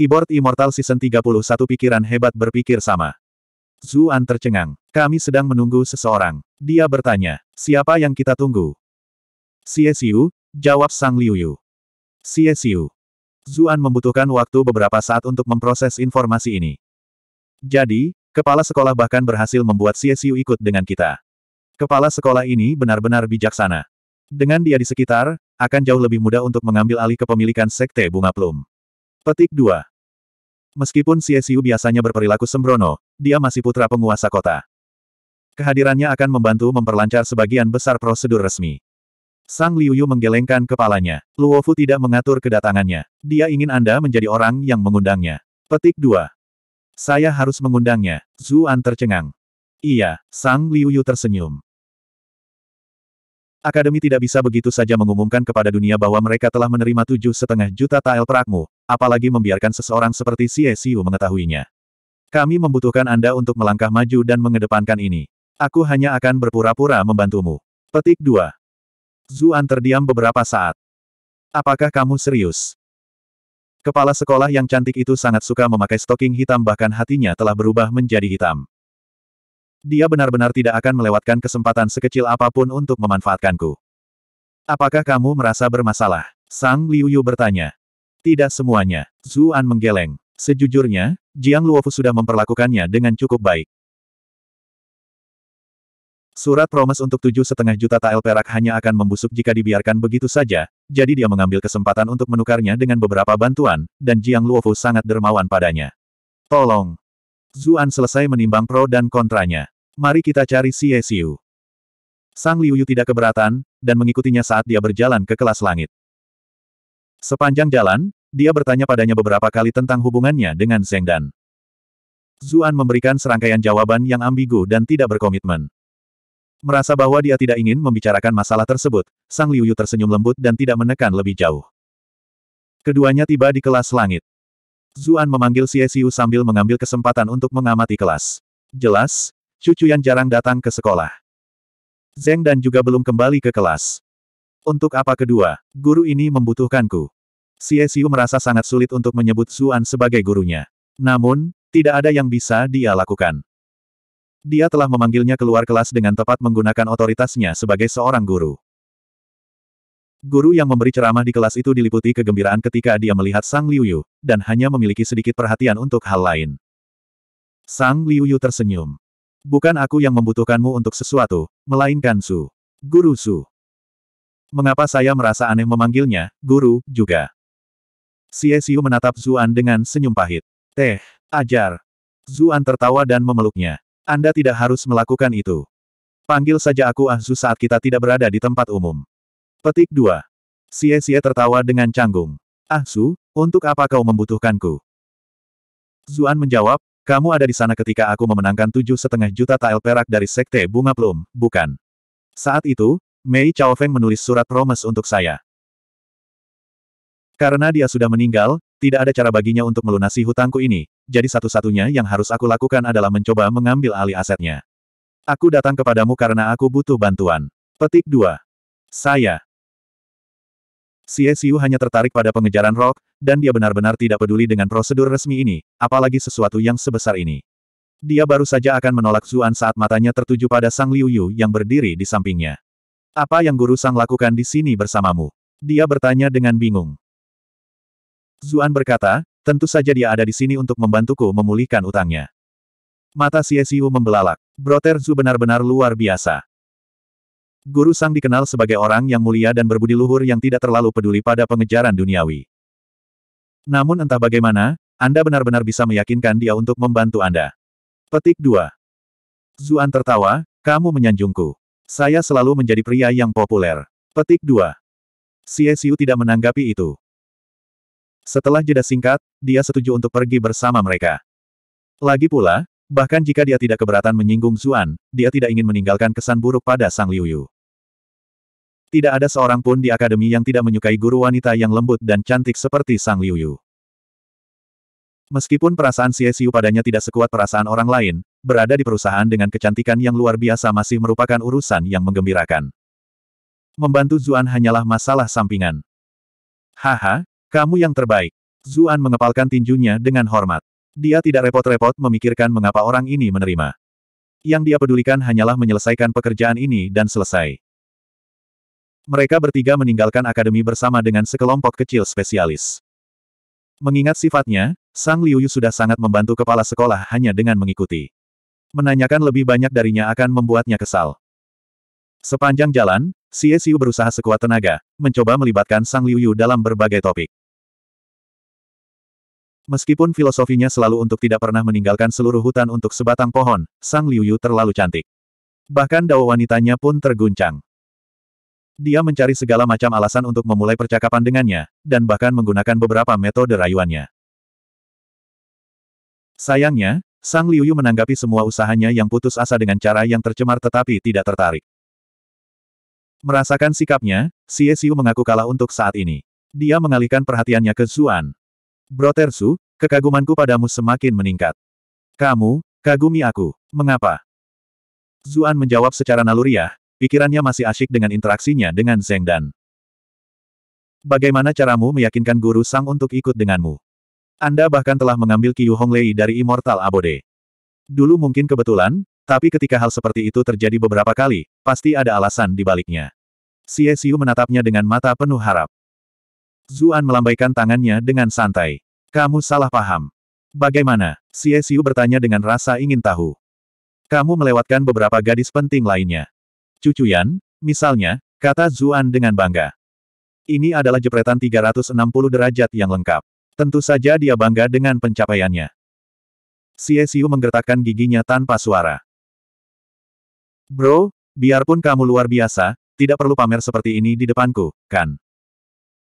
Keyboard Immortal Season 31 Pikiran hebat berpikir sama. Zuan tercengang. Kami sedang menunggu seseorang. Dia bertanya, siapa yang kita tunggu? Xie Xiu, jawab Sang Liu Yu. Xie Xiu. Zuan membutuhkan waktu beberapa saat untuk memproses informasi ini. Jadi, kepala sekolah bahkan berhasil membuat Xie Xiu ikut dengan kita. Kepala sekolah ini benar-benar bijaksana. Dengan dia di sekitar, akan jauh lebih mudah untuk mengambil alih kepemilikan Sekte Bunga Plum. Petik 2. Meskipun CSU biasanya berperilaku sembrono, dia masih putra penguasa kota. Kehadirannya akan membantu memperlancar sebagian besar prosedur resmi. Sang Liuyu menggelengkan kepalanya. Luofu tidak mengatur kedatangannya. Dia ingin Anda menjadi orang yang mengundangnya. Petik 2. Saya harus mengundangnya. Zuan tercengang. Iya, Sang Liuyu tersenyum. Akademi tidak bisa begitu saja mengumumkan kepada dunia bahwa mereka telah menerima tujuh setengah juta tael perakmu, apalagi membiarkan seseorang seperti si mengetahuinya. Kami membutuhkan Anda untuk melangkah maju dan mengedepankan ini. Aku hanya akan berpura-pura membantumu. Petik 2. Zuan terdiam beberapa saat. Apakah kamu serius? Kepala sekolah yang cantik itu sangat suka memakai stoking hitam bahkan hatinya telah berubah menjadi hitam. Dia benar-benar tidak akan melewatkan kesempatan sekecil apapun untuk memanfaatkanku. Apakah kamu merasa bermasalah? Sang Liu bertanya. Tidak semuanya. Zuan menggeleng. Sejujurnya, Jiang Luofu sudah memperlakukannya dengan cukup baik. Surat promes untuk tujuh setengah juta tael perak hanya akan membusuk jika dibiarkan begitu saja, jadi dia mengambil kesempatan untuk menukarnya dengan beberapa bantuan, dan Jiang Luofu sangat dermawan padanya. Tolong, Zuan selesai menimbang pro dan kontranya. Mari kita cari Xie Xiu. Sang Liuyu tidak keberatan, dan mengikutinya saat dia berjalan ke kelas langit. Sepanjang jalan, dia bertanya padanya beberapa kali tentang hubungannya dengan Zheng Dan. Zuan memberikan serangkaian jawaban yang ambigu dan tidak berkomitmen. Merasa bahwa dia tidak ingin membicarakan masalah tersebut, Sang Liuyu tersenyum lembut dan tidak menekan lebih jauh. Keduanya tiba di kelas langit. Zuan memanggil Xie Xiu sambil mengambil kesempatan untuk mengamati kelas. Jelas, cucu yang jarang datang ke sekolah. Zeng dan juga belum kembali ke kelas. Untuk apa kedua, guru ini membutuhkanku. Xie Xiu merasa sangat sulit untuk menyebut Zuan sebagai gurunya. Namun, tidak ada yang bisa dia lakukan. Dia telah memanggilnya keluar kelas dengan tepat menggunakan otoritasnya sebagai seorang guru. Guru yang memberi ceramah di kelas itu diliputi kegembiraan ketika dia melihat Sang Liuyu dan hanya memiliki sedikit perhatian untuk hal lain. Sang Liuyu tersenyum. Bukan aku yang membutuhkanmu untuk sesuatu, melainkan Su. Guru Su. Mengapa saya merasa aneh memanggilnya, guru, juga? Xie Xiu menatap Zuan dengan senyum pahit. Teh, ajar. Zuan tertawa dan memeluknya. Anda tidak harus melakukan itu. Panggil saja aku Ahzu saat kita tidak berada di tempat umum. Petik 2. Xie-xie tertawa dengan canggung. Ah Su, untuk apa kau membutuhkanku? Zuan menjawab, kamu ada di sana ketika aku memenangkan tujuh setengah juta tael perak dari sekte bunga plum, bukan? Saat itu, Mei Chao Feng menulis surat promes untuk saya. Karena dia sudah meninggal, tidak ada cara baginya untuk melunasi hutangku ini, jadi satu-satunya yang harus aku lakukan adalah mencoba mengambil alih asetnya. Aku datang kepadamu karena aku butuh bantuan. Petik 2. Saya, Xie Xiu hanya tertarik pada pengejaran Rock, dan dia benar-benar tidak peduli dengan prosedur resmi ini, apalagi sesuatu yang sebesar ini. Dia baru saja akan menolak Zuan saat matanya tertuju pada Sang Liu Yu yang berdiri di sampingnya. Apa yang guru Sang lakukan di sini bersamamu? Dia bertanya dengan bingung. Zuan berkata, tentu saja dia ada di sini untuk membantuku memulihkan utangnya. Mata Xie Xiu membelalak. "Brother Zhu benar-benar luar biasa. Guru Sang dikenal sebagai orang yang mulia dan berbudi luhur yang tidak terlalu peduli pada pengejaran duniawi. Namun entah bagaimana, Anda benar-benar bisa meyakinkan dia untuk membantu Anda. Petik 2. Zuan tertawa, kamu menyanjungku. Saya selalu menjadi pria yang populer. Petik 2. Xie Xiu tidak menanggapi itu. Setelah jeda singkat, dia setuju untuk pergi bersama mereka. Lagi pula, Bahkan jika dia tidak keberatan menyinggung Zuan, dia tidak ingin meninggalkan kesan buruk pada Sang Liuyu. Tidak ada seorang pun di akademi yang tidak menyukai guru wanita yang lembut dan cantik seperti Sang Liuyu. Meskipun perasaan Xie Xiu padanya tidak sekuat perasaan orang lain, berada di perusahaan dengan kecantikan yang luar biasa masih merupakan urusan yang menggembirakan. Membantu Zuan hanyalah masalah sampingan. Haha, kamu yang terbaik. Zuan mengepalkan tinjunya dengan hormat. Dia tidak repot-repot memikirkan mengapa orang ini menerima. Yang dia pedulikan hanyalah menyelesaikan pekerjaan ini dan selesai. Mereka bertiga meninggalkan akademi bersama dengan sekelompok kecil spesialis. Mengingat sifatnya, Sang Liuyu sudah sangat membantu kepala sekolah hanya dengan mengikuti. Menanyakan lebih banyak darinya akan membuatnya kesal. Sepanjang jalan, Xie Xiu berusaha sekuat tenaga, mencoba melibatkan Sang Liuyu dalam berbagai topik. Meskipun filosofinya selalu untuk tidak pernah meninggalkan seluruh hutan untuk sebatang pohon, Sang Liu Yu terlalu cantik. Bahkan dawa wanitanya pun terguncang. Dia mencari segala macam alasan untuk memulai percakapan dengannya, dan bahkan menggunakan beberapa metode rayuannya. Sayangnya, Sang Liu Yu menanggapi semua usahanya yang putus asa dengan cara yang tercemar tetapi tidak tertarik. Merasakan sikapnya, Xie Xiu mengaku kalah untuk saat ini. Dia mengalihkan perhatiannya ke Zuan. Brotersu, kekagumanku padamu semakin meningkat. Kamu, kagumi aku. Mengapa? Zuan menjawab secara naluriah, pikirannya masih asyik dengan interaksinya dengan Zeng Dan. Bagaimana caramu meyakinkan guru sang untuk ikut denganmu? Anda bahkan telah mengambil Qiu Honglei dari Immortal Abode. Dulu mungkin kebetulan, tapi ketika hal seperti itu terjadi beberapa kali, pasti ada alasan di baliknya. Xie Xiu menatapnya dengan mata penuh harap. Zuan melambaikan tangannya dengan santai. Kamu salah paham. Bagaimana? Xie Xiu bertanya dengan rasa ingin tahu. Kamu melewatkan beberapa gadis penting lainnya. Cucu Yan, misalnya, kata Zuan dengan bangga. Ini adalah jepretan 360 derajat yang lengkap. Tentu saja dia bangga dengan pencapaiannya. Xie Xiu menggertakkan giginya tanpa suara. Bro, biarpun kamu luar biasa, tidak perlu pamer seperti ini di depanku, kan?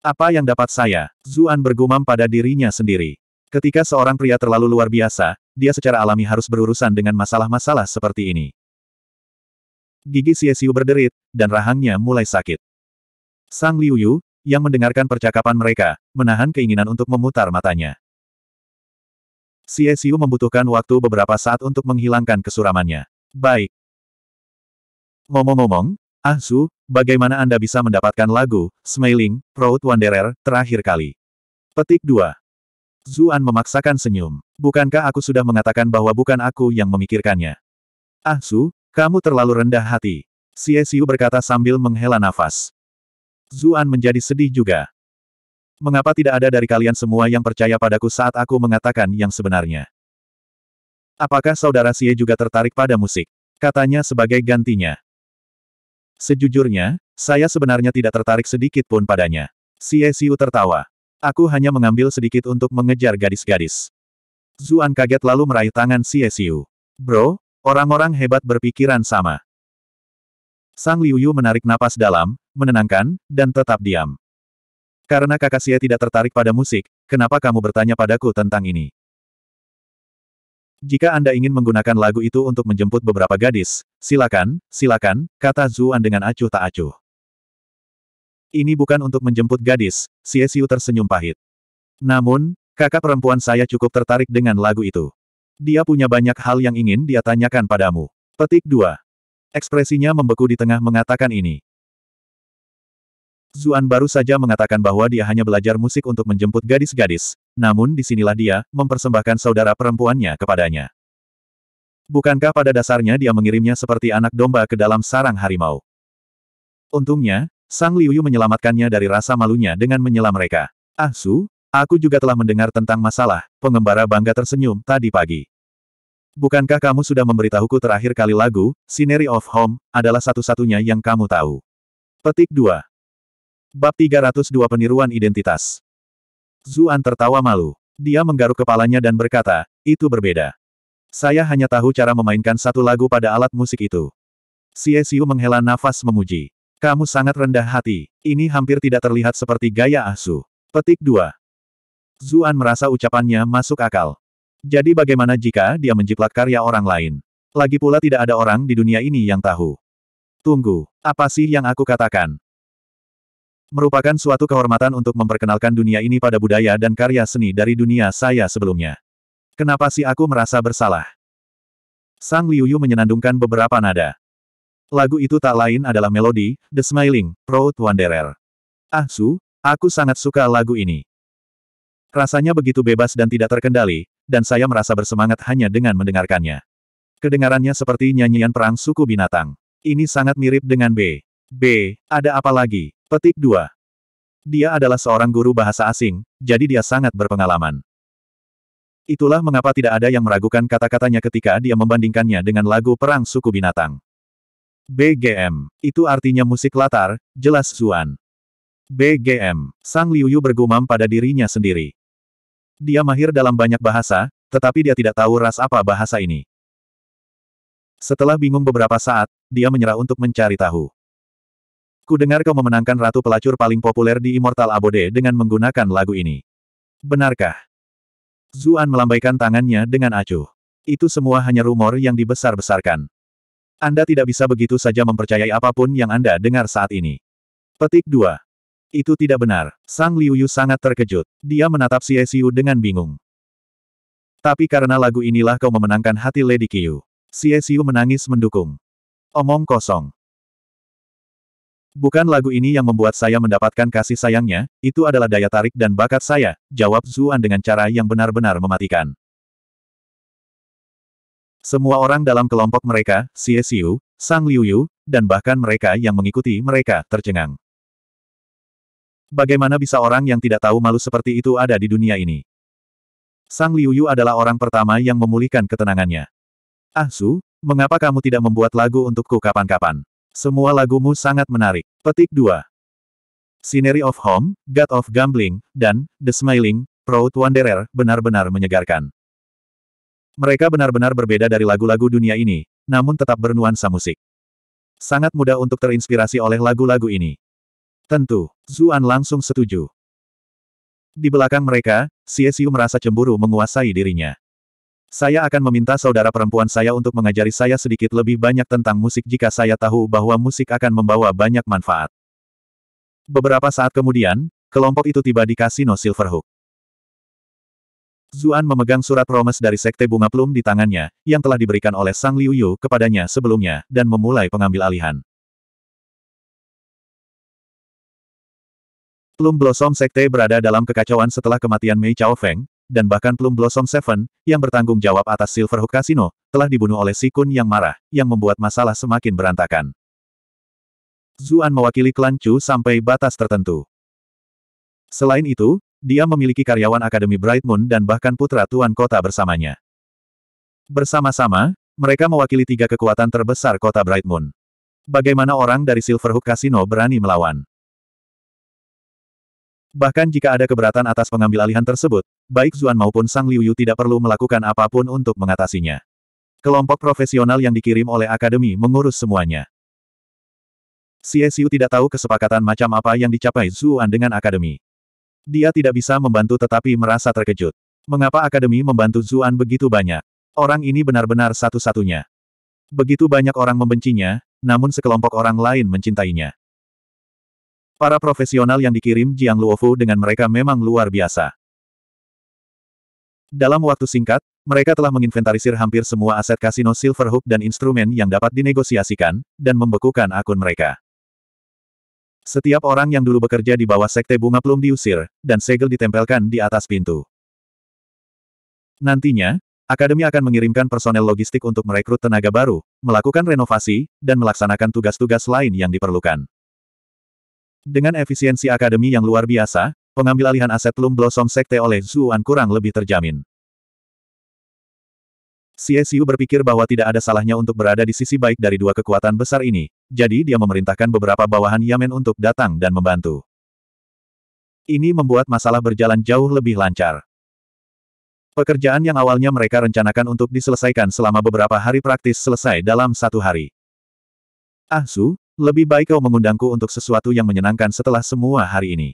Apa yang dapat saya? Zuan bergumam pada dirinya sendiri. Ketika seorang pria terlalu luar biasa, dia secara alami harus berurusan dengan masalah-masalah seperti ini. Gigi Siesiu berderit, dan rahangnya mulai sakit. Sang Liu Yu, yang mendengarkan percakapan mereka, menahan keinginan untuk memutar matanya. Siesiu membutuhkan waktu beberapa saat untuk menghilangkan kesuramannya. Baik. Ngomong-ngomong, Ah Su, bagaimana Anda bisa mendapatkan lagu, Smiling, Proud Wanderer, terakhir kali? Petik 2. Zuan memaksakan senyum. Bukankah aku sudah mengatakan bahwa bukan aku yang memikirkannya? Ah Su, kamu terlalu rendah hati. Xie Xiu berkata sambil menghela nafas. Zuan menjadi sedih juga. Mengapa tidak ada dari kalian semua yang percaya padaku saat aku mengatakan yang sebenarnya? Apakah saudara Xie juga tertarik pada musik? Katanya sebagai gantinya. Sejujurnya, saya sebenarnya tidak tertarik sedikit pun padanya. Si Siu tertawa. Aku hanya mengambil sedikit untuk mengejar gadis-gadis. Zuan kaget lalu meraih tangan Si Siu. Bro, orang-orang hebat berpikiran sama. Sang Liu Yu menarik napas dalam, menenangkan, dan tetap diam. Karena kakak Xie tidak tertarik pada musik, kenapa kamu bertanya padaku tentang ini? Jika Anda ingin menggunakan lagu itu untuk menjemput beberapa gadis, silakan, silakan, kata Zuan dengan acuh tak acuh. Ini bukan untuk menjemput gadis, Xie Xiu tersenyum pahit. Namun, kakak perempuan saya cukup tertarik dengan lagu itu. Dia punya banyak hal yang ingin dia tanyakan padamu. Petik 2. Ekspresinya membeku di tengah mengatakan ini. Zuan baru saja mengatakan bahwa dia hanya belajar musik untuk menjemput gadis-gadis, namun disinilah dia, mempersembahkan saudara perempuannya kepadanya. Bukankah pada dasarnya dia mengirimnya seperti anak domba ke dalam sarang harimau? Untungnya, Sang Liuyu menyelamatkannya dari rasa malunya dengan menyela mereka. Ah Su, aku juga telah mendengar tentang masalah, pengembara bangga tersenyum tadi pagi. Bukankah kamu sudah memberitahuku terakhir kali lagu, Scenery of Home, adalah satu-satunya yang kamu tahu? Petik 2. Bab 302 Peniruan Identitas Zuan tertawa malu. Dia menggaruk kepalanya dan berkata, itu berbeda. Saya hanya tahu cara memainkan satu lagu pada alat musik itu. Xie Xiu menghela nafas memuji. Kamu sangat rendah hati. Ini hampir tidak terlihat seperti gaya asu. Ah Petik 2. Zuan merasa ucapannya masuk akal. Jadi bagaimana jika dia menjiplak karya orang lain? Lagi pula tidak ada orang di dunia ini yang tahu. Tunggu, apa sih yang aku katakan? Merupakan suatu kehormatan untuk memperkenalkan dunia ini pada budaya dan karya seni dari dunia saya sebelumnya. Kenapa sih aku merasa bersalah? Sang Liuyu menyenandungkan beberapa nada. Lagu itu tak lain adalah melodi, The Smiling, Proud Wanderer. Ah Su, aku sangat suka lagu ini. Rasanya begitu bebas dan tidak terkendali, dan saya merasa bersemangat hanya dengan mendengarkannya. Kedengarannya seperti nyanyian perang suku binatang. Ini sangat mirip dengan B. B, ada apa lagi? Petik 2. Dia adalah seorang guru bahasa asing, jadi dia sangat berpengalaman. Itulah mengapa tidak ada yang meragukan kata-katanya ketika dia membandingkannya dengan lagu Perang Suku Binatang. BGM. Itu artinya musik latar, jelas Zuan. BGM. Sang Liuyu bergumam pada dirinya sendiri. Dia mahir dalam banyak bahasa, tetapi dia tidak tahu ras apa bahasa ini. Setelah bingung beberapa saat, dia menyerah untuk mencari tahu. Ku dengar kau memenangkan ratu pelacur paling populer di Immortal Abode dengan menggunakan lagu ini. Benarkah? Zuan melambaikan tangannya dengan acuh. Itu semua hanya rumor yang dibesar-besarkan. Anda tidak bisa begitu saja mempercayai apapun yang Anda dengar saat ini. Petik 2. Itu tidak benar. Sang Liu Yu sangat terkejut. Dia menatap Xie Xiu dengan bingung. Tapi karena lagu inilah kau memenangkan hati Lady Qiu. Xie Xiu menangis mendukung. Omong kosong. Bukan lagu ini yang membuat saya mendapatkan kasih sayangnya, itu adalah daya tarik dan bakat saya, jawab Zuan dengan cara yang benar-benar mematikan. Semua orang dalam kelompok mereka, Xie Xiu, Sang Liu Yu, dan bahkan mereka yang mengikuti mereka, tercengang. Bagaimana bisa orang yang tidak tahu malu seperti itu ada di dunia ini? Sang Liu Yu adalah orang pertama yang memulihkan ketenangannya. Ah Su, mengapa kamu tidak membuat lagu untukku kapan-kapan? Semua lagumu sangat menarik. Petik 2. Scenery of Home, God of Gambling, dan The Smiling, Proud Wanderer benar-benar menyegarkan. Mereka benar-benar berbeda dari lagu-lagu dunia ini, namun tetap bernuansa musik. Sangat mudah untuk terinspirasi oleh lagu-lagu ini. Tentu, Zuan langsung setuju. Di belakang mereka, Xie Xiu merasa cemburu menguasai dirinya. Saya akan meminta saudara perempuan saya untuk mengajari saya sedikit lebih banyak tentang musik jika saya tahu bahwa musik akan membawa banyak manfaat. Beberapa saat kemudian, kelompok itu tiba di kasino Silverhook. Zuan memegang surat promes dari Sekte Bunga Plum di tangannya, yang telah diberikan oleh Sang Liu Yu kepadanya sebelumnya, dan memulai pengambil alihan. Plum Blossom Sekte berada dalam kekacauan setelah kematian Mei Chao Feng, dan bahkan Plum Blossom Seven, yang bertanggung jawab atas Silverhook Casino, telah dibunuh oleh Sikun yang marah, yang membuat masalah semakin berantakan. Zuan mewakili klan Chu sampai batas tertentu. Selain itu, dia memiliki karyawan Akademi Bright Moon dan bahkan putra Tuan Kota bersamanya. Bersama-sama, mereka mewakili tiga kekuatan terbesar kota Bright Moon. Bagaimana orang dari Silverhook Casino berani melawan? Bahkan jika ada keberatan atas pengambil alihan tersebut, baik Zuan maupun Sang Liuyu tidak perlu melakukan apapun untuk mengatasinya. Kelompok profesional yang dikirim oleh akademi mengurus semuanya. Xie Xiu tidak tahu kesepakatan macam apa yang dicapai Zuan dengan akademi. Dia tidak bisa membantu tetapi merasa terkejut. Mengapa akademi membantu Zuan begitu banyak? Orang ini benar-benar satu-satunya. Begitu banyak orang membencinya, namun sekelompok orang lain mencintainya. Para profesional yang dikirim Jiang Luofu dengan mereka memang luar biasa. Dalam waktu singkat, mereka telah menginventarisir hampir semua aset kasino Silverhook dan instrumen yang dapat dinegosiasikan, dan membekukan akun mereka. Setiap orang yang dulu bekerja di bawah sekte bunga plum diusir, dan segel ditempelkan di atas pintu. Nantinya, Akademi akan mengirimkan personel logistik untuk merekrut tenaga baru, melakukan renovasi, dan melaksanakan tugas-tugas lain yang diperlukan. Dengan efisiensi akademi yang luar biasa, pengambil alihan aset Plum Blossom Sekte oleh Zuan kurang lebih terjamin. Siu berpikir bahwa tidak ada salahnya untuk berada di sisi baik dari dua kekuatan besar ini, jadi dia memerintahkan beberapa bawahan Yamen untuk datang dan membantu. Ini membuat masalah berjalan jauh lebih lancar. Pekerjaan yang awalnya mereka rencanakan untuk diselesaikan selama beberapa hari praktis selesai dalam satu hari. Ah Su, lebih baik kau mengundangku untuk sesuatu yang menyenangkan setelah semua hari ini.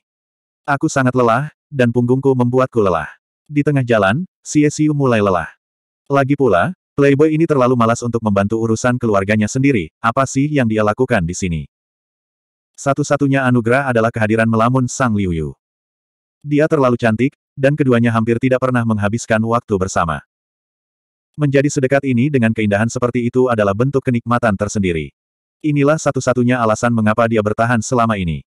Aku sangat lelah, dan punggungku membuatku lelah. Di tengah jalan, Xie Xiu mulai lelah. Lagi pula, Playboy ini terlalu malas untuk membantu urusan keluarganya sendiri, apa sih yang dia lakukan di sini? Satu-satunya anugerah adalah kehadiran melamun Sang Liu Yu. Dia terlalu cantik, dan keduanya hampir tidak pernah menghabiskan waktu bersama. Menjadi sedekat ini dengan keindahan seperti itu adalah bentuk kenikmatan tersendiri. Inilah satu-satunya alasan mengapa dia bertahan selama ini.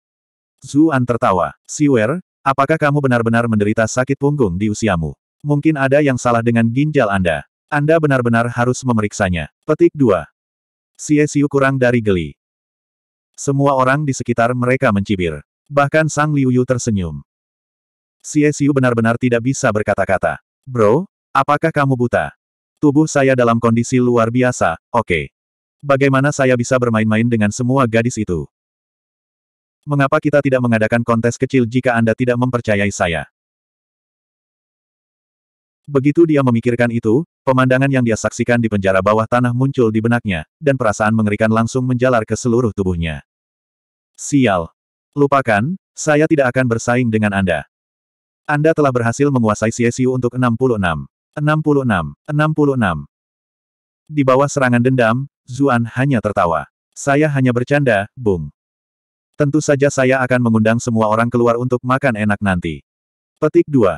Zuan tertawa. Siwer, apakah kamu benar-benar menderita sakit punggung di usiamu? Mungkin ada yang salah dengan ginjal Anda. Anda benar-benar harus memeriksanya. Petik 2. Xie Xiu kurang dari geli. Semua orang di sekitar mereka mencibir. Bahkan Sang Liuyu tersenyum. Xie Xiu benar-benar tidak bisa berkata-kata. Bro, apakah kamu buta? Tubuh saya dalam kondisi luar biasa, oke. Okay. Bagaimana saya bisa bermain-main dengan semua gadis itu? Mengapa kita tidak mengadakan kontes kecil jika Anda tidak mempercayai saya? Begitu dia memikirkan itu, pemandangan yang dia saksikan di penjara bawah tanah muncul di benaknya, dan perasaan mengerikan langsung menjalar ke seluruh tubuhnya. Sial! Lupakan, saya tidak akan bersaing dengan Anda. Anda telah berhasil menguasai CSU untuk 66. 66. 66. Di bawah serangan dendam, Zuan hanya tertawa. Saya hanya bercanda, Bung. Tentu saja saya akan mengundang semua orang keluar untuk makan enak nanti. Petik 2.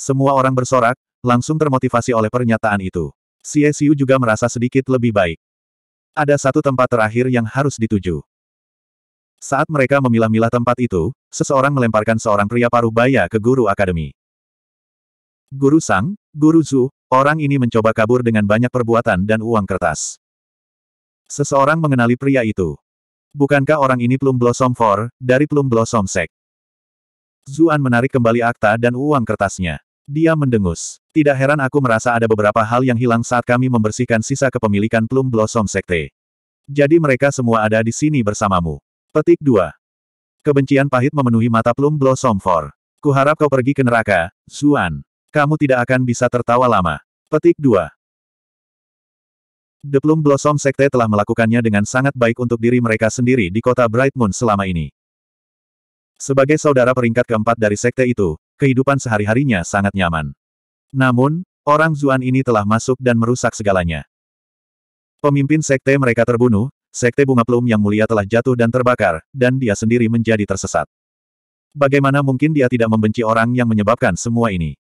Semua orang bersorak, langsung termotivasi oleh pernyataan itu. Xie Xiu juga merasa sedikit lebih baik. Ada satu tempat terakhir yang harus dituju. Saat mereka memilah-milah tempat itu, seseorang melemparkan seorang pria paruh baya ke guru akademi. Guru Sang, Guru Zhu, orang ini mencoba kabur dengan banyak perbuatan dan uang kertas. Seseorang mengenali pria itu. Bukankah orang ini Plum Blossom Four dari Plum Blossom Sek? Zuan menarik kembali akta dan uang kertasnya. Dia mendengus. Tidak heran aku merasa ada beberapa hal yang hilang saat kami membersihkan sisa kepemilikan Plum Blossom Sekte. Jadi mereka semua ada di sini bersamamu. Petik 2. Kebencian pahit memenuhi mata Plum Blossom Four. Kuharap kau pergi ke neraka, Zuan. Kamu tidak akan bisa tertawa lama. Petik 2. The Plum Blossom Sekte telah melakukannya dengan sangat baik untuk diri mereka sendiri di kota Bright Moon selama ini. Sebagai saudara peringkat keempat dari sekte itu, kehidupan sehari-harinya sangat nyaman. Namun, orang Zuan ini telah masuk dan merusak segalanya. Pemimpin sekte mereka terbunuh, sekte bunga plum yang mulia telah jatuh dan terbakar, dan dia sendiri menjadi tersesat. Bagaimana mungkin dia tidak membenci orang yang menyebabkan semua ini?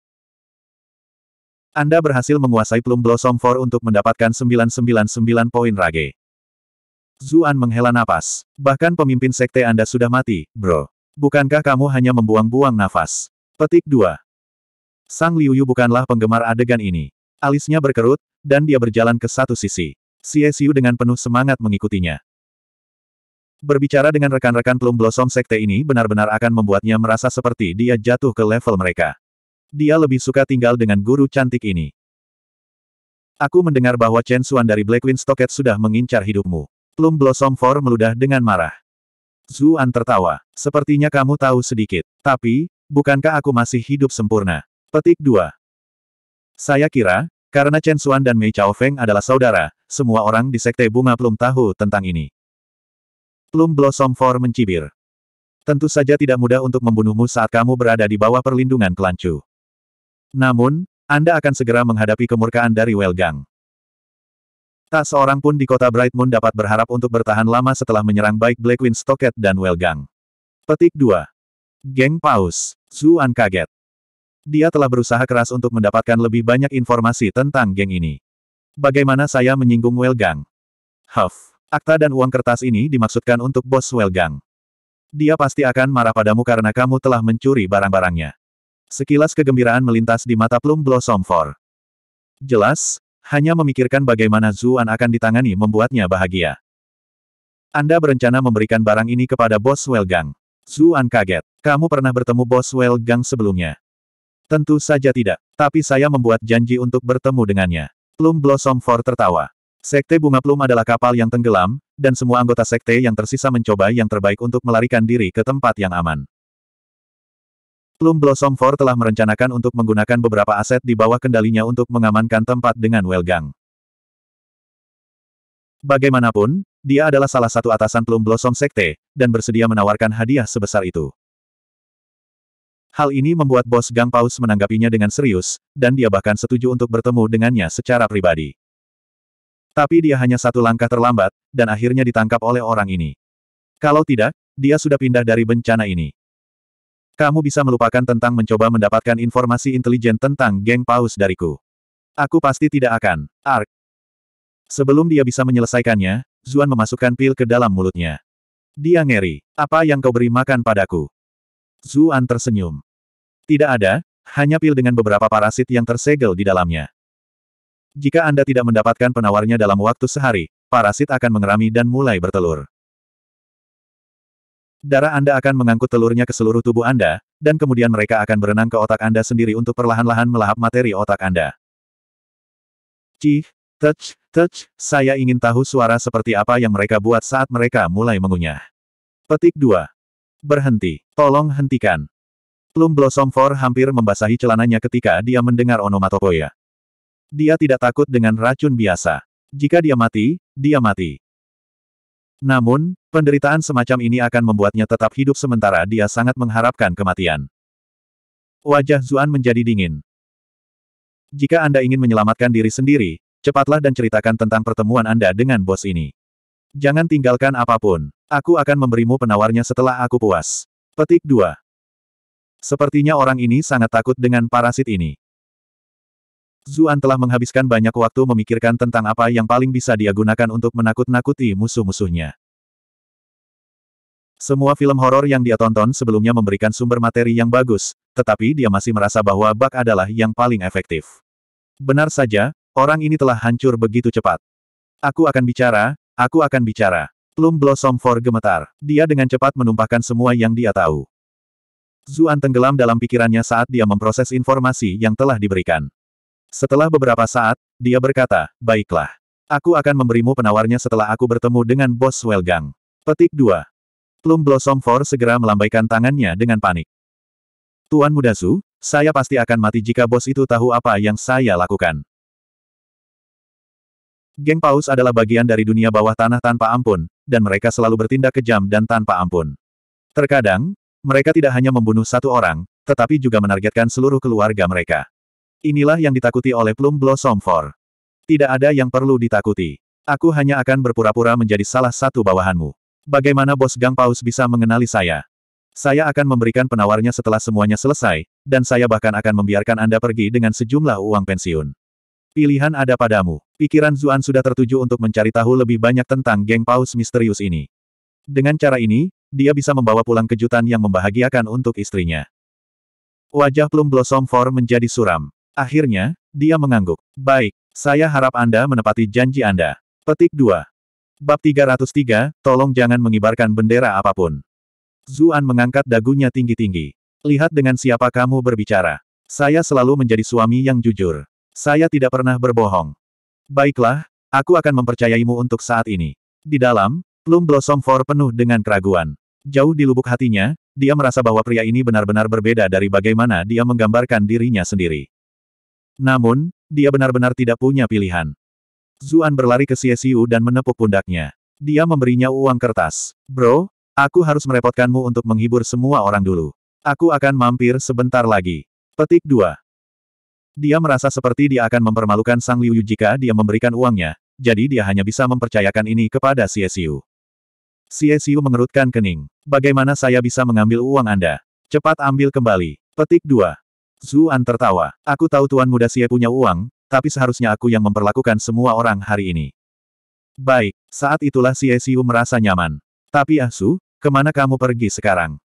Anda berhasil menguasai Plum Blossom 4 untuk mendapatkan 999 poin rage. Zuan menghela napas. Bahkan pemimpin sekte Anda sudah mati, bro. Bukankah kamu hanya membuang-buang nafas? Petik 2. Sang Liuyu bukanlah penggemar adegan ini. Alisnya berkerut, dan dia berjalan ke satu sisi. Siu dengan penuh semangat mengikutinya. Berbicara dengan rekan-rekan Plum Blossom Sekte ini benar-benar akan membuatnya merasa seperti dia jatuh ke level mereka dia lebih suka tinggal dengan guru cantik ini. Aku mendengar bahwa Chen Xuan dari Black Wind Stocket sudah mengincar hidupmu. Plum Blossom Four meludah dengan marah. Zuan tertawa. Sepertinya kamu tahu sedikit. Tapi, bukankah aku masih hidup sempurna? Petik 2. Saya kira, karena Chen Xuan dan Mei Chao Feng adalah saudara, semua orang di Sekte Bunga Plum tahu tentang ini. Plum Blossom Four mencibir. Tentu saja tidak mudah untuk membunuhmu saat kamu berada di bawah perlindungan kelancu. Namun, Anda akan segera menghadapi kemurkaan dari Welgang. Tak seorang pun di kota Bright Moon dapat berharap untuk bertahan lama setelah menyerang baik Blackwind Stocket dan Welgang. Petik 2. Geng Paus. Zuan kaget. Dia telah berusaha keras untuk mendapatkan lebih banyak informasi tentang geng ini. Bagaimana saya menyinggung Welgang? Huff. Akta dan uang kertas ini dimaksudkan untuk bos Welgang. Dia pasti akan marah padamu karena kamu telah mencuri barang-barangnya. Sekilas kegembiraan melintas di mata Plum Blossom Four. Jelas, hanya memikirkan bagaimana Zuan akan ditangani membuatnya bahagia. Anda berencana memberikan barang ini kepada Bos Welgang. Zuan kaget. Kamu pernah bertemu Bos Welgang sebelumnya? Tentu saja tidak. Tapi saya membuat janji untuk bertemu dengannya. Plum Blossom Four tertawa. Sekte Bunga Plum adalah kapal yang tenggelam, dan semua anggota sekte yang tersisa mencoba yang terbaik untuk melarikan diri ke tempat yang aman. Plum Blossom Four telah merencanakan untuk menggunakan beberapa aset di bawah kendalinya untuk mengamankan tempat dengan Welgang. Bagaimanapun, dia adalah salah satu atasan Plum Blossom Sekte, dan bersedia menawarkan hadiah sebesar itu. Hal ini membuat bos Gang Paus menanggapinya dengan serius, dan dia bahkan setuju untuk bertemu dengannya secara pribadi. Tapi dia hanya satu langkah terlambat, dan akhirnya ditangkap oleh orang ini. Kalau tidak, dia sudah pindah dari bencana ini. Kamu bisa melupakan tentang mencoba mendapatkan informasi intelijen tentang geng paus dariku. Aku pasti tidak akan. Ark. Sebelum dia bisa menyelesaikannya, Zuan memasukkan pil ke dalam mulutnya. Dia ngeri. Apa yang kau beri makan padaku? Zuan tersenyum. Tidak ada, hanya pil dengan beberapa parasit yang tersegel di dalamnya. Jika Anda tidak mendapatkan penawarnya dalam waktu sehari, parasit akan mengerami dan mulai bertelur. Darah Anda akan mengangkut telurnya ke seluruh tubuh Anda, dan kemudian mereka akan berenang ke otak Anda sendiri untuk perlahan-lahan melahap materi otak Anda. Cih, touch, touch, saya ingin tahu suara seperti apa yang mereka buat saat mereka mulai mengunyah. Petik 2. Berhenti. Tolong hentikan. Plum Blossom Four hampir membasahi celananya ketika dia mendengar onomatopoeia. Dia tidak takut dengan racun biasa. Jika dia mati, dia mati. Namun, penderitaan semacam ini akan membuatnya tetap hidup sementara dia sangat mengharapkan kematian. Wajah Zuan menjadi dingin. Jika Anda ingin menyelamatkan diri sendiri, cepatlah dan ceritakan tentang pertemuan Anda dengan bos ini. Jangan tinggalkan apapun. Aku akan memberimu penawarnya setelah aku puas. Petik 2. Sepertinya orang ini sangat takut dengan parasit ini. Zuan telah menghabiskan banyak waktu memikirkan tentang apa yang paling bisa dia gunakan untuk menakut-nakuti musuh-musuhnya. Semua film horor yang dia tonton sebelumnya memberikan sumber materi yang bagus, tetapi dia masih merasa bahwa Bak adalah yang paling efektif. Benar saja, orang ini telah hancur begitu cepat. Aku akan bicara, aku akan bicara. Plum Blossom For gemetar. Dia dengan cepat menumpahkan semua yang dia tahu. Zuan tenggelam dalam pikirannya saat dia memproses informasi yang telah diberikan. Setelah beberapa saat, dia berkata, baiklah. Aku akan memberimu penawarnya setelah aku bertemu dengan bos Welgang. Petik 2. Plum Blossom Four segera melambaikan tangannya dengan panik. Tuan Mudasu, saya pasti akan mati jika bos itu tahu apa yang saya lakukan. Geng Paus adalah bagian dari dunia bawah tanah tanpa ampun, dan mereka selalu bertindak kejam dan tanpa ampun. Terkadang, mereka tidak hanya membunuh satu orang, tetapi juga menargetkan seluruh keluarga mereka. Inilah yang ditakuti oleh Plum Blossom Four. Tidak ada yang perlu ditakuti. Aku hanya akan berpura-pura menjadi salah satu bawahanmu. Bagaimana bos Gang Paus bisa mengenali saya? Saya akan memberikan penawarnya setelah semuanya selesai, dan saya bahkan akan membiarkan Anda pergi dengan sejumlah uang pensiun. Pilihan ada padamu. Pikiran Zuan sudah tertuju untuk mencari tahu lebih banyak tentang geng paus misterius ini. Dengan cara ini, dia bisa membawa pulang kejutan yang membahagiakan untuk istrinya. Wajah Plum Blossom Four menjadi suram. Akhirnya, dia mengangguk. Baik, saya harap Anda menepati janji Anda. Petik 2. Bab 303, tolong jangan mengibarkan bendera apapun. Zuan mengangkat dagunya tinggi-tinggi. Lihat dengan siapa kamu berbicara. Saya selalu menjadi suami yang jujur. Saya tidak pernah berbohong. Baiklah, aku akan mempercayaimu untuk saat ini. Di dalam, Plum Blossom Four penuh dengan keraguan. Jauh di lubuk hatinya, dia merasa bahwa pria ini benar-benar berbeda dari bagaimana dia menggambarkan dirinya sendiri. Namun, dia benar-benar tidak punya pilihan. Zuan berlari ke CSU dan menepuk pundaknya. Dia memberinya uang kertas. Bro, aku harus merepotkanmu untuk menghibur semua orang dulu. Aku akan mampir sebentar lagi. Petik 2. Dia merasa seperti dia akan mempermalukan Sang Liu jika dia memberikan uangnya, jadi dia hanya bisa mempercayakan ini kepada CSU. CSU mengerutkan kening. Bagaimana saya bisa mengambil uang Anda? Cepat ambil kembali. Petik 2. Zuan tertawa. Aku tahu Tuan Muda Xie punya uang, tapi seharusnya aku yang memperlakukan semua orang hari ini. Baik, saat itulah Xie Xiu merasa nyaman. Tapi Ah Su, kemana kamu pergi sekarang?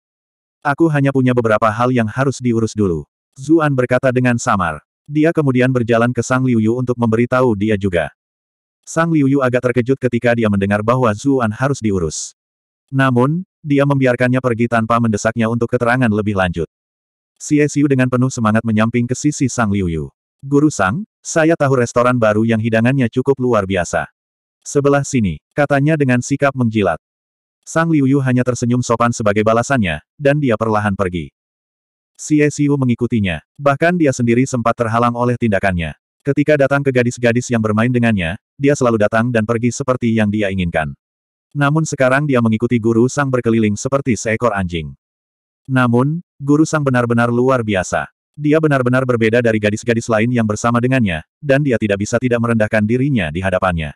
Aku hanya punya beberapa hal yang harus diurus dulu. Zuan berkata dengan samar. Dia kemudian berjalan ke Sang Liuyu untuk memberitahu dia juga. Sang Liuyu agak terkejut ketika dia mendengar bahwa Zuan harus diurus. Namun, dia membiarkannya pergi tanpa mendesaknya untuk keterangan lebih lanjut. Si Esiu dengan penuh semangat menyamping ke sisi Sang Liu Yu. Guru Sang, saya tahu restoran baru yang hidangannya cukup luar biasa. Sebelah sini, katanya dengan sikap menjilat. Sang Liu Yu hanya tersenyum sopan sebagai balasannya, dan dia perlahan pergi. Si Esiu mengikutinya, bahkan dia sendiri sempat terhalang oleh tindakannya. Ketika datang ke gadis-gadis yang bermain dengannya, dia selalu datang dan pergi seperti yang dia inginkan. Namun sekarang dia mengikuti guru sang berkeliling seperti seekor anjing. Namun, Guru Sang benar-benar luar biasa. Dia benar-benar berbeda dari gadis-gadis lain yang bersama dengannya, dan dia tidak bisa tidak merendahkan dirinya di hadapannya.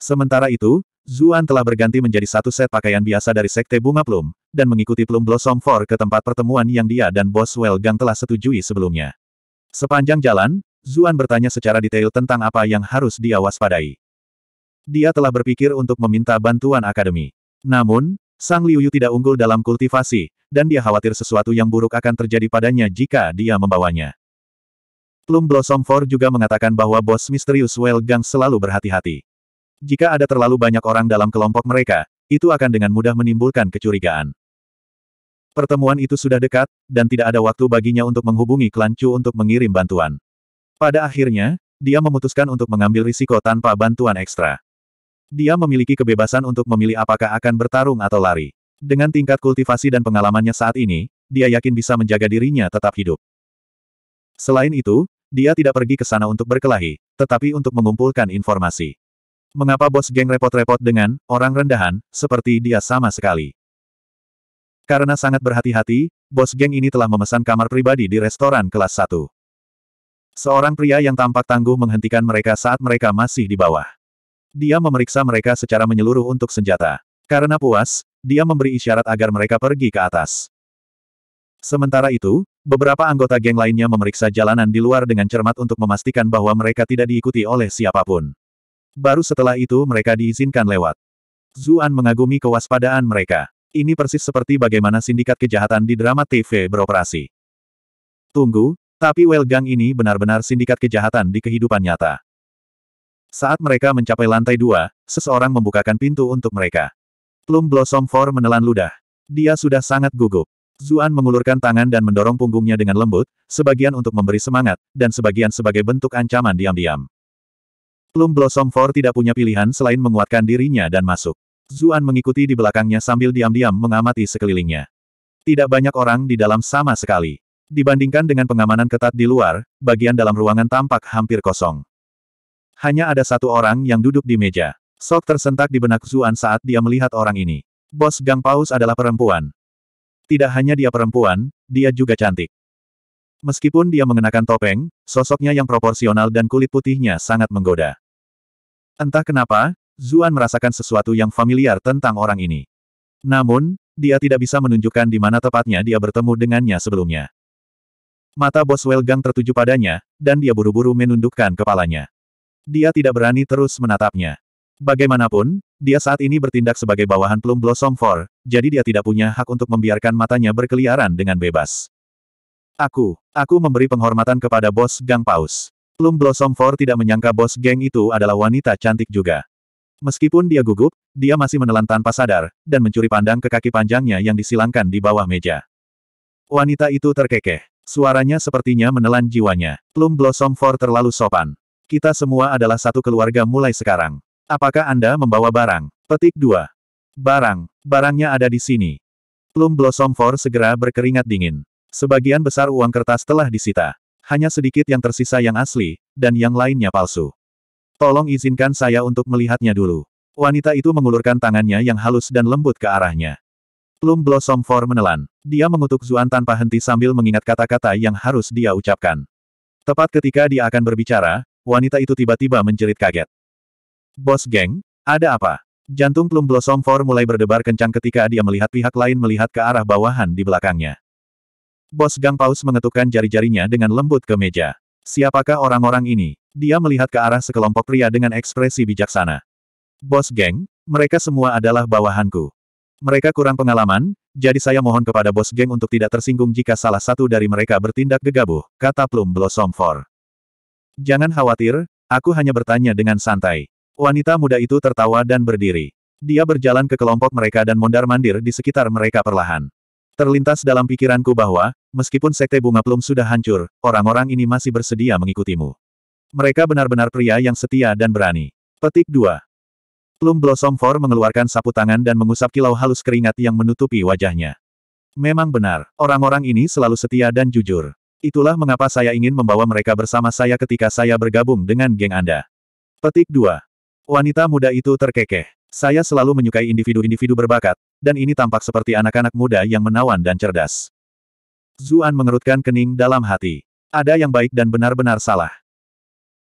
Sementara itu, Zuan telah berganti menjadi satu set pakaian biasa dari Sekte Bunga Plum, dan mengikuti Plum Blossom 4 ke tempat pertemuan yang dia dan Boswell Gang telah setujui sebelumnya. Sepanjang jalan, Zuan bertanya secara detail tentang apa yang harus dia waspadai. Dia telah berpikir untuk meminta bantuan akademi. Namun, Sang Liuyu tidak unggul dalam kultivasi, dan dia khawatir sesuatu yang buruk akan terjadi padanya jika dia membawanya. Plum Blossom Four juga mengatakan bahwa bos misterius Well Gang selalu berhati-hati. Jika ada terlalu banyak orang dalam kelompok mereka, itu akan dengan mudah menimbulkan kecurigaan. Pertemuan itu sudah dekat, dan tidak ada waktu baginya untuk menghubungi klan Chu untuk mengirim bantuan. Pada akhirnya, dia memutuskan untuk mengambil risiko tanpa bantuan ekstra. Dia memiliki kebebasan untuk memilih apakah akan bertarung atau lari. Dengan tingkat kultivasi dan pengalamannya saat ini, dia yakin bisa menjaga dirinya tetap hidup. Selain itu, dia tidak pergi ke sana untuk berkelahi, tetapi untuk mengumpulkan informasi. Mengapa bos geng repot-repot dengan orang rendahan, seperti dia sama sekali? Karena sangat berhati-hati, bos geng ini telah memesan kamar pribadi di restoran kelas 1. Seorang pria yang tampak tangguh menghentikan mereka saat mereka masih di bawah. Dia memeriksa mereka secara menyeluruh untuk senjata. Karena puas, dia memberi isyarat agar mereka pergi ke atas. Sementara itu, beberapa anggota geng lainnya memeriksa jalanan di luar dengan cermat untuk memastikan bahwa mereka tidak diikuti oleh siapapun. Baru setelah itu mereka diizinkan lewat. Zuan mengagumi kewaspadaan mereka. Ini persis seperti bagaimana sindikat kejahatan di drama TV beroperasi. Tunggu, tapi Well Gang ini benar-benar sindikat kejahatan di kehidupan nyata. Saat mereka mencapai lantai dua, seseorang membukakan pintu untuk mereka. Plum Blossom Four menelan ludah. Dia sudah sangat gugup. Zuan mengulurkan tangan dan mendorong punggungnya dengan lembut, sebagian untuk memberi semangat, dan sebagian sebagai bentuk ancaman diam-diam. Plum Blossom Four tidak punya pilihan selain menguatkan dirinya dan masuk. Zuan mengikuti di belakangnya sambil diam-diam mengamati sekelilingnya. Tidak banyak orang di dalam sama sekali. Dibandingkan dengan pengamanan ketat di luar, bagian dalam ruangan tampak hampir kosong. Hanya ada satu orang yang duduk di meja. Sok tersentak di benak Zuan saat dia melihat orang ini. Bos Gang Paus adalah perempuan. Tidak hanya dia perempuan, dia juga cantik. Meskipun dia mengenakan topeng, sosoknya yang proporsional dan kulit putihnya sangat menggoda. Entah kenapa, Zuan merasakan sesuatu yang familiar tentang orang ini. Namun, dia tidak bisa menunjukkan di mana tepatnya dia bertemu dengannya sebelumnya. Mata Boswell Gang tertuju padanya, dan dia buru-buru menundukkan kepalanya. Dia tidak berani terus menatapnya. Bagaimanapun, dia saat ini bertindak sebagai bawahan Plum Blossom Four, jadi dia tidak punya hak untuk membiarkan matanya berkeliaran dengan bebas. Aku, aku memberi penghormatan kepada bos Gang Paus. Plum Blossom Four tidak menyangka bos geng itu adalah wanita cantik juga. Meskipun dia gugup, dia masih menelan tanpa sadar, dan mencuri pandang ke kaki panjangnya yang disilangkan di bawah meja. Wanita itu terkekeh. Suaranya sepertinya menelan jiwanya. Plum Blossom Four terlalu sopan. Kita semua adalah satu keluarga mulai sekarang. Apakah Anda membawa barang? Petik 2. Barang. Barangnya ada di sini. Plum Blossom Four segera berkeringat dingin. Sebagian besar uang kertas telah disita. Hanya sedikit yang tersisa yang asli, dan yang lainnya palsu. Tolong izinkan saya untuk melihatnya dulu. Wanita itu mengulurkan tangannya yang halus dan lembut ke arahnya. Plum Blossom Four menelan. Dia mengutuk Zuan tanpa henti sambil mengingat kata-kata yang harus dia ucapkan. Tepat ketika dia akan berbicara, wanita itu tiba-tiba menjerit kaget. Bos geng, ada apa? Jantung Plum Blossom Four mulai berdebar kencang ketika dia melihat pihak lain melihat ke arah bawahan di belakangnya. Bos Gang Paus mengetukkan jari-jarinya dengan lembut ke meja. Siapakah orang-orang ini? Dia melihat ke arah sekelompok pria dengan ekspresi bijaksana. Bos Geng, mereka semua adalah bawahanku. Mereka kurang pengalaman, jadi saya mohon kepada Bos Geng untuk tidak tersinggung jika salah satu dari mereka bertindak gegabah, kata Plum Blossom Four. Jangan khawatir, aku hanya bertanya dengan santai. Wanita muda itu tertawa dan berdiri. Dia berjalan ke kelompok mereka dan mondar-mandir di sekitar mereka perlahan. Terlintas dalam pikiranku bahwa, meskipun sekte bunga plum sudah hancur, orang-orang ini masih bersedia mengikutimu. Mereka benar-benar pria yang setia dan berani. Petik 2. Plum Blossom Four mengeluarkan sapu tangan dan mengusap kilau halus keringat yang menutupi wajahnya. Memang benar, orang-orang ini selalu setia dan jujur. Itulah mengapa saya ingin membawa mereka bersama saya ketika saya bergabung dengan geng Anda. Petik 2. Wanita muda itu terkekeh. Saya selalu menyukai individu-individu berbakat, dan ini tampak seperti anak-anak muda yang menawan dan cerdas. Zuan mengerutkan kening dalam hati. Ada yang baik dan benar-benar salah.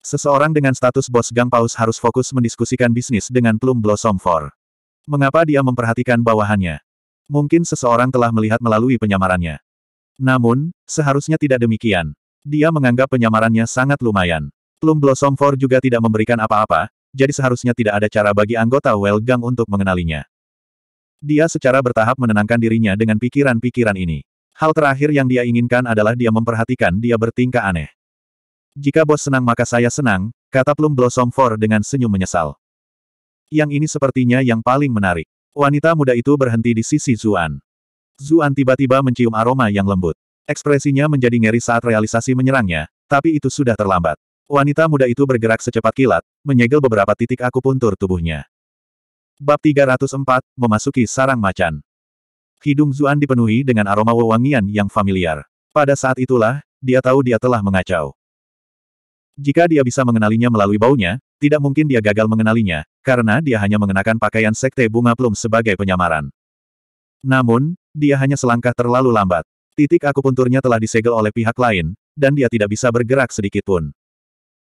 Seseorang dengan status bos Gang Paus harus fokus mendiskusikan bisnis dengan Plum Blossom 4. Mengapa dia memperhatikan bawahannya? Mungkin seseorang telah melihat melalui penyamarannya. Namun, seharusnya tidak demikian. Dia menganggap penyamarannya sangat lumayan. Plum Blossom Four juga tidak memberikan apa-apa, jadi seharusnya tidak ada cara bagi anggota Well Gang untuk mengenalinya. Dia secara bertahap menenangkan dirinya dengan pikiran-pikiran ini. Hal terakhir yang dia inginkan adalah dia memperhatikan dia bertingkah aneh. Jika bos senang maka saya senang, kata Plum Blossom Four dengan senyum menyesal. Yang ini sepertinya yang paling menarik. Wanita muda itu berhenti di sisi Zuan. Zuan tiba-tiba mencium aroma yang lembut. Ekspresinya menjadi ngeri saat realisasi menyerangnya, tapi itu sudah terlambat. Wanita muda itu bergerak secepat kilat, menyegel beberapa titik akupuntur tubuhnya. Bab 304, memasuki sarang macan. Hidung Zuan dipenuhi dengan aroma wewangian yang familiar. Pada saat itulah, dia tahu dia telah mengacau. Jika dia bisa mengenalinya melalui baunya, tidak mungkin dia gagal mengenalinya, karena dia hanya mengenakan pakaian sekte bunga plum sebagai penyamaran. Namun, dia hanya selangkah terlalu lambat. Titik akupunturnya telah disegel oleh pihak lain, dan dia tidak bisa bergerak sedikitpun.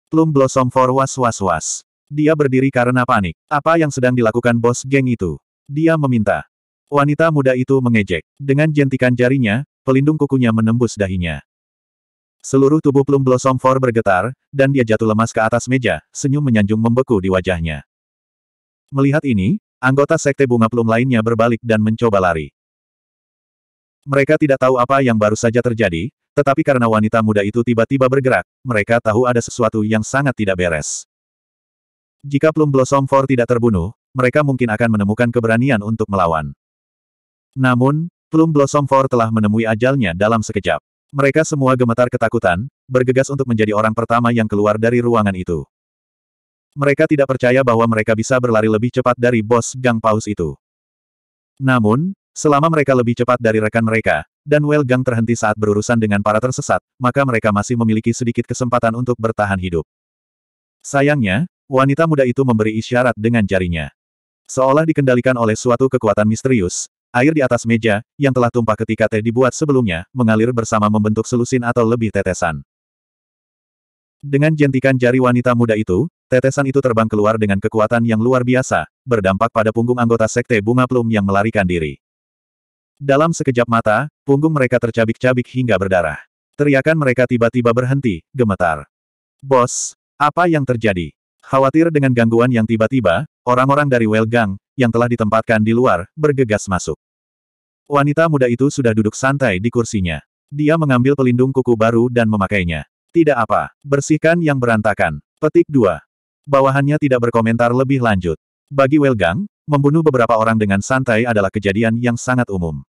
Plum Blossom For was-was-was. Dia berdiri karena panik. Apa yang sedang dilakukan bos geng itu? Dia meminta. Wanita muda itu mengejek. Dengan jentikan jarinya, pelindung kukunya menembus dahinya. Seluruh tubuh Plum Blossom Four bergetar, dan dia jatuh lemas ke atas meja, senyum menyanjung membeku di wajahnya. Melihat ini, Anggota sekte bunga plum lainnya berbalik dan mencoba lari. Mereka tidak tahu apa yang baru saja terjadi, tetapi karena wanita muda itu tiba-tiba bergerak, mereka tahu ada sesuatu yang sangat tidak beres. Jika Plum Blossom Four tidak terbunuh, mereka mungkin akan menemukan keberanian untuk melawan. Namun, Plum Blossom Four telah menemui ajalnya dalam sekejap. Mereka semua gemetar ketakutan, bergegas untuk menjadi orang pertama yang keluar dari ruangan itu. Mereka tidak percaya bahwa mereka bisa berlari lebih cepat dari bos Gang Paus itu. Namun, selama mereka lebih cepat dari rekan mereka, dan Well Gang terhenti saat berurusan dengan para tersesat, maka mereka masih memiliki sedikit kesempatan untuk bertahan hidup. Sayangnya, wanita muda itu memberi isyarat dengan jarinya. Seolah dikendalikan oleh suatu kekuatan misterius, air di atas meja, yang telah tumpah ketika teh dibuat sebelumnya, mengalir bersama membentuk selusin atau lebih tetesan. Dengan jentikan jari wanita muda itu, Tetesan itu terbang keluar dengan kekuatan yang luar biasa, berdampak pada punggung anggota Sekte Bunga Plum yang melarikan diri. Dalam sekejap mata, punggung mereka tercabik-cabik hingga berdarah. Teriakan mereka tiba-tiba berhenti, gemetar. Bos, apa yang terjadi? Khawatir dengan gangguan yang tiba-tiba, orang-orang dari Well Gang, yang telah ditempatkan di luar, bergegas masuk. Wanita muda itu sudah duduk santai di kursinya. Dia mengambil pelindung kuku baru dan memakainya. Tidak apa, bersihkan yang berantakan. Petik 2. Bawahannya tidak berkomentar lebih lanjut. Bagi Welgang, membunuh beberapa orang dengan santai adalah kejadian yang sangat umum.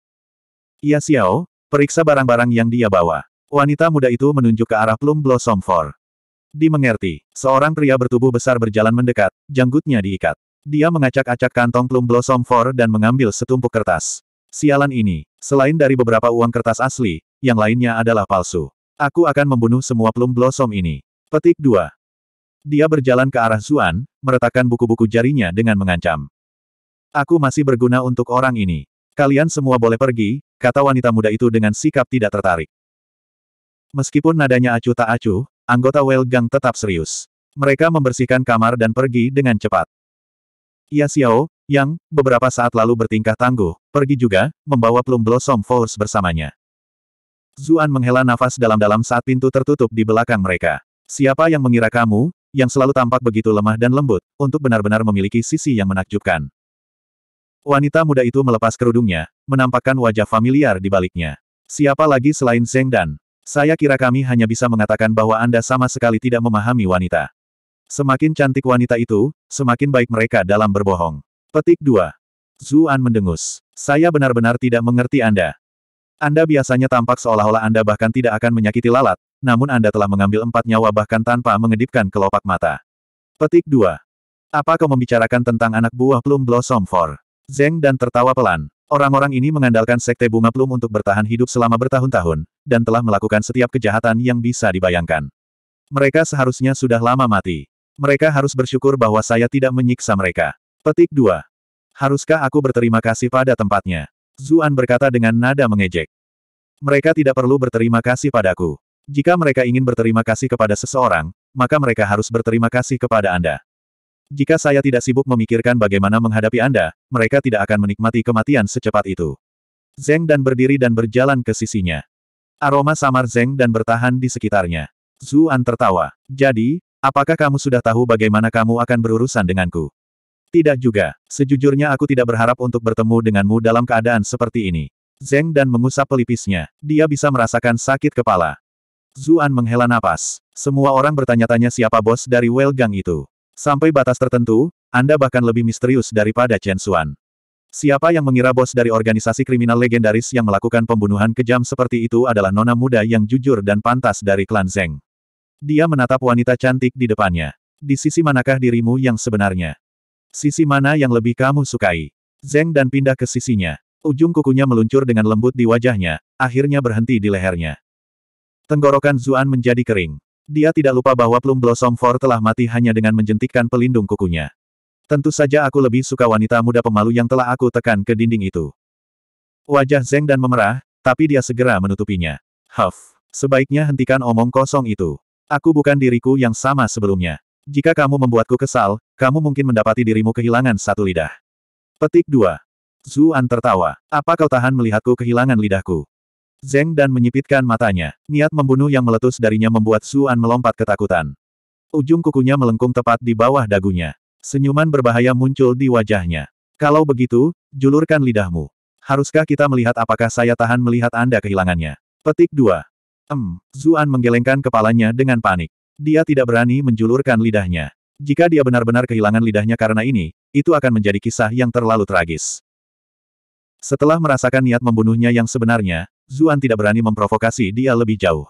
Ia Xiao, periksa barang-barang yang dia bawa. Wanita muda itu menunjuk ke arah Plum Blossom Di mengerti. seorang pria bertubuh besar berjalan mendekat, janggutnya diikat. Dia mengacak-acak kantong Plum Blossom Four dan mengambil setumpuk kertas. Sialan ini, selain dari beberapa uang kertas asli, yang lainnya adalah palsu. Aku akan membunuh semua Plum Blossom ini. Petik 2. Dia berjalan ke arah Zuan, meretakkan buku-buku jarinya dengan mengancam. Aku masih berguna untuk orang ini. Kalian semua boleh pergi, kata wanita muda itu dengan sikap tidak tertarik. Meskipun nadanya acuh tak acuh, anggota Well Gang tetap serius. Mereka membersihkan kamar dan pergi dengan cepat. Ya Xiao, yang, beberapa saat lalu bertingkah tangguh, pergi juga, membawa Plum Blossom Force bersamanya. Zuan menghela nafas dalam-dalam saat pintu tertutup di belakang mereka. Siapa yang mengira kamu, yang selalu tampak begitu lemah dan lembut, untuk benar-benar memiliki sisi yang menakjubkan. Wanita muda itu melepas kerudungnya, menampakkan wajah familiar di baliknya. Siapa lagi selain Zeng Dan? Saya kira kami hanya bisa mengatakan bahwa Anda sama sekali tidak memahami wanita. Semakin cantik wanita itu, semakin baik mereka dalam berbohong. Petik 2. Zuan mendengus. Saya benar-benar tidak mengerti Anda. Anda biasanya tampak seolah-olah Anda bahkan tidak akan menyakiti lalat, namun Anda telah mengambil empat nyawa bahkan tanpa mengedipkan kelopak mata. Petik 2. Apa kau membicarakan tentang anak buah Plum Blossom for Zeng dan tertawa pelan. Orang-orang ini mengandalkan sekte bunga plum untuk bertahan hidup selama bertahun-tahun, dan telah melakukan setiap kejahatan yang bisa dibayangkan. Mereka seharusnya sudah lama mati. Mereka harus bersyukur bahwa saya tidak menyiksa mereka. Petik 2. Haruskah aku berterima kasih pada tempatnya? Zuan berkata dengan nada mengejek. Mereka tidak perlu berterima kasih padaku. Jika mereka ingin berterima kasih kepada seseorang, maka mereka harus berterima kasih kepada Anda. Jika saya tidak sibuk memikirkan bagaimana menghadapi Anda, mereka tidak akan menikmati kematian secepat itu. Zeng dan berdiri dan berjalan ke sisinya. Aroma samar Zeng dan bertahan di sekitarnya. Zuan tertawa. Jadi, apakah kamu sudah tahu bagaimana kamu akan berurusan denganku? Tidak juga. Sejujurnya aku tidak berharap untuk bertemu denganmu dalam keadaan seperti ini. Zeng dan mengusap pelipisnya. Dia bisa merasakan sakit kepala. Zuan menghela napas. Semua orang bertanya-tanya siapa bos dari Well Gang itu. Sampai batas tertentu, Anda bahkan lebih misterius daripada Chen Xuan. Siapa yang mengira bos dari organisasi kriminal legendaris yang melakukan pembunuhan kejam seperti itu adalah nona muda yang jujur dan pantas dari klan Zeng. Dia menatap wanita cantik di depannya. Di sisi manakah dirimu yang sebenarnya? Sisi mana yang lebih kamu sukai? Zeng dan pindah ke sisinya. Ujung kukunya meluncur dengan lembut di wajahnya, akhirnya berhenti di lehernya. Tenggorokan Zuan menjadi kering. Dia tidak lupa bahwa Plum Blossom Four telah mati hanya dengan menjentikkan pelindung kukunya. Tentu saja aku lebih suka wanita muda pemalu yang telah aku tekan ke dinding itu. Wajah Zeng dan memerah, tapi dia segera menutupinya. Huff, sebaiknya hentikan omong kosong itu. Aku bukan diriku yang sama sebelumnya. Jika kamu membuatku kesal, kamu mungkin mendapati dirimu kehilangan satu lidah. Petik 2. Zuan tertawa. Apa kau tahan melihatku kehilangan lidahku? Zeng dan menyipitkan matanya. Niat membunuh yang meletus darinya membuat Zuan melompat ketakutan. Ujung kukunya melengkung tepat di bawah dagunya. Senyuman berbahaya muncul di wajahnya. Kalau begitu, julurkan lidahmu. Haruskah kita melihat apakah saya tahan melihat Anda kehilangannya? Petik 2. Em, Zuan menggelengkan kepalanya dengan panik. Dia tidak berani menjulurkan lidahnya. Jika dia benar-benar kehilangan lidahnya karena ini, itu akan menjadi kisah yang terlalu tragis. Setelah merasakan niat membunuhnya yang sebenarnya, Zuan tidak berani memprovokasi dia lebih jauh.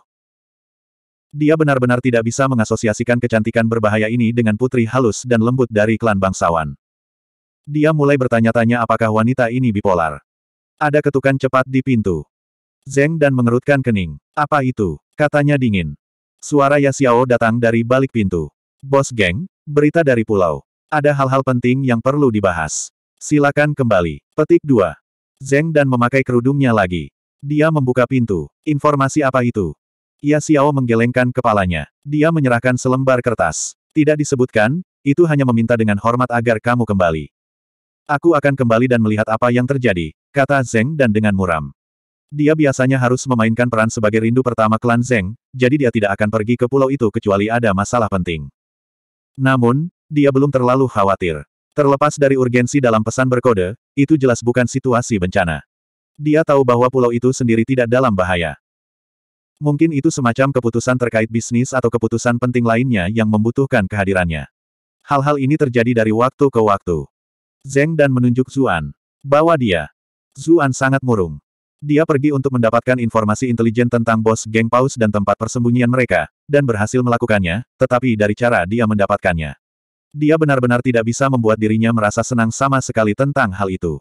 Dia benar-benar tidak bisa mengasosiasikan kecantikan berbahaya ini dengan putri halus dan lembut dari klan bangsawan. Dia mulai bertanya-tanya apakah wanita ini bipolar. Ada ketukan cepat di pintu. Zeng dan mengerutkan kening. Apa itu? Katanya dingin. Suara Ya Xiao datang dari balik pintu. Bos geng, berita dari pulau. Ada hal-hal penting yang perlu dibahas. Silakan kembali. Petik 2. Zeng dan memakai kerudungnya lagi. Dia membuka pintu. Informasi apa itu? Ya Xiao menggelengkan kepalanya. Dia menyerahkan selembar kertas. Tidak disebutkan, itu hanya meminta dengan hormat agar kamu kembali. Aku akan kembali dan melihat apa yang terjadi, kata Zeng dan dengan muram. Dia biasanya harus memainkan peran sebagai rindu pertama klan Zeng, jadi dia tidak akan pergi ke pulau itu kecuali ada masalah penting. Namun, dia belum terlalu khawatir. Terlepas dari urgensi dalam pesan berkode, itu jelas bukan situasi bencana. Dia tahu bahwa pulau itu sendiri tidak dalam bahaya. Mungkin itu semacam keputusan terkait bisnis atau keputusan penting lainnya yang membutuhkan kehadirannya. Hal-hal ini terjadi dari waktu ke waktu. Zeng dan menunjuk Zuan. Bawa dia. Zuan sangat murung. Dia pergi untuk mendapatkan informasi intelijen tentang bos geng Paus dan tempat persembunyian mereka, dan berhasil melakukannya, tetapi dari cara dia mendapatkannya. Dia benar-benar tidak bisa membuat dirinya merasa senang sama sekali tentang hal itu.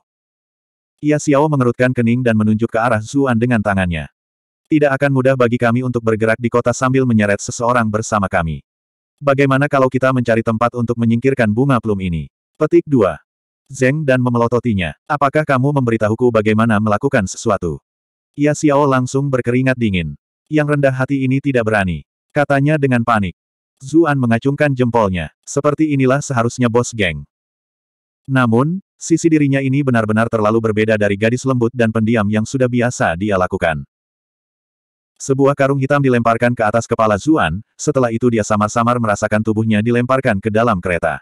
Ia Xiao mengerutkan kening dan menunjuk ke arah Zuan dengan tangannya. Tidak akan mudah bagi kami untuk bergerak di kota sambil menyeret seseorang bersama kami. Bagaimana kalau kita mencari tempat untuk menyingkirkan bunga plum ini? Petik 2. Zeng dan memelototinya. Apakah kamu memberitahuku bagaimana melakukan sesuatu? Ia Xiao langsung berkeringat dingin. Yang rendah hati ini tidak berani. Katanya dengan panik. Zuan mengacungkan jempolnya. Seperti inilah seharusnya bos geng. Namun, Sisi dirinya ini benar-benar terlalu berbeda dari gadis lembut dan pendiam yang sudah biasa dia lakukan. Sebuah karung hitam dilemparkan ke atas kepala Zuan, setelah itu dia samar-samar merasakan tubuhnya dilemparkan ke dalam kereta.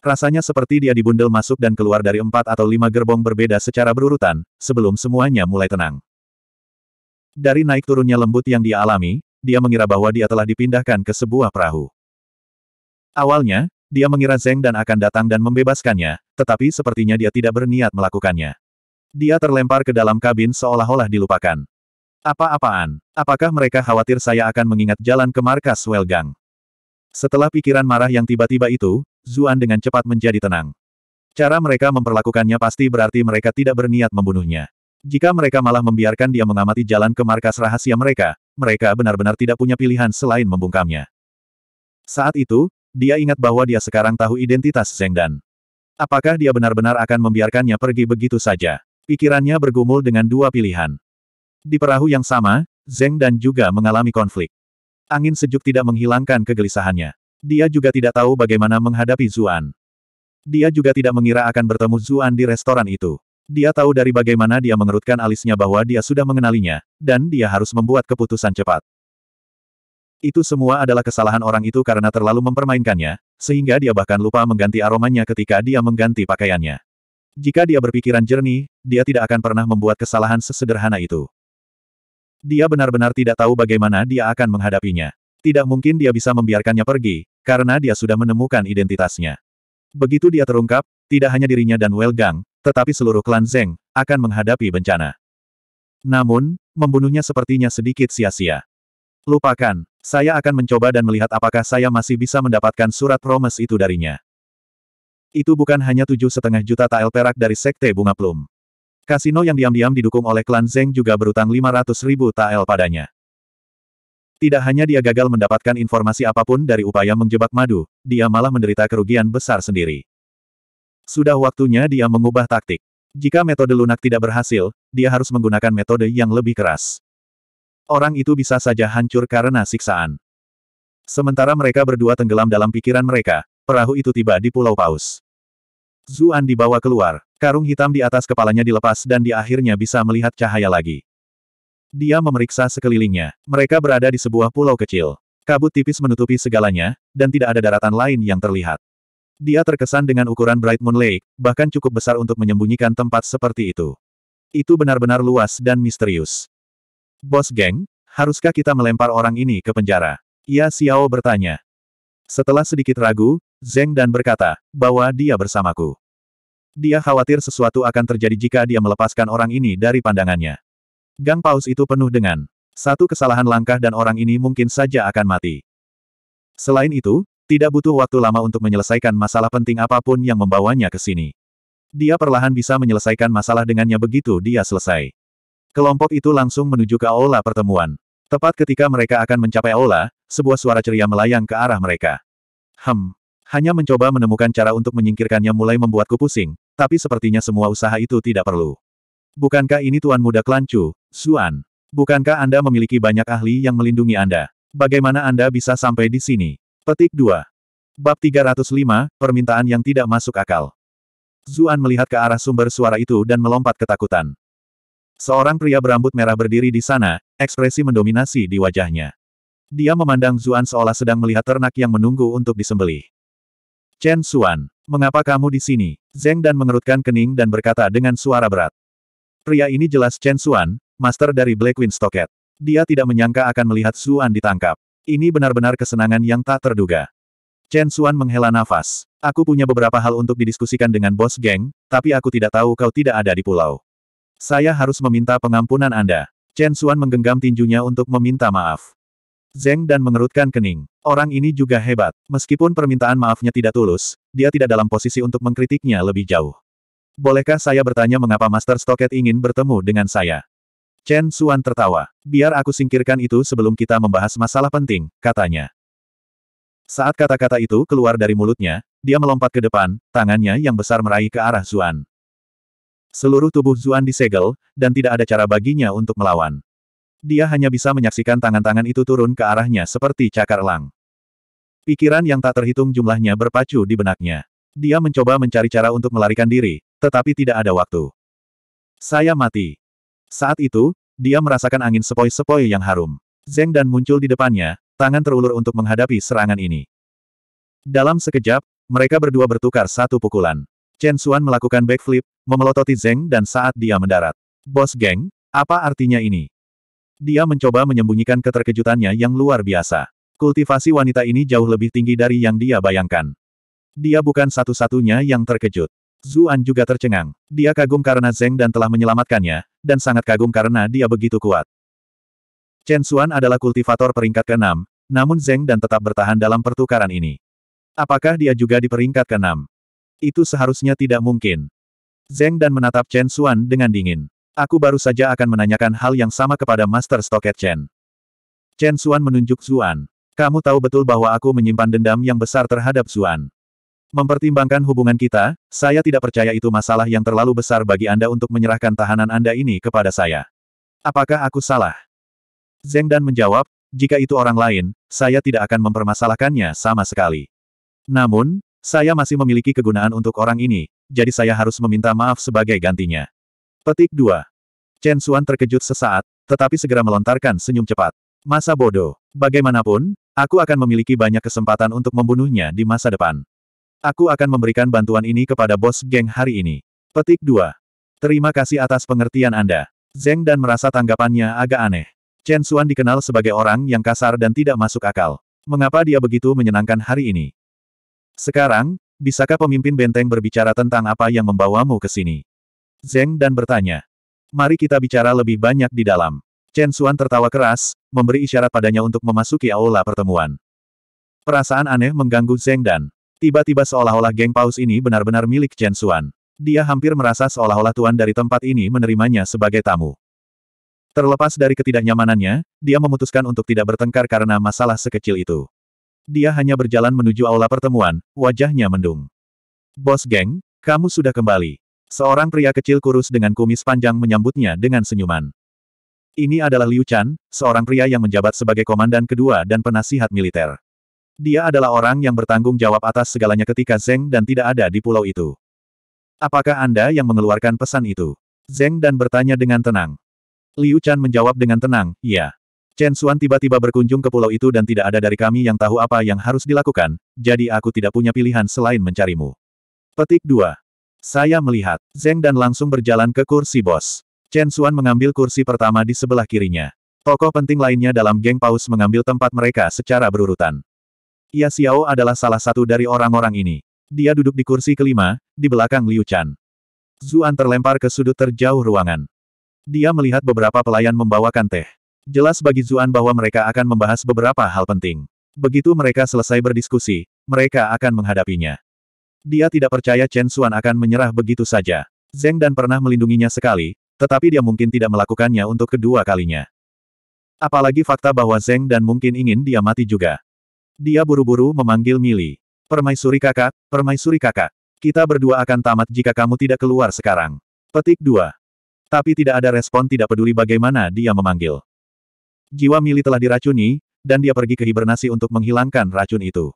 Rasanya seperti dia dibundel masuk dan keluar dari empat atau lima gerbong berbeda secara berurutan, sebelum semuanya mulai tenang. Dari naik turunnya lembut yang dia alami, dia mengira bahwa dia telah dipindahkan ke sebuah perahu. Awalnya, dia mengira Zeng dan akan datang dan membebaskannya, tetapi sepertinya dia tidak berniat melakukannya. Dia terlempar ke dalam kabin seolah-olah dilupakan. Apa-apaan? Apakah mereka khawatir saya akan mengingat jalan ke markas Welgang? Setelah pikiran marah yang tiba-tiba itu, Zuan dengan cepat menjadi tenang. Cara mereka memperlakukannya pasti berarti mereka tidak berniat membunuhnya. Jika mereka malah membiarkan dia mengamati jalan ke markas rahasia mereka, mereka benar-benar tidak punya pilihan selain membungkamnya. Saat itu, dia ingat bahwa dia sekarang tahu identitas Zheng Dan. Apakah dia benar-benar akan membiarkannya pergi begitu saja? Pikirannya bergumul dengan dua pilihan. Di perahu yang sama, Zeng dan juga mengalami konflik. Angin sejuk tidak menghilangkan kegelisahannya. Dia juga tidak tahu bagaimana menghadapi Zuan. Dia juga tidak mengira akan bertemu Zuan di restoran itu. Dia tahu dari bagaimana dia mengerutkan alisnya bahwa dia sudah mengenalinya, dan dia harus membuat keputusan cepat. Itu semua adalah kesalahan orang itu karena terlalu mempermainkannya, sehingga dia bahkan lupa mengganti aromanya ketika dia mengganti pakaiannya. Jika dia berpikiran jernih, dia tidak akan pernah membuat kesalahan sesederhana itu. Dia benar-benar tidak tahu bagaimana dia akan menghadapinya. Tidak mungkin dia bisa membiarkannya pergi, karena dia sudah menemukan identitasnya. Begitu dia terungkap, tidak hanya dirinya dan Welgang, tetapi seluruh klan Zeng, akan menghadapi bencana. Namun, membunuhnya sepertinya sedikit sia-sia. Lupakan, saya akan mencoba dan melihat apakah saya masih bisa mendapatkan surat promes itu darinya. Itu bukan hanya tujuh setengah juta tael perak dari Sekte Bunga Plum. Kasino yang diam-diam didukung oleh klan Zeng juga berutang lima ratus ribu tael padanya. Tidak hanya dia gagal mendapatkan informasi apapun dari upaya menjebak madu, dia malah menderita kerugian besar sendiri. Sudah waktunya dia mengubah taktik. Jika metode lunak tidak berhasil, dia harus menggunakan metode yang lebih keras. Orang itu bisa saja hancur karena siksaan. Sementara mereka berdua tenggelam dalam pikiran mereka, perahu itu tiba di Pulau Paus. Zuan dibawa keluar, karung hitam di atas kepalanya dilepas dan di akhirnya bisa melihat cahaya lagi. Dia memeriksa sekelilingnya. Mereka berada di sebuah pulau kecil. Kabut tipis menutupi segalanya, dan tidak ada daratan lain yang terlihat. Dia terkesan dengan ukuran Bright Moon Lake, bahkan cukup besar untuk menyembunyikan tempat seperti itu. Itu benar-benar luas dan misterius. Bos geng, haruskah kita melempar orang ini ke penjara? Ya Xiao bertanya. Setelah sedikit ragu, Zeng dan berkata, bahwa dia bersamaku. Dia khawatir sesuatu akan terjadi jika dia melepaskan orang ini dari pandangannya. Gang Paus itu penuh dengan satu kesalahan langkah dan orang ini mungkin saja akan mati. Selain itu, tidak butuh waktu lama untuk menyelesaikan masalah penting apapun yang membawanya ke sini. Dia perlahan bisa menyelesaikan masalah dengannya begitu dia selesai. Kelompok itu langsung menuju ke aula pertemuan. Tepat ketika mereka akan mencapai aula, sebuah suara ceria melayang ke arah mereka. Hem. Hanya mencoba menemukan cara untuk menyingkirkannya mulai membuatku pusing, tapi sepertinya semua usaha itu tidak perlu. Bukankah ini Tuan Muda klancu, Suan? Zuan? Bukankah Anda memiliki banyak ahli yang melindungi Anda? Bagaimana Anda bisa sampai di sini? Petik 2. Bab 305, Permintaan yang tidak masuk akal. Zuan melihat ke arah sumber suara itu dan melompat ketakutan. Seorang pria berambut merah berdiri di sana, ekspresi mendominasi di wajahnya. Dia memandang Zuan seolah sedang melihat ternak yang menunggu untuk disembelih. Chen Xuan, mengapa kamu di sini? Zeng Dan mengerutkan kening dan berkata dengan suara berat. Pria ini jelas Chen Xuan, master dari Black Stocket. Dia tidak menyangka akan melihat Zuan ditangkap. Ini benar-benar kesenangan yang tak terduga. Chen Xuan menghela nafas. Aku punya beberapa hal untuk didiskusikan dengan bos geng, tapi aku tidak tahu kau tidak ada di pulau. Saya harus meminta pengampunan Anda. Chen Xuan menggenggam tinjunya untuk meminta maaf. Zeng dan mengerutkan kening. Orang ini juga hebat. Meskipun permintaan maafnya tidak tulus, dia tidak dalam posisi untuk mengkritiknya lebih jauh. Bolehkah saya bertanya mengapa Master Stoket ingin bertemu dengan saya? Chen Xuan tertawa. Biar aku singkirkan itu sebelum kita membahas masalah penting, katanya. Saat kata-kata itu keluar dari mulutnya, dia melompat ke depan, tangannya yang besar meraih ke arah Zuan. Seluruh tubuh Zuan disegel, dan tidak ada cara baginya untuk melawan. Dia hanya bisa menyaksikan tangan-tangan itu turun ke arahnya seperti cakar elang. Pikiran yang tak terhitung jumlahnya berpacu di benaknya. Dia mencoba mencari cara untuk melarikan diri, tetapi tidak ada waktu. Saya mati. Saat itu, dia merasakan angin sepoi-sepoi yang harum. Zeng dan muncul di depannya, tangan terulur untuk menghadapi serangan ini. Dalam sekejap, mereka berdua bertukar satu pukulan. Chen Xuan melakukan backflip, memelototi Zeng dan saat dia mendarat. Bos geng, apa artinya ini? Dia mencoba menyembunyikan keterkejutannya yang luar biasa. Kultivasi wanita ini jauh lebih tinggi dari yang dia bayangkan. Dia bukan satu-satunya yang terkejut. Zuan juga tercengang. Dia kagum karena Zeng dan telah menyelamatkannya, dan sangat kagum karena dia begitu kuat. Chen Xuan adalah kultivator peringkat ke-6, namun Zeng dan tetap bertahan dalam pertukaran ini. Apakah dia juga di peringkat ke-6? Itu seharusnya tidak mungkin. Zeng dan menatap Chen Xuan dengan dingin. Aku baru saja akan menanyakan hal yang sama kepada Master Stoket Chen. Chen Xuan menunjuk Zuan. Kamu tahu betul bahwa aku menyimpan dendam yang besar terhadap Zuan. Mempertimbangkan hubungan kita, saya tidak percaya itu masalah yang terlalu besar bagi Anda untuk menyerahkan tahanan Anda ini kepada saya. Apakah aku salah? Zeng Dan menjawab, jika itu orang lain, saya tidak akan mempermasalahkannya sama sekali. Namun, saya masih memiliki kegunaan untuk orang ini, jadi saya harus meminta maaf sebagai gantinya. Petik 2. Chen Xuan terkejut sesaat, tetapi segera melontarkan senyum cepat. Masa bodoh. Bagaimanapun, aku akan memiliki banyak kesempatan untuk membunuhnya di masa depan. Aku akan memberikan bantuan ini kepada bos geng hari ini. Petik 2. Terima kasih atas pengertian Anda. Zeng dan merasa tanggapannya agak aneh. Chen Xuan dikenal sebagai orang yang kasar dan tidak masuk akal. Mengapa dia begitu menyenangkan hari ini? Sekarang, bisakah pemimpin benteng berbicara tentang apa yang membawamu ke sini? Zeng dan bertanya. Mari kita bicara lebih banyak di dalam. Chen Suan tertawa keras, memberi isyarat padanya untuk memasuki aula pertemuan. Perasaan aneh mengganggu Zeng dan. Tiba-tiba seolah-olah geng paus ini benar-benar milik Chen Suan. Dia hampir merasa seolah-olah tuan dari tempat ini menerimanya sebagai tamu. Terlepas dari ketidaknyamanannya, dia memutuskan untuk tidak bertengkar karena masalah sekecil itu dia hanya berjalan menuju aula pertemuan, wajahnya mendung. Bos geng, kamu sudah kembali. Seorang pria kecil kurus dengan kumis panjang menyambutnya dengan senyuman. Ini adalah Liu Chan, seorang pria yang menjabat sebagai komandan kedua dan penasihat militer. Dia adalah orang yang bertanggung jawab atas segalanya ketika Zeng dan tidak ada di pulau itu. Apakah Anda yang mengeluarkan pesan itu? Zeng dan bertanya dengan tenang. Liu Chan menjawab dengan tenang, Yeah. Chen Xuan tiba-tiba berkunjung ke pulau itu dan tidak ada dari kami yang tahu apa yang harus dilakukan, jadi aku tidak punya pilihan selain mencarimu. Petik 2. Saya melihat, Zeng dan langsung berjalan ke kursi bos. Chen Xuan mengambil kursi pertama di sebelah kirinya. Tokoh penting lainnya dalam geng paus mengambil tempat mereka secara berurutan. Ia Xiao adalah salah satu dari orang-orang ini. Dia duduk di kursi kelima, di belakang Liu Chan. Zuan terlempar ke sudut terjauh ruangan. Dia melihat beberapa pelayan membawakan teh. Jelas bagi Zuan bahwa mereka akan membahas beberapa hal penting. Begitu mereka selesai berdiskusi, mereka akan menghadapinya. Dia tidak percaya Chen Xuan akan menyerah begitu saja. Zeng Dan pernah melindunginya sekali, tetapi dia mungkin tidak melakukannya untuk kedua kalinya. Apalagi fakta bahwa Zeng Dan mungkin ingin dia mati juga. Dia buru-buru memanggil Mili. Permaisuri kakak, permaisuri kakak. Kita berdua akan tamat jika kamu tidak keluar sekarang. Petik 2. Tapi tidak ada respon tidak peduli bagaimana dia memanggil. Jiwa Mili telah diracuni, dan dia pergi ke hibernasi untuk menghilangkan racun itu.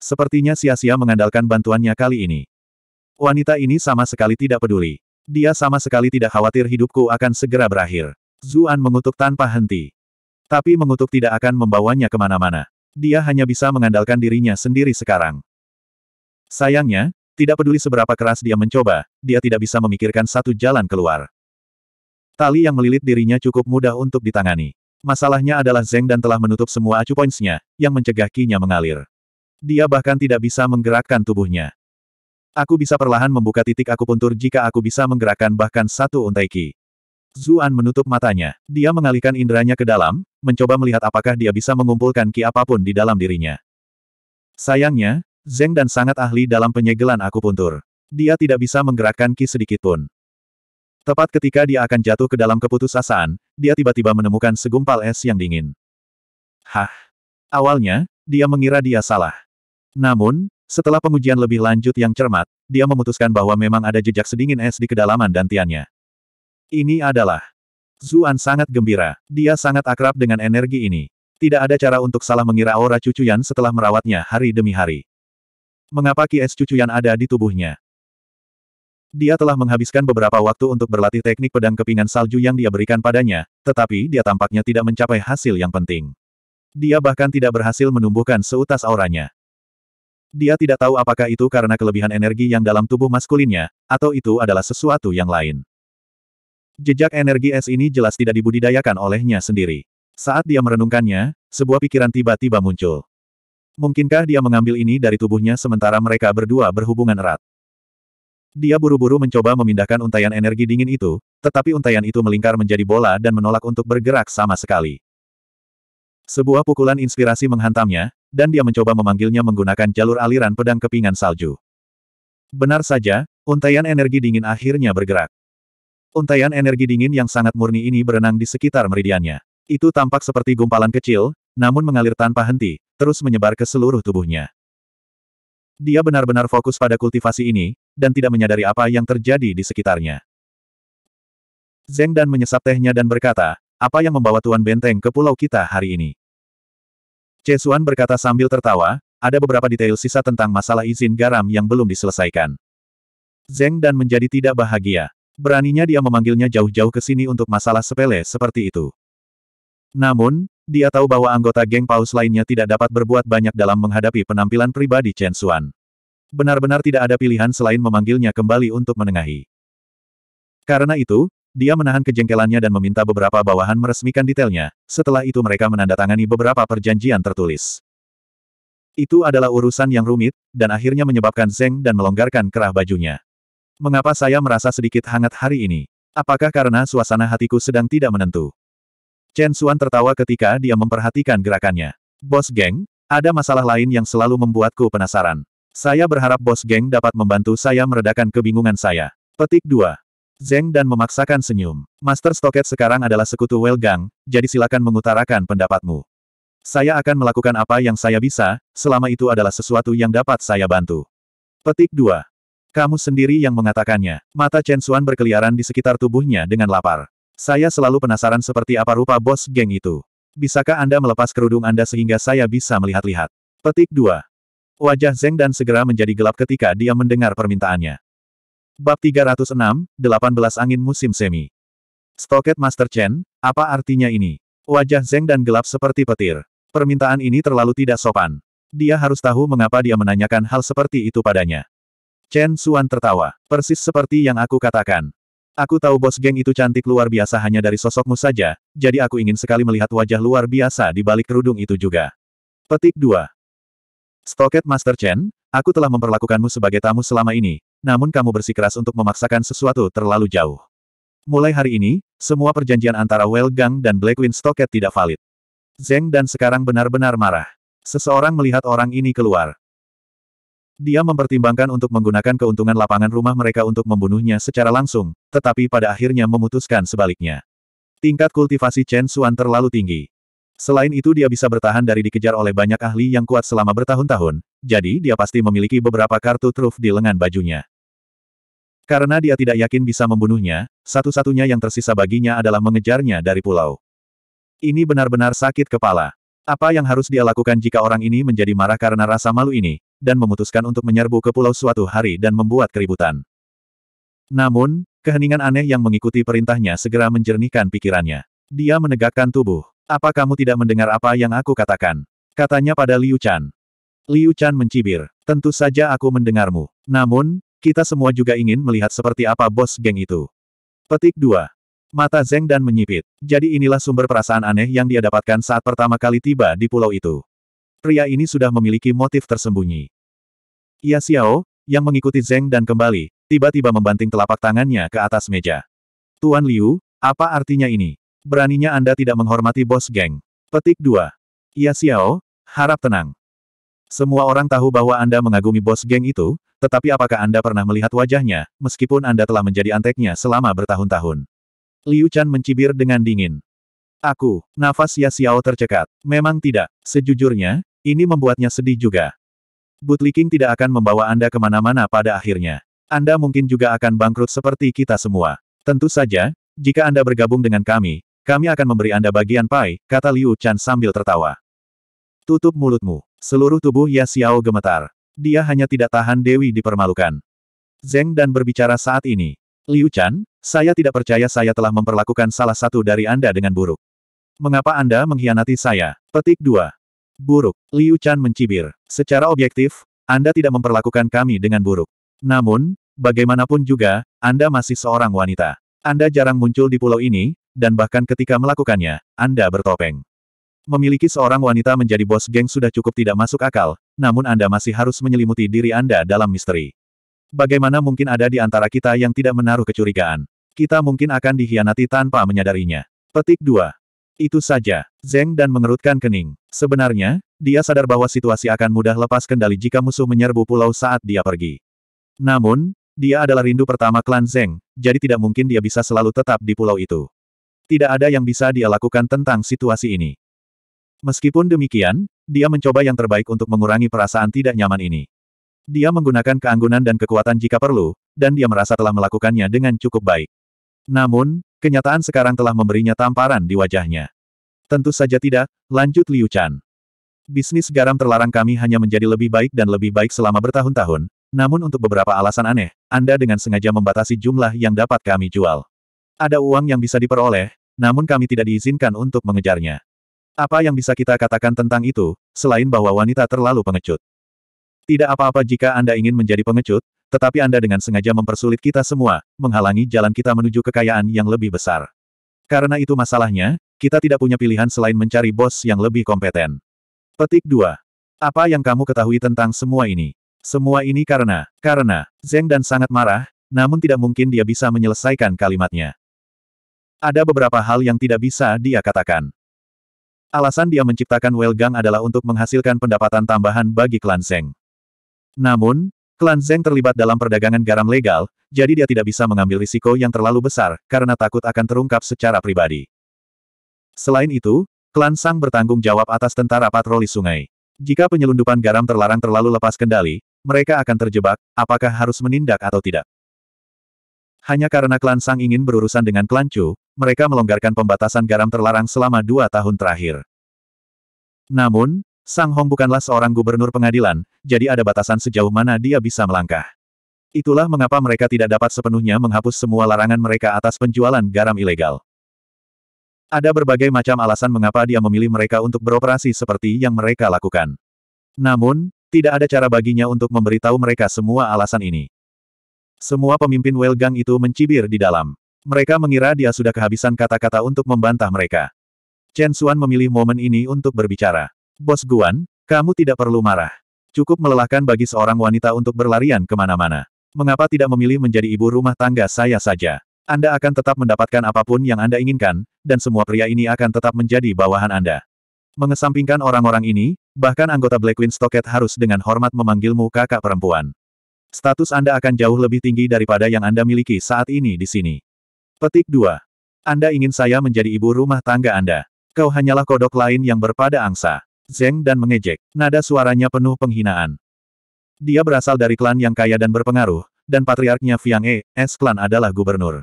Sepertinya sia-sia mengandalkan bantuannya kali ini. Wanita ini sama sekali tidak peduli. Dia sama sekali tidak khawatir hidupku akan segera berakhir. Zuan mengutuk tanpa henti. Tapi mengutuk tidak akan membawanya kemana-mana. Dia hanya bisa mengandalkan dirinya sendiri sekarang. Sayangnya, tidak peduli seberapa keras dia mencoba, dia tidak bisa memikirkan satu jalan keluar. Tali yang melilit dirinya cukup mudah untuk ditangani. Masalahnya adalah Zeng dan telah menutup semua acu pointsnya, yang mencegah kinya mengalir. Dia bahkan tidak bisa menggerakkan tubuhnya. Aku bisa perlahan membuka titik akupuntur jika aku bisa menggerakkan bahkan satu untai ki. Zuan menutup matanya. Dia mengalihkan inderanya ke dalam, mencoba melihat apakah dia bisa mengumpulkan ki apapun di dalam dirinya. Sayangnya, Zeng dan sangat ahli dalam penyegelan akupuntur. Dia tidak bisa menggerakkan ki sedikitpun. Tepat ketika dia akan jatuh ke dalam keputusasaan, dia tiba-tiba menemukan segumpal es yang dingin. Hah! Awalnya, dia mengira dia salah. Namun, setelah pengujian lebih lanjut yang cermat, dia memutuskan bahwa memang ada jejak sedingin es di kedalaman dantiannya. Ini adalah... Zuan sangat gembira. Dia sangat akrab dengan energi ini. Tidak ada cara untuk salah mengira aura cucuyan setelah merawatnya hari demi hari. Mengapa es cucuyan ada di tubuhnya? Dia telah menghabiskan beberapa waktu untuk berlatih teknik pedang kepingan salju yang dia berikan padanya, tetapi dia tampaknya tidak mencapai hasil yang penting. Dia bahkan tidak berhasil menumbuhkan seutas auranya. Dia tidak tahu apakah itu karena kelebihan energi yang dalam tubuh maskulinnya, atau itu adalah sesuatu yang lain. Jejak energi es ini jelas tidak dibudidayakan olehnya sendiri. Saat dia merenungkannya, sebuah pikiran tiba-tiba muncul. Mungkinkah dia mengambil ini dari tubuhnya sementara mereka berdua berhubungan erat? Dia buru-buru mencoba memindahkan untayan energi dingin itu, tetapi untayan itu melingkar menjadi bola dan menolak untuk bergerak sama sekali. Sebuah pukulan inspirasi menghantamnya, dan dia mencoba memanggilnya menggunakan jalur aliran pedang kepingan salju. Benar saja, untayan energi dingin akhirnya bergerak. Untayan energi dingin yang sangat murni ini berenang di sekitar meridiannya. Itu tampak seperti gumpalan kecil, namun mengalir tanpa henti, terus menyebar ke seluruh tubuhnya. Dia benar-benar fokus pada kultivasi ini, dan tidak menyadari apa yang terjadi di sekitarnya. Zeng Dan menyesap tehnya dan berkata, apa yang membawa Tuan Benteng ke pulau kita hari ini? Cesuan berkata sambil tertawa, ada beberapa detail sisa tentang masalah izin garam yang belum diselesaikan. Zeng Dan menjadi tidak bahagia. Beraninya dia memanggilnya jauh-jauh ke sini untuk masalah sepele seperti itu. Namun, dia tahu bahwa anggota geng Paus lainnya tidak dapat berbuat banyak dalam menghadapi penampilan pribadi Chen Suan benar-benar tidak ada pilihan selain memanggilnya kembali untuk menengahi. Karena itu, dia menahan kejengkelannya dan meminta beberapa bawahan meresmikan detailnya, setelah itu mereka menandatangani beberapa perjanjian tertulis. Itu adalah urusan yang rumit, dan akhirnya menyebabkan Zeng dan melonggarkan kerah bajunya. Mengapa saya merasa sedikit hangat hari ini? Apakah karena suasana hatiku sedang tidak menentu? Chen Xuan tertawa ketika dia memperhatikan gerakannya. Bos geng, ada masalah lain yang selalu membuatku penasaran. Saya berharap bos geng dapat membantu saya meredakan kebingungan saya. Petik 2. Zeng dan memaksakan senyum. Master Stoket sekarang adalah sekutu Well Gang, jadi silakan mengutarakan pendapatmu. Saya akan melakukan apa yang saya bisa, selama itu adalah sesuatu yang dapat saya bantu. Petik 2. Kamu sendiri yang mengatakannya. Mata Chen Xuan berkeliaran di sekitar tubuhnya dengan lapar. Saya selalu penasaran seperti apa rupa bos geng itu. Bisakah Anda melepas kerudung Anda sehingga saya bisa melihat-lihat? Petik 2. Wajah Zeng dan segera menjadi gelap ketika dia mendengar permintaannya. Bab 306, 18 Angin Musim Semi Stoket Master Chen, apa artinya ini? Wajah Zeng dan gelap seperti petir. Permintaan ini terlalu tidak sopan. Dia harus tahu mengapa dia menanyakan hal seperti itu padanya. Chen Suan tertawa. Persis seperti yang aku katakan. Aku tahu bos geng itu cantik luar biasa hanya dari sosokmu saja, jadi aku ingin sekali melihat wajah luar biasa di balik kerudung itu juga. Petik 2. Stoket Master Chen, aku telah memperlakukanmu sebagai tamu selama ini, namun kamu bersikeras untuk memaksakan sesuatu terlalu jauh. Mulai hari ini, semua perjanjian antara Well Gang dan Blackwing Stoket tidak valid. Zeng dan sekarang benar-benar marah. Seseorang melihat orang ini keluar. Dia mempertimbangkan untuk menggunakan keuntungan lapangan rumah mereka untuk membunuhnya secara langsung, tetapi pada akhirnya memutuskan sebaliknya. Tingkat kultivasi Chen Suan terlalu tinggi. Selain itu dia bisa bertahan dari dikejar oleh banyak ahli yang kuat selama bertahun-tahun, jadi dia pasti memiliki beberapa kartu truf di lengan bajunya. Karena dia tidak yakin bisa membunuhnya, satu-satunya yang tersisa baginya adalah mengejarnya dari pulau. Ini benar-benar sakit kepala. Apa yang harus dia lakukan jika orang ini menjadi marah karena rasa malu ini, dan memutuskan untuk menyerbu ke pulau suatu hari dan membuat keributan. Namun, keheningan aneh yang mengikuti perintahnya segera menjernihkan pikirannya. Dia menegakkan tubuh. Apa kamu tidak mendengar apa yang aku katakan? Katanya pada Liu Chan. Liu Chan mencibir. Tentu saja aku mendengarmu. Namun, kita semua juga ingin melihat seperti apa bos geng itu. Petik 2. Mata Zeng dan menyipit. Jadi inilah sumber perasaan aneh yang dia dapatkan saat pertama kali tiba di pulau itu. Pria ini sudah memiliki motif tersembunyi. Ia Xiao, yang mengikuti Zeng dan kembali, tiba-tiba membanting telapak tangannya ke atas meja. Tuan Liu, apa artinya ini? Beraninya Anda tidak menghormati bos geng. Petik 2. Ya Xiao, harap tenang. Semua orang tahu bahwa Anda mengagumi bos geng itu, tetapi apakah Anda pernah melihat wajahnya, meskipun Anda telah menjadi anteknya selama bertahun-tahun? Liu Chan mencibir dengan dingin. Aku, nafas Ya Xiao tercekat. Memang tidak, sejujurnya, ini membuatnya sedih juga. Butliking tidak akan membawa Anda kemana-mana pada akhirnya. Anda mungkin juga akan bangkrut seperti kita semua. Tentu saja, jika Anda bergabung dengan kami, kami akan memberi Anda bagian pai, kata Liu Chan sambil tertawa. Tutup mulutmu. Seluruh tubuh Ya Xiao gemetar. Dia hanya tidak tahan Dewi dipermalukan. Zeng dan berbicara saat ini. Liu Chan, saya tidak percaya saya telah memperlakukan salah satu dari Anda dengan buruk. Mengapa Anda mengkhianati saya? Petik 2. Buruk. Liu Chan mencibir. Secara objektif, Anda tidak memperlakukan kami dengan buruk. Namun, bagaimanapun juga, Anda masih seorang wanita. Anda jarang muncul di pulau ini, dan bahkan ketika melakukannya, Anda bertopeng. Memiliki seorang wanita menjadi bos geng sudah cukup tidak masuk akal, namun Anda masih harus menyelimuti diri Anda dalam misteri. Bagaimana mungkin ada di antara kita yang tidak menaruh kecurigaan? Kita mungkin akan dihianati tanpa menyadarinya. Petik 2. Itu saja. Zeng dan mengerutkan kening. Sebenarnya, dia sadar bahwa situasi akan mudah lepas kendali jika musuh menyerbu pulau saat dia pergi. Namun, dia adalah rindu pertama klan Zeng, jadi tidak mungkin dia bisa selalu tetap di pulau itu. Tidak ada yang bisa dia lakukan tentang situasi ini. Meskipun demikian, dia mencoba yang terbaik untuk mengurangi perasaan tidak nyaman ini. Dia menggunakan keanggunan dan kekuatan jika perlu, dan dia merasa telah melakukannya dengan cukup baik. Namun, kenyataan sekarang telah memberinya tamparan di wajahnya. Tentu saja tidak, lanjut Liu Chan. Bisnis garam terlarang kami hanya menjadi lebih baik dan lebih baik selama bertahun-tahun, namun untuk beberapa alasan aneh, Anda dengan sengaja membatasi jumlah yang dapat kami jual. Ada uang yang bisa diperoleh, namun kami tidak diizinkan untuk mengejarnya. Apa yang bisa kita katakan tentang itu, selain bahwa wanita terlalu pengecut? Tidak apa-apa jika Anda ingin menjadi pengecut, tetapi Anda dengan sengaja mempersulit kita semua, menghalangi jalan kita menuju kekayaan yang lebih besar. Karena itu masalahnya, kita tidak punya pilihan selain mencari bos yang lebih kompeten. Petik 2. Apa yang kamu ketahui tentang semua ini? Semua ini karena, karena, Zeng dan sangat marah, namun tidak mungkin dia bisa menyelesaikan kalimatnya. Ada beberapa hal yang tidak bisa dia katakan. Alasan dia menciptakan Well adalah untuk menghasilkan pendapatan tambahan bagi klan Zeng. Namun, klan Zeng terlibat dalam perdagangan garam legal, jadi dia tidak bisa mengambil risiko yang terlalu besar, karena takut akan terungkap secara pribadi. Selain itu, klan Sang bertanggung jawab atas tentara patroli sungai. Jika penyelundupan garam terlarang terlalu lepas kendali, mereka akan terjebak, apakah harus menindak atau tidak. Hanya karena klan Sang ingin berurusan dengan klan Chu, mereka melonggarkan pembatasan garam terlarang selama dua tahun terakhir. Namun, Sang Hong bukanlah seorang gubernur pengadilan, jadi ada batasan sejauh mana dia bisa melangkah. Itulah mengapa mereka tidak dapat sepenuhnya menghapus semua larangan mereka atas penjualan garam ilegal. Ada berbagai macam alasan mengapa dia memilih mereka untuk beroperasi seperti yang mereka lakukan. Namun, tidak ada cara baginya untuk memberitahu mereka semua alasan ini. Semua pemimpin Welgang itu mencibir di dalam. Mereka mengira dia sudah kehabisan kata-kata untuk membantah mereka. Chen Xuan memilih momen ini untuk berbicara. Bos Guan, kamu tidak perlu marah. Cukup melelahkan bagi seorang wanita untuk berlarian kemana-mana. Mengapa tidak memilih menjadi ibu rumah tangga saya saja? Anda akan tetap mendapatkan apapun yang Anda inginkan, dan semua pria ini akan tetap menjadi bawahan Anda. Mengesampingkan orang-orang ini, bahkan anggota Black Queen Stocket harus dengan hormat memanggilmu kakak perempuan. Status Anda akan jauh lebih tinggi daripada yang Anda miliki saat ini di sini. Petik 2. Anda ingin saya menjadi ibu rumah tangga Anda. Kau hanyalah kodok lain yang berpada angsa. Zeng dan mengejek. Nada suaranya penuh penghinaan. Dia berasal dari klan yang kaya dan berpengaruh, dan patriarknya Fiang E, S klan adalah gubernur.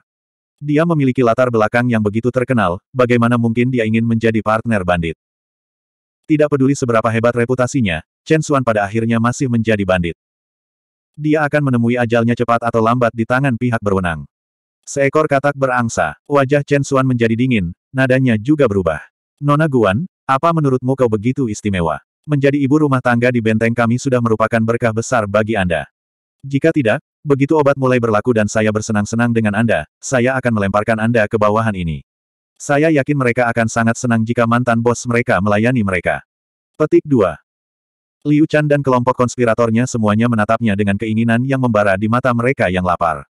Dia memiliki latar belakang yang begitu terkenal, bagaimana mungkin dia ingin menjadi partner bandit. Tidak peduli seberapa hebat reputasinya, Chen Xuan pada akhirnya masih menjadi bandit. Dia akan menemui ajalnya cepat atau lambat di tangan pihak berwenang. Seekor katak berangsa, wajah Chen Xuan menjadi dingin, nadanya juga berubah. Nona Guan, apa menurutmu kau begitu istimewa? Menjadi ibu rumah tangga di benteng kami sudah merupakan berkah besar bagi Anda. Jika tidak, begitu obat mulai berlaku dan saya bersenang-senang dengan Anda, saya akan melemparkan Anda ke bawahan ini. Saya yakin mereka akan sangat senang jika mantan bos mereka melayani mereka. Petik 2. Liu Chan dan kelompok konspiratornya semuanya menatapnya dengan keinginan yang membara di mata mereka yang lapar.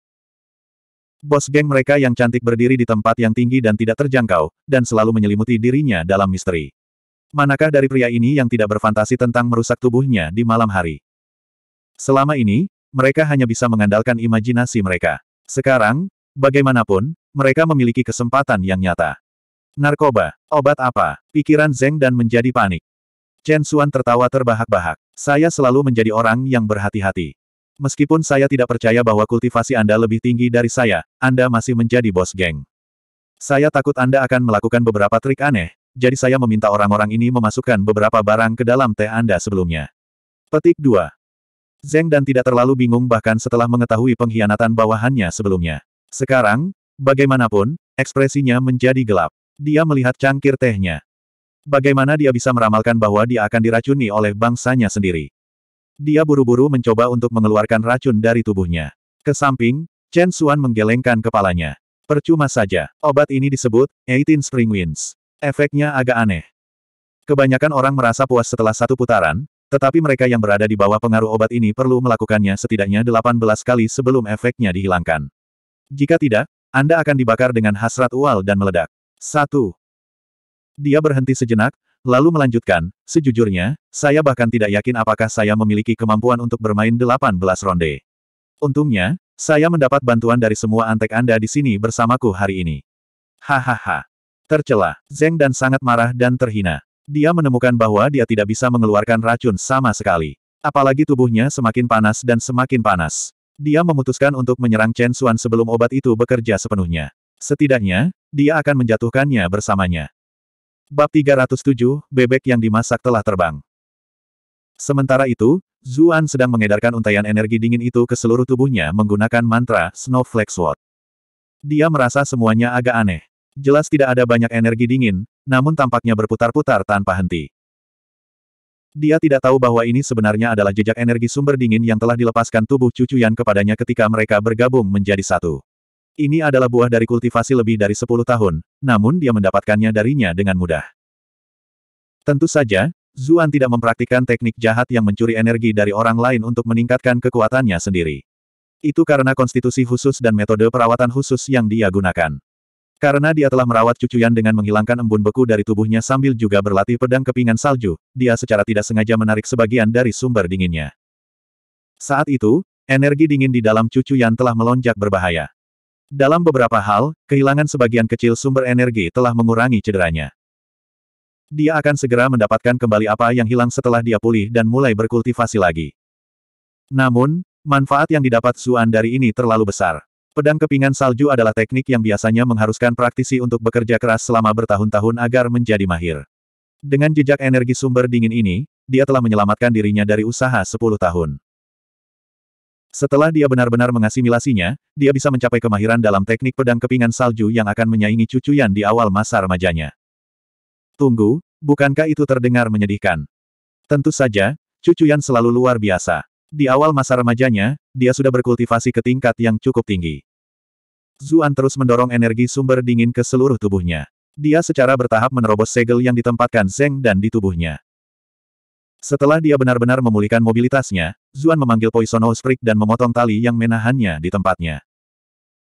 Bos geng mereka yang cantik berdiri di tempat yang tinggi dan tidak terjangkau, dan selalu menyelimuti dirinya dalam misteri. Manakah dari pria ini yang tidak berfantasi tentang merusak tubuhnya di malam hari? Selama ini, mereka hanya bisa mengandalkan imajinasi mereka. Sekarang, bagaimanapun, mereka memiliki kesempatan yang nyata. Narkoba, obat apa? Pikiran Zeng dan menjadi panik. Chen Xuan tertawa terbahak-bahak. Saya selalu menjadi orang yang berhati-hati. Meskipun saya tidak percaya bahwa kultivasi Anda lebih tinggi dari saya, Anda masih menjadi bos geng. Saya takut Anda akan melakukan beberapa trik aneh, jadi saya meminta orang-orang ini memasukkan beberapa barang ke dalam teh Anda sebelumnya. Petik 2. Zeng dan tidak terlalu bingung bahkan setelah mengetahui pengkhianatan bawahannya sebelumnya. Sekarang, bagaimanapun, ekspresinya menjadi gelap. Dia melihat cangkir tehnya. Bagaimana dia bisa meramalkan bahwa dia akan diracuni oleh bangsanya sendiri? Dia buru-buru mencoba untuk mengeluarkan racun dari tubuhnya. Ke samping, Chen Xuan menggelengkan kepalanya. Percuma saja, obat ini disebut Eighteen Spring Winds. Efeknya agak aneh. Kebanyakan orang merasa puas setelah satu putaran, tetapi mereka yang berada di bawah pengaruh obat ini perlu melakukannya setidaknya 18 kali sebelum efeknya dihilangkan. Jika tidak, Anda akan dibakar dengan hasrat ual dan meledak. Satu. Dia berhenti sejenak, lalu melanjutkan, sejujurnya, saya bahkan tidak yakin apakah saya memiliki kemampuan untuk bermain 18 ronde. Untungnya, saya mendapat bantuan dari semua antek Anda di sini bersamaku hari ini. Hahaha. Tercela, Zeng dan sangat marah dan terhina. Dia menemukan bahwa dia tidak bisa mengeluarkan racun sama sekali. Apalagi tubuhnya semakin panas dan semakin panas. Dia memutuskan untuk menyerang Chen Xuan sebelum obat itu bekerja sepenuhnya. Setidaknya, dia akan menjatuhkannya bersamanya. Bab 307, bebek yang dimasak telah terbang. Sementara itu, Zuan sedang mengedarkan untaian energi dingin itu ke seluruh tubuhnya menggunakan mantra Snowflake Sword. Dia merasa semuanya agak aneh. Jelas tidak ada banyak energi dingin, namun tampaknya berputar-putar tanpa henti. Dia tidak tahu bahwa ini sebenarnya adalah jejak energi sumber dingin yang telah dilepaskan tubuh cucu yang kepadanya ketika mereka bergabung menjadi satu. Ini adalah buah dari kultivasi lebih dari 10 tahun, namun dia mendapatkannya darinya dengan mudah. Tentu saja, Zuan tidak mempraktikkan teknik jahat yang mencuri energi dari orang lain untuk meningkatkan kekuatannya sendiri. Itu karena konstitusi khusus dan metode perawatan khusus yang dia gunakan. Karena dia telah merawat cucuyan dengan menghilangkan embun beku dari tubuhnya sambil juga berlatih pedang kepingan salju, dia secara tidak sengaja menarik sebagian dari sumber dinginnya. Saat itu, energi dingin di dalam cucuyan telah melonjak berbahaya. Dalam beberapa hal, kehilangan sebagian kecil sumber energi telah mengurangi cederanya. Dia akan segera mendapatkan kembali apa yang hilang setelah dia pulih dan mulai berkultivasi lagi. Namun, manfaat yang didapat Zuan dari ini terlalu besar. Pedang kepingan salju adalah teknik yang biasanya mengharuskan praktisi untuk bekerja keras selama bertahun-tahun agar menjadi mahir. Dengan jejak energi sumber dingin ini, dia telah menyelamatkan dirinya dari usaha 10 tahun. Setelah dia benar-benar mengasimilasinya, dia bisa mencapai kemahiran dalam teknik pedang kepingan salju yang akan menyaingi Cucu Yan di awal masa remajanya. Tunggu, bukankah itu terdengar menyedihkan? Tentu saja, Cucu Yan selalu luar biasa. Di awal masa remajanya, dia sudah berkultivasi ke tingkat yang cukup tinggi. Zuan terus mendorong energi sumber dingin ke seluruh tubuhnya. Dia secara bertahap menerobos segel yang ditempatkan Zeng dan di tubuhnya. Setelah dia benar-benar memulihkan mobilitasnya, Zuan memanggil Poison Nose dan memotong tali yang menahannya di tempatnya.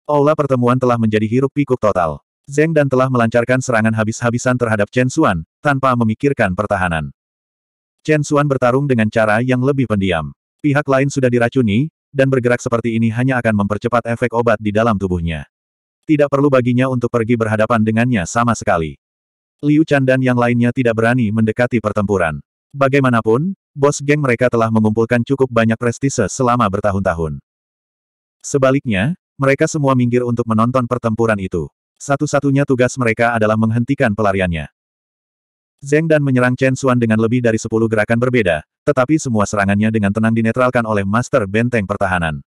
Aula pertemuan telah menjadi hiruk pikuk total. Zeng dan telah melancarkan serangan habis-habisan terhadap Chen Xuan, tanpa memikirkan pertahanan. Chen Xuan bertarung dengan cara yang lebih pendiam. Pihak lain sudah diracuni, dan bergerak seperti ini hanya akan mempercepat efek obat di dalam tubuhnya. Tidak perlu baginya untuk pergi berhadapan dengannya sama sekali. Liu Chan dan yang lainnya tidak berani mendekati pertempuran. Bagaimanapun, bos geng mereka telah mengumpulkan cukup banyak prestise selama bertahun-tahun. Sebaliknya, mereka semua minggir untuk menonton pertempuran itu. Satu-satunya tugas mereka adalah menghentikan pelariannya. Zeng dan menyerang Chen Xuan dengan lebih dari 10 gerakan berbeda, tetapi semua serangannya dengan tenang dinetralkan oleh Master Benteng Pertahanan.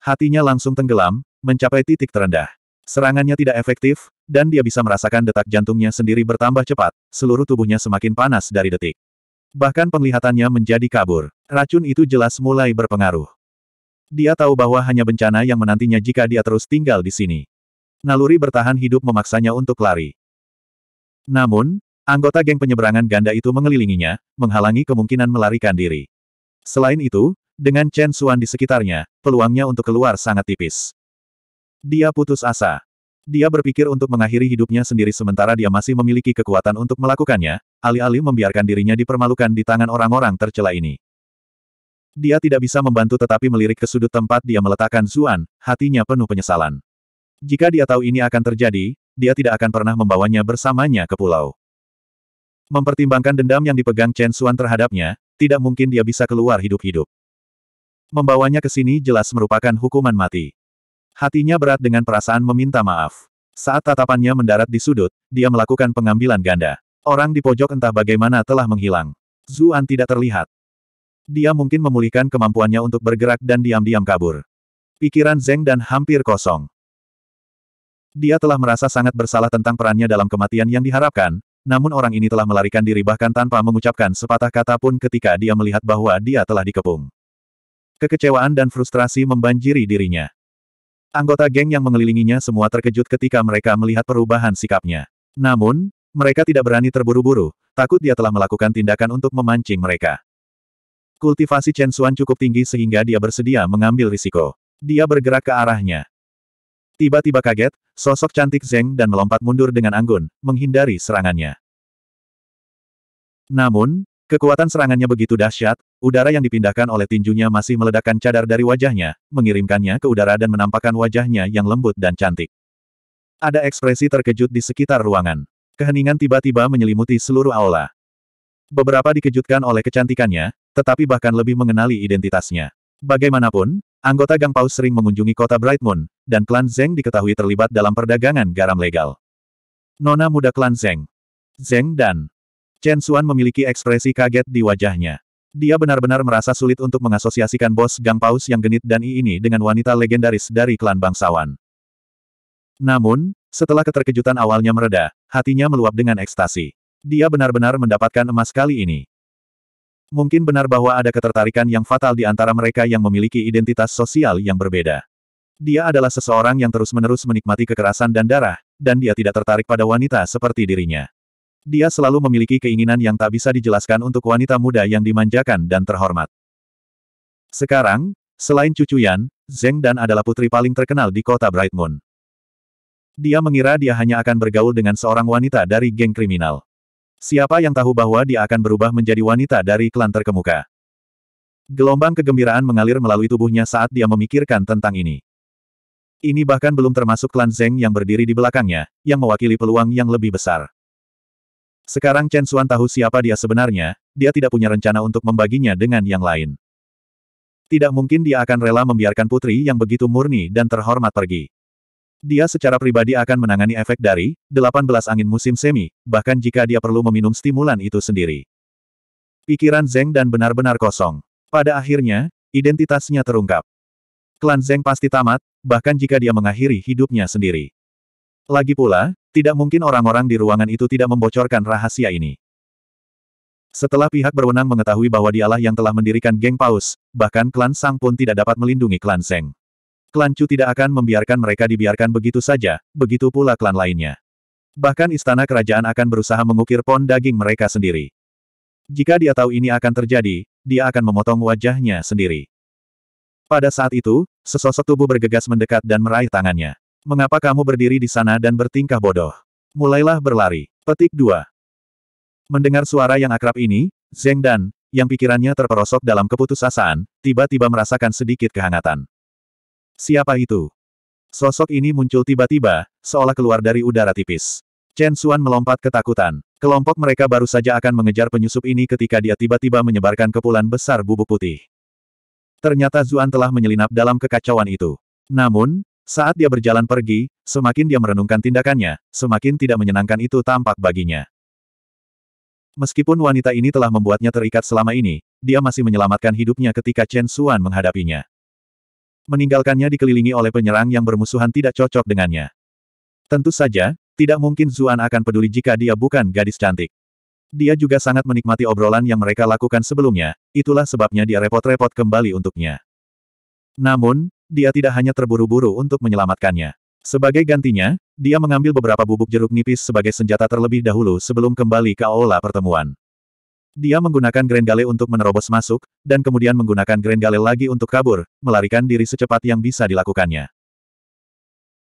Hatinya langsung tenggelam, mencapai titik terendah. Serangannya tidak efektif, dan dia bisa merasakan detak jantungnya sendiri bertambah cepat, seluruh tubuhnya semakin panas dari detik. Bahkan penglihatannya menjadi kabur. Racun itu jelas mulai berpengaruh. Dia tahu bahwa hanya bencana yang menantinya jika dia terus tinggal di sini. Naluri bertahan hidup memaksanya untuk lari. Namun, anggota geng penyeberangan ganda itu mengelilinginya, menghalangi kemungkinan melarikan diri. Selain itu, dengan Chen Xuan di sekitarnya, peluangnya untuk keluar sangat tipis. Dia putus asa. Dia berpikir untuk mengakhiri hidupnya sendiri sementara dia masih memiliki kekuatan untuk melakukannya, alih-alih membiarkan dirinya dipermalukan di tangan orang-orang tercela ini. Dia tidak bisa membantu tetapi melirik ke sudut tempat dia meletakkan Zuan, hatinya penuh penyesalan. Jika dia tahu ini akan terjadi, dia tidak akan pernah membawanya bersamanya ke pulau. Mempertimbangkan dendam yang dipegang Chen Xuan terhadapnya, tidak mungkin dia bisa keluar hidup-hidup. Membawanya ke sini jelas merupakan hukuman mati. Hatinya berat dengan perasaan meminta maaf. Saat tatapannya mendarat di sudut, dia melakukan pengambilan ganda. Orang di pojok entah bagaimana telah menghilang. Zuan tidak terlihat. Dia mungkin memulihkan kemampuannya untuk bergerak dan diam-diam kabur. Pikiran Zeng dan hampir kosong. Dia telah merasa sangat bersalah tentang perannya dalam kematian yang diharapkan, namun orang ini telah melarikan diri bahkan tanpa mengucapkan sepatah kata pun ketika dia melihat bahwa dia telah dikepung. Kekecewaan dan frustrasi membanjiri dirinya. Anggota geng yang mengelilinginya semua terkejut ketika mereka melihat perubahan sikapnya. Namun, mereka tidak berani terburu-buru, takut dia telah melakukan tindakan untuk memancing mereka. Kultivasi Chen Xuan cukup tinggi sehingga dia bersedia mengambil risiko. Dia bergerak ke arahnya. Tiba-tiba kaget, sosok cantik Zeng dan melompat mundur dengan anggun, menghindari serangannya. Namun, Kekuatan serangannya begitu dahsyat, udara yang dipindahkan oleh tinjunya masih meledakkan cadar dari wajahnya, mengirimkannya ke udara dan menampakkan wajahnya yang lembut dan cantik. Ada ekspresi terkejut di sekitar ruangan. Keheningan tiba-tiba menyelimuti seluruh aula. Beberapa dikejutkan oleh kecantikannya, tetapi bahkan lebih mengenali identitasnya. Bagaimanapun, anggota Gang Paus sering mengunjungi kota Bright Moon, dan klan Zeng diketahui terlibat dalam perdagangan garam legal. Nona muda klan Zeng. Zeng dan Chen Xuan memiliki ekspresi kaget di wajahnya. Dia benar-benar merasa sulit untuk mengasosiasikan bos Gang Paus yang genit dan I ini dengan wanita legendaris dari klan bangsawan. Namun, setelah keterkejutan awalnya mereda, hatinya meluap dengan ekstasi. Dia benar-benar mendapatkan emas kali ini. Mungkin benar bahwa ada ketertarikan yang fatal di antara mereka yang memiliki identitas sosial yang berbeda. Dia adalah seseorang yang terus-menerus menikmati kekerasan dan darah, dan dia tidak tertarik pada wanita seperti dirinya. Dia selalu memiliki keinginan yang tak bisa dijelaskan untuk wanita muda yang dimanjakan dan terhormat. Sekarang, selain cucu Yan, Zeng Dan adalah putri paling terkenal di kota Bright Moon. Dia mengira dia hanya akan bergaul dengan seorang wanita dari geng kriminal. Siapa yang tahu bahwa dia akan berubah menjadi wanita dari klan terkemuka? Gelombang kegembiraan mengalir melalui tubuhnya saat dia memikirkan tentang ini. Ini bahkan belum termasuk klan Zeng yang berdiri di belakangnya, yang mewakili peluang yang lebih besar. Sekarang Chen Xuan tahu siapa dia sebenarnya, dia tidak punya rencana untuk membaginya dengan yang lain. Tidak mungkin dia akan rela membiarkan putri yang begitu murni dan terhormat pergi. Dia secara pribadi akan menangani efek dari 18 angin musim semi, bahkan jika dia perlu meminum stimulan itu sendiri. Pikiran Zeng dan benar-benar kosong. Pada akhirnya, identitasnya terungkap. Klan Zeng pasti tamat, bahkan jika dia mengakhiri hidupnya sendiri. Lagi pula, tidak mungkin orang-orang di ruangan itu tidak membocorkan rahasia ini. Setelah pihak berwenang mengetahui bahwa dialah yang telah mendirikan geng Paus, bahkan klan Sang pun tidak dapat melindungi klan Zeng. Klan Chu tidak akan membiarkan mereka dibiarkan begitu saja, begitu pula klan lainnya. Bahkan istana kerajaan akan berusaha mengukir pon daging mereka sendiri. Jika dia tahu ini akan terjadi, dia akan memotong wajahnya sendiri. Pada saat itu, sesosok tubuh bergegas mendekat dan meraih tangannya. Mengapa kamu berdiri di sana dan bertingkah bodoh? Mulailah berlari. Petik 2. Mendengar suara yang akrab ini, Zeng Dan, yang pikirannya terperosok dalam keputusasaan, tiba-tiba merasakan sedikit kehangatan. Siapa itu? Sosok ini muncul tiba-tiba, seolah keluar dari udara tipis. Chen Xuan melompat ketakutan. Kelompok mereka baru saja akan mengejar penyusup ini ketika dia tiba-tiba menyebarkan kepulan besar bubuk putih. Ternyata Zuan telah menyelinap dalam kekacauan itu. Namun, saat dia berjalan pergi, semakin dia merenungkan tindakannya, semakin tidak menyenangkan itu tampak baginya. Meskipun wanita ini telah membuatnya terikat selama ini, dia masih menyelamatkan hidupnya ketika Chen Xuan menghadapinya. Meninggalkannya dikelilingi oleh penyerang yang bermusuhan tidak cocok dengannya. Tentu saja, tidak mungkin Zuan akan peduli jika dia bukan gadis cantik. Dia juga sangat menikmati obrolan yang mereka lakukan sebelumnya, itulah sebabnya dia repot-repot kembali untuknya. Namun, dia tidak hanya terburu-buru untuk menyelamatkannya. Sebagai gantinya, dia mengambil beberapa bubuk jeruk nipis sebagai senjata terlebih dahulu sebelum kembali ke aula pertemuan. Dia menggunakan Grendale untuk menerobos masuk, dan kemudian menggunakan Grendale lagi untuk kabur, melarikan diri secepat yang bisa dilakukannya.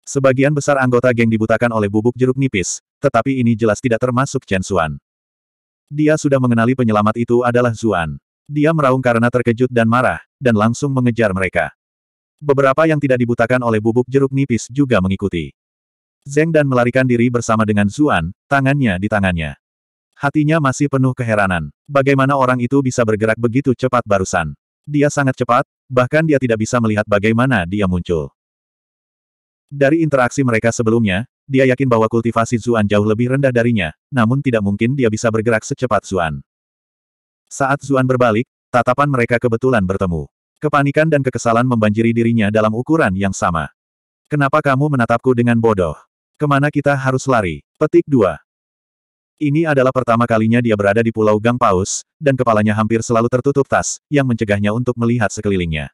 Sebagian besar anggota geng dibutakan oleh bubuk jeruk nipis, tetapi ini jelas tidak termasuk Chen Xuan. Dia sudah mengenali penyelamat itu adalah Zuan. Dia meraung karena terkejut dan marah, dan langsung mengejar mereka. Beberapa yang tidak dibutakan oleh bubuk jeruk nipis juga mengikuti. Zeng dan melarikan diri bersama dengan Zuan, tangannya di tangannya. Hatinya masih penuh keheranan. Bagaimana orang itu bisa bergerak begitu cepat barusan? Dia sangat cepat, bahkan dia tidak bisa melihat bagaimana dia muncul. Dari interaksi mereka sebelumnya, dia yakin bahwa kultivasi Zuan jauh lebih rendah darinya, namun tidak mungkin dia bisa bergerak secepat Zuan. Saat Zuan berbalik, tatapan mereka kebetulan bertemu. Kepanikan dan kekesalan membanjiri dirinya dalam ukuran yang sama. Kenapa kamu menatapku dengan bodoh? Kemana kita harus lari? Petik 2. Ini adalah pertama kalinya dia berada di Pulau Gang Paus, dan kepalanya hampir selalu tertutup tas, yang mencegahnya untuk melihat sekelilingnya.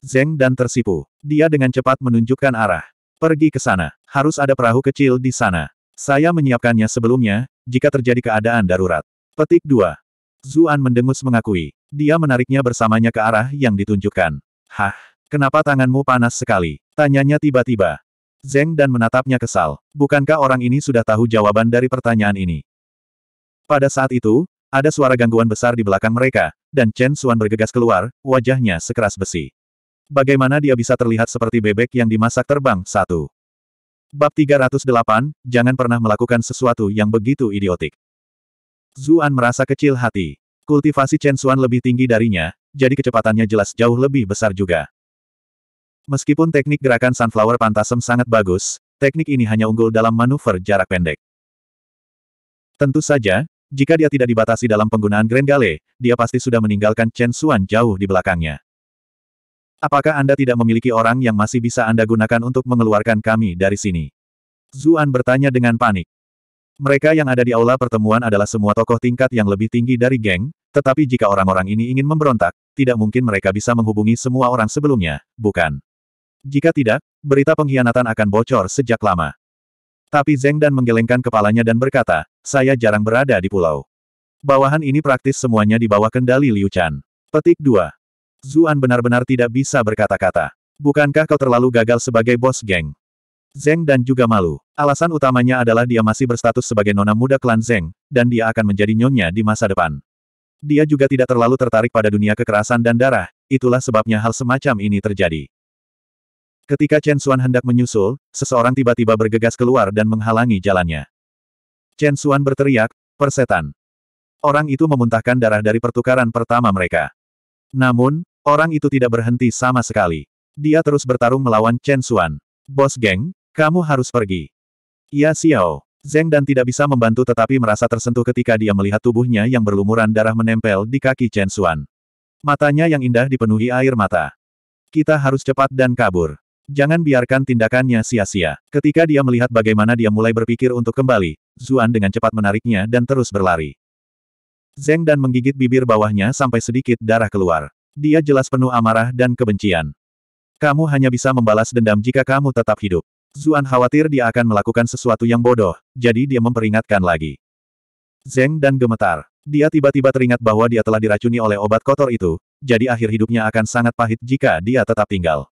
Zeng dan tersipu. Dia dengan cepat menunjukkan arah. Pergi ke sana. Harus ada perahu kecil di sana. Saya menyiapkannya sebelumnya, jika terjadi keadaan darurat. Petik 2. Zuan mendengus mengakui. Dia menariknya bersamanya ke arah yang ditunjukkan. Hah, kenapa tanganmu panas sekali? Tanyanya tiba-tiba. Zeng dan menatapnya kesal. Bukankah orang ini sudah tahu jawaban dari pertanyaan ini? Pada saat itu, ada suara gangguan besar di belakang mereka, dan Chen Xuan bergegas keluar, wajahnya sekeras besi. Bagaimana dia bisa terlihat seperti bebek yang dimasak terbang? Satu. Bab 308, jangan pernah melakukan sesuatu yang begitu idiotik. Zuan merasa kecil hati. Kultivasi Chen Xuan lebih tinggi darinya, jadi kecepatannya jelas jauh lebih besar juga. Meskipun teknik gerakan Sunflower Pantasem sangat bagus, teknik ini hanya unggul dalam manuver jarak pendek. Tentu saja, jika dia tidak dibatasi dalam penggunaan Grand Gale, dia pasti sudah meninggalkan Chen Xuan jauh di belakangnya. Apakah Anda tidak memiliki orang yang masih bisa Anda gunakan untuk mengeluarkan kami dari sini? Zuan bertanya dengan panik. Mereka yang ada di aula pertemuan adalah semua tokoh tingkat yang lebih tinggi dari geng, tetapi jika orang-orang ini ingin memberontak, tidak mungkin mereka bisa menghubungi semua orang sebelumnya, bukan? Jika tidak, berita pengkhianatan akan bocor sejak lama. Tapi Zeng Dan menggelengkan kepalanya dan berkata, saya jarang berada di pulau. Bawahan ini praktis semuanya di bawah kendali Liu Chan. Petik 2. Zuan benar-benar tidak bisa berkata-kata. Bukankah kau terlalu gagal sebagai bos geng? Zeng dan juga malu. Alasan utamanya adalah dia masih berstatus sebagai nona muda klan Zeng, dan dia akan menjadi nyonya di masa depan. Dia juga tidak terlalu tertarik pada dunia kekerasan dan darah, itulah sebabnya hal semacam ini terjadi. Ketika Chen Xuan hendak menyusul, seseorang tiba-tiba bergegas keluar dan menghalangi jalannya. Chen Xuan berteriak, persetan. Orang itu memuntahkan darah dari pertukaran pertama mereka. Namun, orang itu tidak berhenti sama sekali. Dia terus bertarung melawan Chen Xuan. Bos geng, kamu harus pergi. Ya Xiao. Zeng dan tidak bisa membantu tetapi merasa tersentuh ketika dia melihat tubuhnya yang berlumuran darah menempel di kaki Chen Xuan. Matanya yang indah dipenuhi air mata. Kita harus cepat dan kabur. Jangan biarkan tindakannya sia-sia. Ketika dia melihat bagaimana dia mulai berpikir untuk kembali, Zuan dengan cepat menariknya dan terus berlari. Zeng dan menggigit bibir bawahnya sampai sedikit darah keluar. Dia jelas penuh amarah dan kebencian. Kamu hanya bisa membalas dendam jika kamu tetap hidup. Zuan khawatir dia akan melakukan sesuatu yang bodoh, jadi dia memperingatkan lagi. Zeng dan gemetar. Dia tiba-tiba teringat bahwa dia telah diracuni oleh obat kotor itu, jadi akhir hidupnya akan sangat pahit jika dia tetap tinggal.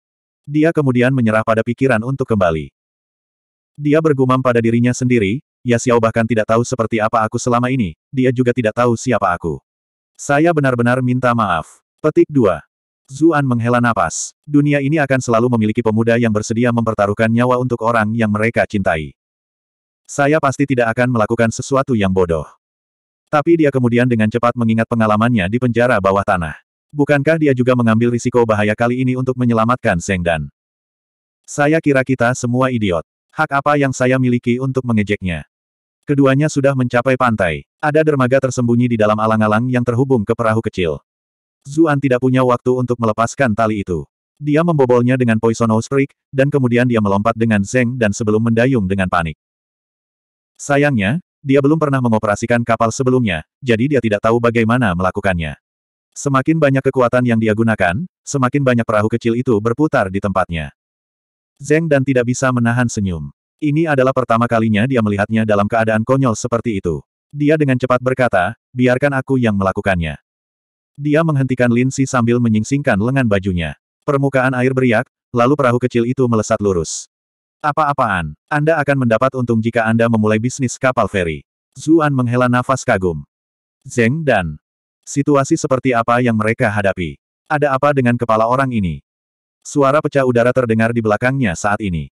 Dia kemudian menyerah pada pikiran untuk kembali. Dia bergumam pada dirinya sendiri, Ya Xiao bahkan tidak tahu seperti apa aku selama ini, dia juga tidak tahu siapa aku. Saya benar-benar minta maaf. Petik 2. Zuan menghela napas. Dunia ini akan selalu memiliki pemuda yang bersedia mempertaruhkan nyawa untuk orang yang mereka cintai. Saya pasti tidak akan melakukan sesuatu yang bodoh. Tapi dia kemudian dengan cepat mengingat pengalamannya di penjara bawah tanah. Bukankah dia juga mengambil risiko bahaya kali ini untuk menyelamatkan Zeng Dan? Saya kira kita semua idiot. Hak apa yang saya miliki untuk mengejeknya? Keduanya sudah mencapai pantai. Ada dermaga tersembunyi di dalam alang-alang yang terhubung ke perahu kecil. Zuan tidak punya waktu untuk melepaskan tali itu. Dia membobolnya dengan Poison Ostrich, dan kemudian dia melompat dengan Zeng dan sebelum mendayung dengan panik. Sayangnya, dia belum pernah mengoperasikan kapal sebelumnya, jadi dia tidak tahu bagaimana melakukannya. Semakin banyak kekuatan yang dia gunakan, semakin banyak perahu kecil itu berputar di tempatnya. Zeng dan tidak bisa menahan senyum. Ini adalah pertama kalinya dia melihatnya dalam keadaan konyol seperti itu. Dia dengan cepat berkata, biarkan aku yang melakukannya. Dia menghentikan Lin Si sambil menyingsingkan lengan bajunya. Permukaan air beriak, lalu perahu kecil itu melesat lurus. Apa-apaan, Anda akan mendapat untung jika Anda memulai bisnis kapal feri. Zuan menghela nafas kagum. Zeng dan situasi seperti apa yang mereka hadapi. Ada apa dengan kepala orang ini? Suara pecah udara terdengar di belakangnya saat ini.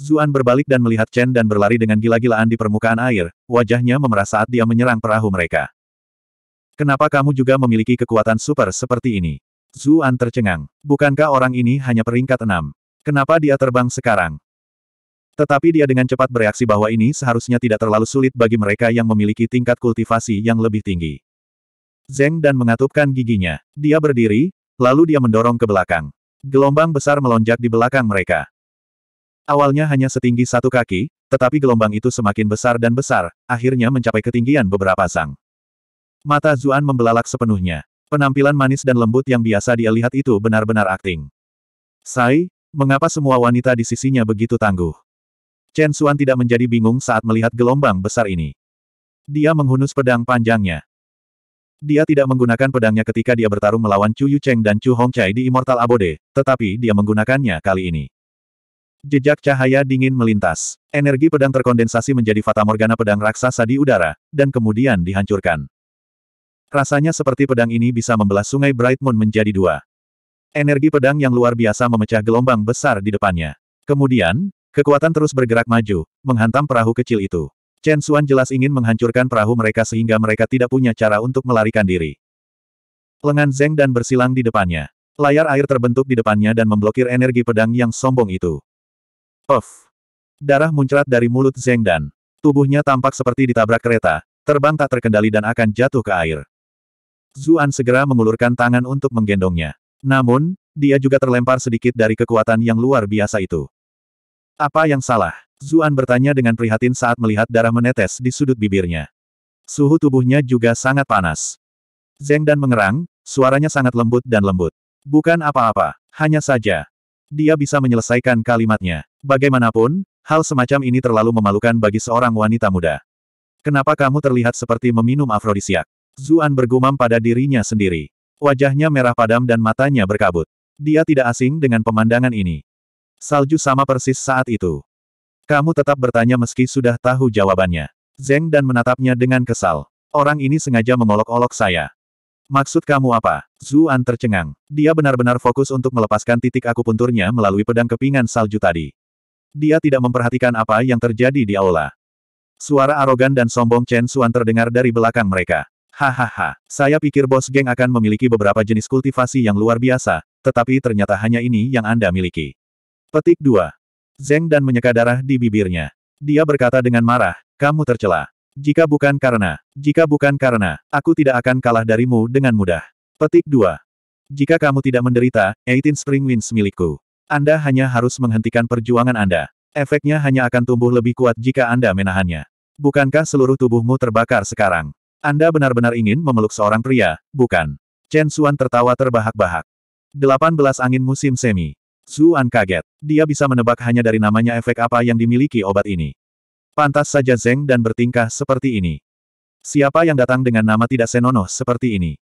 Zuan berbalik dan melihat Chen dan berlari dengan gila-gilaan di permukaan air, wajahnya memerah saat dia menyerang perahu mereka. Kenapa kamu juga memiliki kekuatan super seperti ini? Zuan tercengang. Bukankah orang ini hanya peringkat enam? Kenapa dia terbang sekarang? Tetapi dia dengan cepat bereaksi bahwa ini seharusnya tidak terlalu sulit bagi mereka yang memiliki tingkat kultivasi yang lebih tinggi. Zeng dan mengatupkan giginya. Dia berdiri, lalu dia mendorong ke belakang. Gelombang besar melonjak di belakang mereka. Awalnya hanya setinggi satu kaki, tetapi gelombang itu semakin besar dan besar, akhirnya mencapai ketinggian beberapa sang. Mata Zuan membelalak sepenuhnya. Penampilan manis dan lembut yang biasa dia lihat itu benar-benar akting. Sai, mengapa semua wanita di sisinya begitu tangguh? Chen Xuan tidak menjadi bingung saat melihat gelombang besar ini. Dia menghunus pedang panjangnya. Dia tidak menggunakan pedangnya ketika dia bertarung melawan Chu Yu Cheng dan Chu Hong Chai di Immortal Abode, tetapi dia menggunakannya kali ini. Jejak cahaya dingin melintas. Energi pedang terkondensasi menjadi Fata Morgana pedang raksasa di udara, dan kemudian dihancurkan. Rasanya seperti pedang ini bisa membelah sungai Bright Moon menjadi dua. Energi pedang yang luar biasa memecah gelombang besar di depannya. Kemudian, kekuatan terus bergerak maju, menghantam perahu kecil itu. Chen Xuan jelas ingin menghancurkan perahu mereka sehingga mereka tidak punya cara untuk melarikan diri. Lengan Zeng dan bersilang di depannya. Layar air terbentuk di depannya dan memblokir energi pedang yang sombong itu. Of! Darah muncrat dari mulut Zeng dan tubuhnya tampak seperti ditabrak kereta, terbang tak terkendali dan akan jatuh ke air. Zuan segera mengulurkan tangan untuk menggendongnya. Namun, dia juga terlempar sedikit dari kekuatan yang luar biasa itu. Apa yang salah? Zuan bertanya dengan prihatin saat melihat darah menetes di sudut bibirnya. Suhu tubuhnya juga sangat panas. Zeng dan mengerang, suaranya sangat lembut dan lembut. Bukan apa-apa, hanya saja. Dia bisa menyelesaikan kalimatnya. Bagaimanapun, hal semacam ini terlalu memalukan bagi seorang wanita muda. Kenapa kamu terlihat seperti meminum afrodisiak? Zuan bergumam pada dirinya sendiri. Wajahnya merah padam dan matanya berkabut. Dia tidak asing dengan pemandangan ini. Salju sama persis saat itu. Kamu tetap bertanya meski sudah tahu jawabannya. Zeng dan menatapnya dengan kesal. Orang ini sengaja mengolok-olok saya. Maksud kamu apa? Zuan tercengang. Dia benar-benar fokus untuk melepaskan titik akupunturnya melalui pedang kepingan salju tadi. Dia tidak memperhatikan apa yang terjadi di aula. Suara arogan dan sombong Chen Suan terdengar dari belakang mereka. Hahaha, saya pikir bos geng akan memiliki beberapa jenis kultivasi yang luar biasa, tetapi ternyata hanya ini yang Anda miliki. Petik 2. Zeng dan menyeka darah di bibirnya. Dia berkata dengan marah, kamu tercela. Jika bukan karena, jika bukan karena, aku tidak akan kalah darimu dengan mudah. Petik 2. Jika kamu tidak menderita, 18 Spring Winds milikku. Anda hanya harus menghentikan perjuangan Anda. Efeknya hanya akan tumbuh lebih kuat jika Anda menahannya. Bukankah seluruh tubuhmu terbakar sekarang? Anda benar-benar ingin memeluk seorang pria, bukan? Chen Xuan tertawa terbahak-bahak. 18 angin musim semi. Zuan kaget. Dia bisa menebak hanya dari namanya efek apa yang dimiliki obat ini. Pantas saja Zeng dan bertingkah seperti ini. Siapa yang datang dengan nama tidak senonoh seperti ini?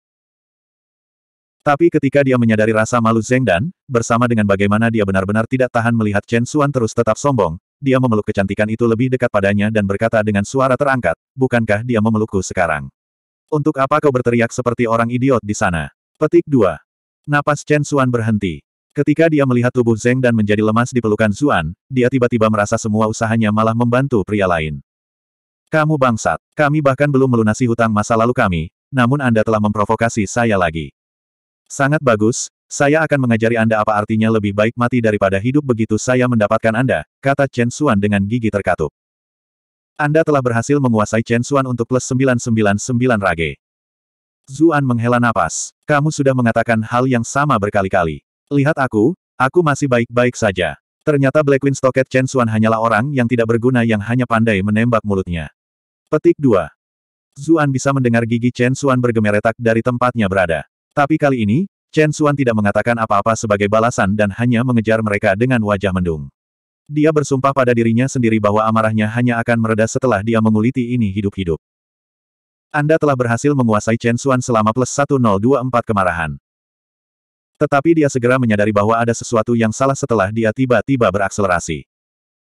Tapi ketika dia menyadari rasa malu Zeng dan, bersama dengan bagaimana dia benar-benar tidak tahan melihat Chen Xuan terus tetap sombong, dia memeluk kecantikan itu lebih dekat padanya dan berkata dengan suara terangkat, bukankah dia memelukku sekarang? Untuk apa kau berteriak seperti orang idiot di sana? Petik 2. Napas Chen Xuan berhenti. Ketika dia melihat tubuh Zeng dan menjadi lemas di pelukan Zuan, dia tiba-tiba merasa semua usahanya malah membantu pria lain. Kamu bangsat, kami bahkan belum melunasi hutang masa lalu kami, namun Anda telah memprovokasi saya lagi. Sangat bagus, saya akan mengajari Anda apa artinya lebih baik mati daripada hidup begitu saya mendapatkan Anda, kata Chen Xuan dengan gigi terkatup. Anda telah berhasil menguasai Chen Xuan untuk plus 999 rage. Zuan menghela napas. Kamu sudah mengatakan hal yang sama berkali-kali. Lihat aku, aku masih baik-baik saja. Ternyata Black Queen Stocket Chen Xuan hanyalah orang yang tidak berguna yang hanya pandai menembak mulutnya. Petik 2. Zuan bisa mendengar gigi Chen Xuan bergemeretak dari tempatnya berada. Tapi kali ini, Chen Xuan tidak mengatakan apa-apa sebagai balasan dan hanya mengejar mereka dengan wajah mendung. Dia bersumpah pada dirinya sendiri bahwa amarahnya hanya akan mereda setelah dia menguliti ini hidup-hidup. Anda telah berhasil menguasai Chen Xuan selama plus 1024 kemarahan. Tetapi dia segera menyadari bahwa ada sesuatu yang salah setelah dia tiba-tiba berakselerasi.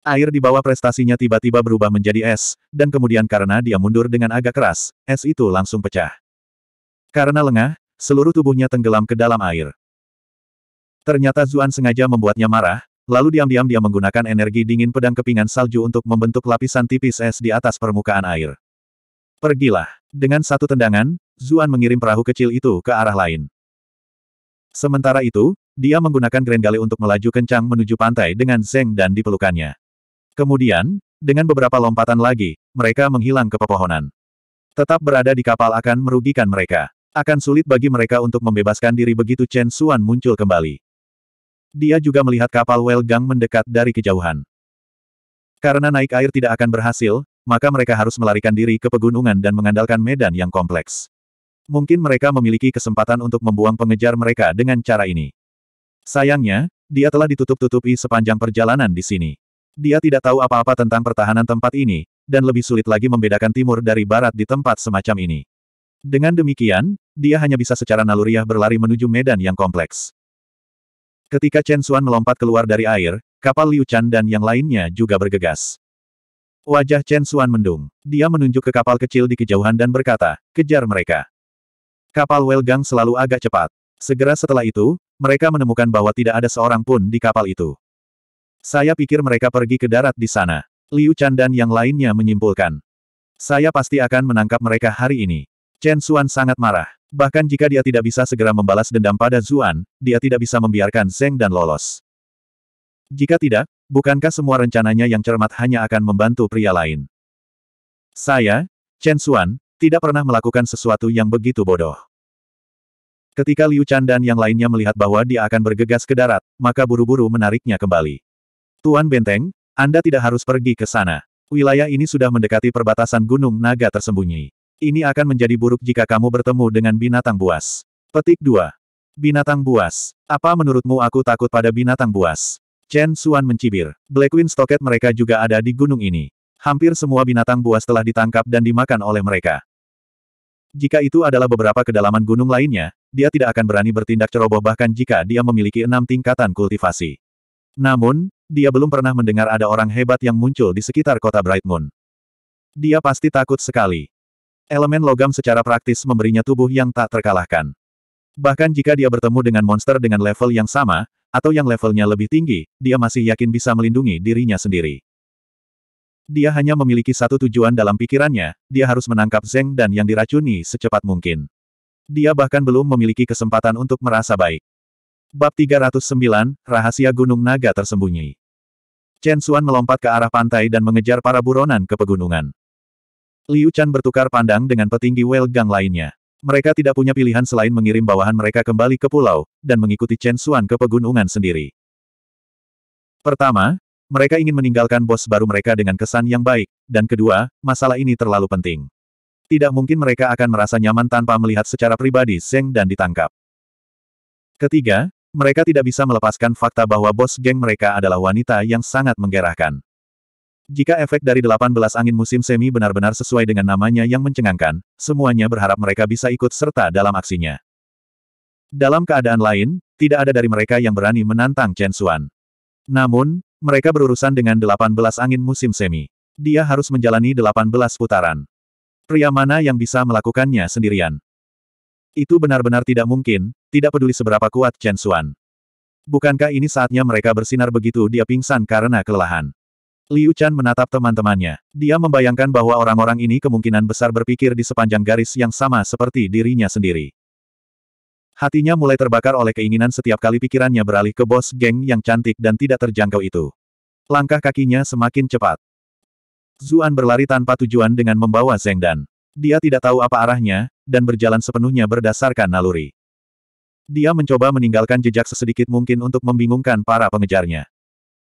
Air di bawah prestasinya tiba-tiba berubah menjadi es, dan kemudian karena dia mundur dengan agak keras, es itu langsung pecah. Karena lengah, Seluruh tubuhnya tenggelam ke dalam air. Ternyata Zuan sengaja membuatnya marah, lalu diam-diam dia menggunakan energi dingin pedang kepingan salju untuk membentuk lapisan tipis es di atas permukaan air. Pergilah. Dengan satu tendangan, Zuan mengirim perahu kecil itu ke arah lain. Sementara itu, dia menggunakan Grendale untuk melaju kencang menuju pantai dengan Zeng dan dipelukannya. Kemudian, dengan beberapa lompatan lagi, mereka menghilang ke pepohonan. Tetap berada di kapal akan merugikan mereka. Akan sulit bagi mereka untuk membebaskan diri begitu Chen Xuan muncul kembali. Dia juga melihat kapal Well Gang mendekat dari kejauhan. Karena naik air tidak akan berhasil, maka mereka harus melarikan diri ke pegunungan dan mengandalkan medan yang kompleks. Mungkin mereka memiliki kesempatan untuk membuang pengejar mereka dengan cara ini. Sayangnya, dia telah ditutup-tutupi sepanjang perjalanan di sini. Dia tidak tahu apa-apa tentang pertahanan tempat ini, dan lebih sulit lagi membedakan timur dari barat di tempat semacam ini. Dengan demikian, dia hanya bisa secara naluriah berlari menuju medan yang kompleks. Ketika Chen Xuan melompat keluar dari air, kapal Liu Chan dan yang lainnya juga bergegas. Wajah Chen Xuan mendung. Dia menunjuk ke kapal kecil di kejauhan dan berkata, kejar mereka. Kapal Welgang selalu agak cepat. Segera setelah itu, mereka menemukan bahwa tidak ada seorang pun di kapal itu. Saya pikir mereka pergi ke darat di sana. Liu Chan dan yang lainnya menyimpulkan. Saya pasti akan menangkap mereka hari ini. Chen Xuan sangat marah. Bahkan jika dia tidak bisa segera membalas dendam pada Zuan, dia tidak bisa membiarkan Zeng dan lolos. Jika tidak, bukankah semua rencananya yang cermat hanya akan membantu pria lain? Saya, Chen Xuan, tidak pernah melakukan sesuatu yang begitu bodoh. Ketika Liu Chan dan yang lainnya melihat bahwa dia akan bergegas ke darat, maka buru-buru menariknya kembali. Tuan Benteng, Anda tidak harus pergi ke sana. Wilayah ini sudah mendekati perbatasan Gunung Naga tersembunyi. Ini akan menjadi buruk jika kamu bertemu dengan binatang buas. Petik 2. Binatang buas. Apa menurutmu aku takut pada binatang buas? Chen Suan mencibir. Black stoket Stocket mereka juga ada di gunung ini. Hampir semua binatang buas telah ditangkap dan dimakan oleh mereka. Jika itu adalah beberapa kedalaman gunung lainnya, dia tidak akan berani bertindak ceroboh bahkan jika dia memiliki enam tingkatan kultivasi. Namun, dia belum pernah mendengar ada orang hebat yang muncul di sekitar kota Bright Moon. Dia pasti takut sekali. Elemen logam secara praktis memberinya tubuh yang tak terkalahkan. Bahkan jika dia bertemu dengan monster dengan level yang sama, atau yang levelnya lebih tinggi, dia masih yakin bisa melindungi dirinya sendiri. Dia hanya memiliki satu tujuan dalam pikirannya, dia harus menangkap Zeng dan yang diracuni secepat mungkin. Dia bahkan belum memiliki kesempatan untuk merasa baik. Bab 309, Rahasia Gunung Naga Tersembunyi Chen Xuan melompat ke arah pantai dan mengejar para buronan ke pegunungan. Liu Chan bertukar pandang dengan petinggi Well Gang lainnya. Mereka tidak punya pilihan selain mengirim bawahan mereka kembali ke pulau, dan mengikuti Chen Xuan ke pegunungan sendiri. Pertama, mereka ingin meninggalkan bos baru mereka dengan kesan yang baik, dan kedua, masalah ini terlalu penting. Tidak mungkin mereka akan merasa nyaman tanpa melihat secara pribadi Zeng dan ditangkap. Ketiga, mereka tidak bisa melepaskan fakta bahwa bos geng mereka adalah wanita yang sangat menggerahkan. Jika efek dari 18 angin musim semi benar-benar sesuai dengan namanya yang mencengangkan, semuanya berharap mereka bisa ikut serta dalam aksinya. Dalam keadaan lain, tidak ada dari mereka yang berani menantang Chen Xuan. Namun, mereka berurusan dengan 18 angin musim semi. Dia harus menjalani 18 putaran. Pria mana yang bisa melakukannya sendirian? Itu benar-benar tidak mungkin, tidak peduli seberapa kuat Chen Xuan. Bukankah ini saatnya mereka bersinar begitu dia pingsan karena kelelahan? Liu Chan menatap teman-temannya. Dia membayangkan bahwa orang-orang ini kemungkinan besar berpikir di sepanjang garis yang sama seperti dirinya sendiri. Hatinya mulai terbakar oleh keinginan setiap kali pikirannya beralih ke bos geng yang cantik dan tidak terjangkau itu. Langkah kakinya semakin cepat. Zuan berlari tanpa tujuan dengan membawa Zeng Dan. Dia tidak tahu apa arahnya, dan berjalan sepenuhnya berdasarkan naluri. Dia mencoba meninggalkan jejak sesedikit mungkin untuk membingungkan para pengejarnya.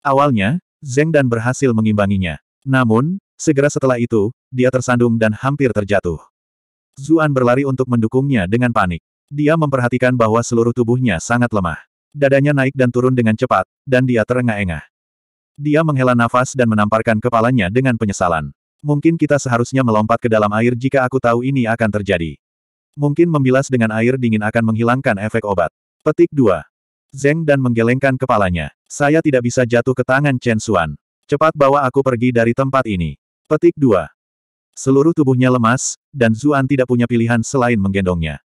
Awalnya, Zeng dan berhasil mengimbanginya. Namun, segera setelah itu, dia tersandung dan hampir terjatuh. Zuan berlari untuk mendukungnya dengan panik. Dia memperhatikan bahwa seluruh tubuhnya sangat lemah. Dadanya naik dan turun dengan cepat, dan dia terengah-engah. Dia menghela nafas dan menamparkan kepalanya dengan penyesalan. Mungkin kita seharusnya melompat ke dalam air jika aku tahu ini akan terjadi. Mungkin membilas dengan air dingin akan menghilangkan efek obat. Petik 2. Zeng dan menggelengkan kepalanya. Saya tidak bisa jatuh ke tangan Chen Xuan. Cepat bawa aku pergi dari tempat ini. Petik 2. Seluruh tubuhnya lemas, dan Zuan tidak punya pilihan selain menggendongnya.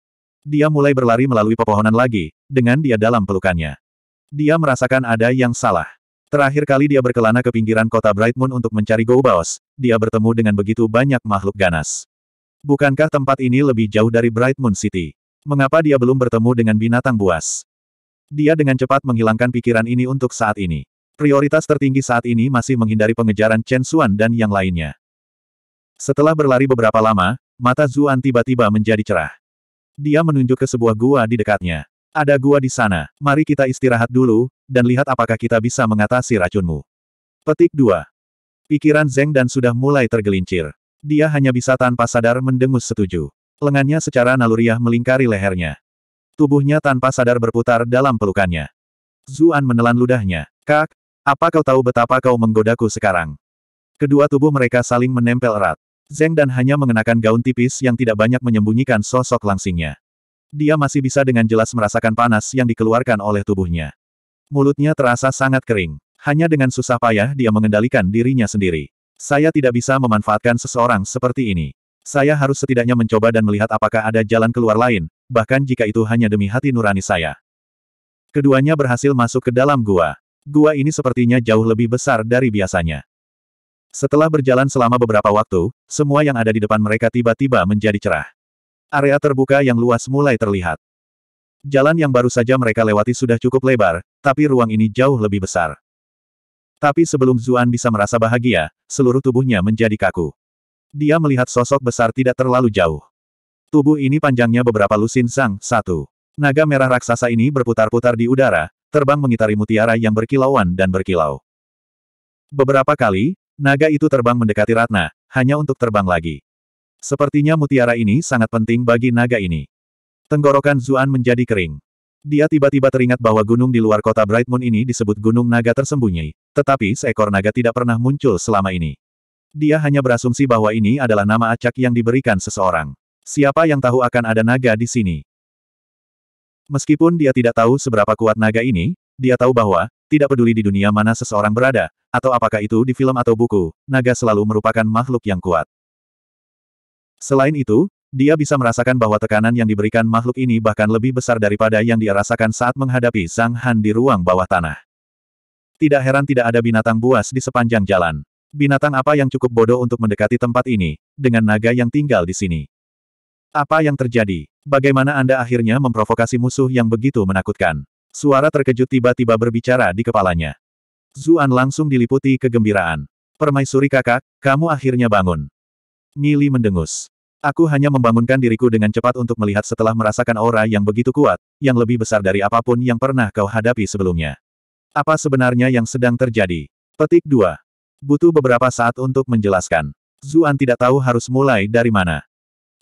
Dia mulai berlari melalui pepohonan lagi, dengan dia dalam pelukannya. Dia merasakan ada yang salah. Terakhir kali dia berkelana ke pinggiran kota Bright Moon untuk mencari Goubaos, dia bertemu dengan begitu banyak makhluk ganas. Bukankah tempat ini lebih jauh dari Bright Moon City? Mengapa dia belum bertemu dengan binatang buas? Dia dengan cepat menghilangkan pikiran ini untuk saat ini. Prioritas tertinggi saat ini masih menghindari pengejaran Chen Xuan dan yang lainnya. Setelah berlari beberapa lama, mata Zuan tiba-tiba menjadi cerah. Dia menunjuk ke sebuah gua di dekatnya. Ada gua di sana, mari kita istirahat dulu, dan lihat apakah kita bisa mengatasi racunmu. Petik 2. Pikiran Zeng dan sudah mulai tergelincir. Dia hanya bisa tanpa sadar mendengus setuju. Lengannya secara naluriah melingkari lehernya. Tubuhnya tanpa sadar berputar dalam pelukannya. Zuan menelan ludahnya. Kak, apa kau tahu betapa kau menggodaku sekarang? Kedua tubuh mereka saling menempel erat. Zeng dan hanya mengenakan gaun tipis yang tidak banyak menyembunyikan sosok langsingnya. Dia masih bisa dengan jelas merasakan panas yang dikeluarkan oleh tubuhnya. Mulutnya terasa sangat kering. Hanya dengan susah payah dia mengendalikan dirinya sendiri. Saya tidak bisa memanfaatkan seseorang seperti ini. Saya harus setidaknya mencoba dan melihat apakah ada jalan keluar lain, bahkan jika itu hanya demi hati nurani saya. Keduanya berhasil masuk ke dalam gua. Gua ini sepertinya jauh lebih besar dari biasanya. Setelah berjalan selama beberapa waktu, semua yang ada di depan mereka tiba-tiba menjadi cerah. Area terbuka yang luas mulai terlihat. Jalan yang baru saja mereka lewati sudah cukup lebar, tapi ruang ini jauh lebih besar. Tapi sebelum Zuan bisa merasa bahagia, seluruh tubuhnya menjadi kaku. Dia melihat sosok besar tidak terlalu jauh. Tubuh ini panjangnya beberapa lusin sang, satu. Naga merah raksasa ini berputar-putar di udara, terbang mengitari mutiara yang berkilauan dan berkilau. Beberapa kali, naga itu terbang mendekati Ratna, hanya untuk terbang lagi. Sepertinya mutiara ini sangat penting bagi naga ini. Tenggorokan Zuan menjadi kering. Dia tiba-tiba teringat bahwa gunung di luar kota Bright Moon ini disebut gunung naga tersembunyi, tetapi seekor naga tidak pernah muncul selama ini. Dia hanya berasumsi bahwa ini adalah nama acak yang diberikan seseorang. Siapa yang tahu akan ada naga di sini? Meskipun dia tidak tahu seberapa kuat naga ini, dia tahu bahwa, tidak peduli di dunia mana seseorang berada, atau apakah itu di film atau buku, naga selalu merupakan makhluk yang kuat. Selain itu, dia bisa merasakan bahwa tekanan yang diberikan makhluk ini bahkan lebih besar daripada yang dia rasakan saat menghadapi Sang Han di ruang bawah tanah. Tidak heran tidak ada binatang buas di sepanjang jalan. Binatang apa yang cukup bodoh untuk mendekati tempat ini, dengan naga yang tinggal di sini. Apa yang terjadi? Bagaimana Anda akhirnya memprovokasi musuh yang begitu menakutkan? Suara terkejut tiba-tiba berbicara di kepalanya. Zuan langsung diliputi kegembiraan. Permaisuri kakak, kamu akhirnya bangun. Mili mendengus. Aku hanya membangunkan diriku dengan cepat untuk melihat setelah merasakan aura yang begitu kuat, yang lebih besar dari apapun yang pernah kau hadapi sebelumnya. Apa sebenarnya yang sedang terjadi? Petik 2. Butuh beberapa saat untuk menjelaskan. Zuan tidak tahu harus mulai dari mana.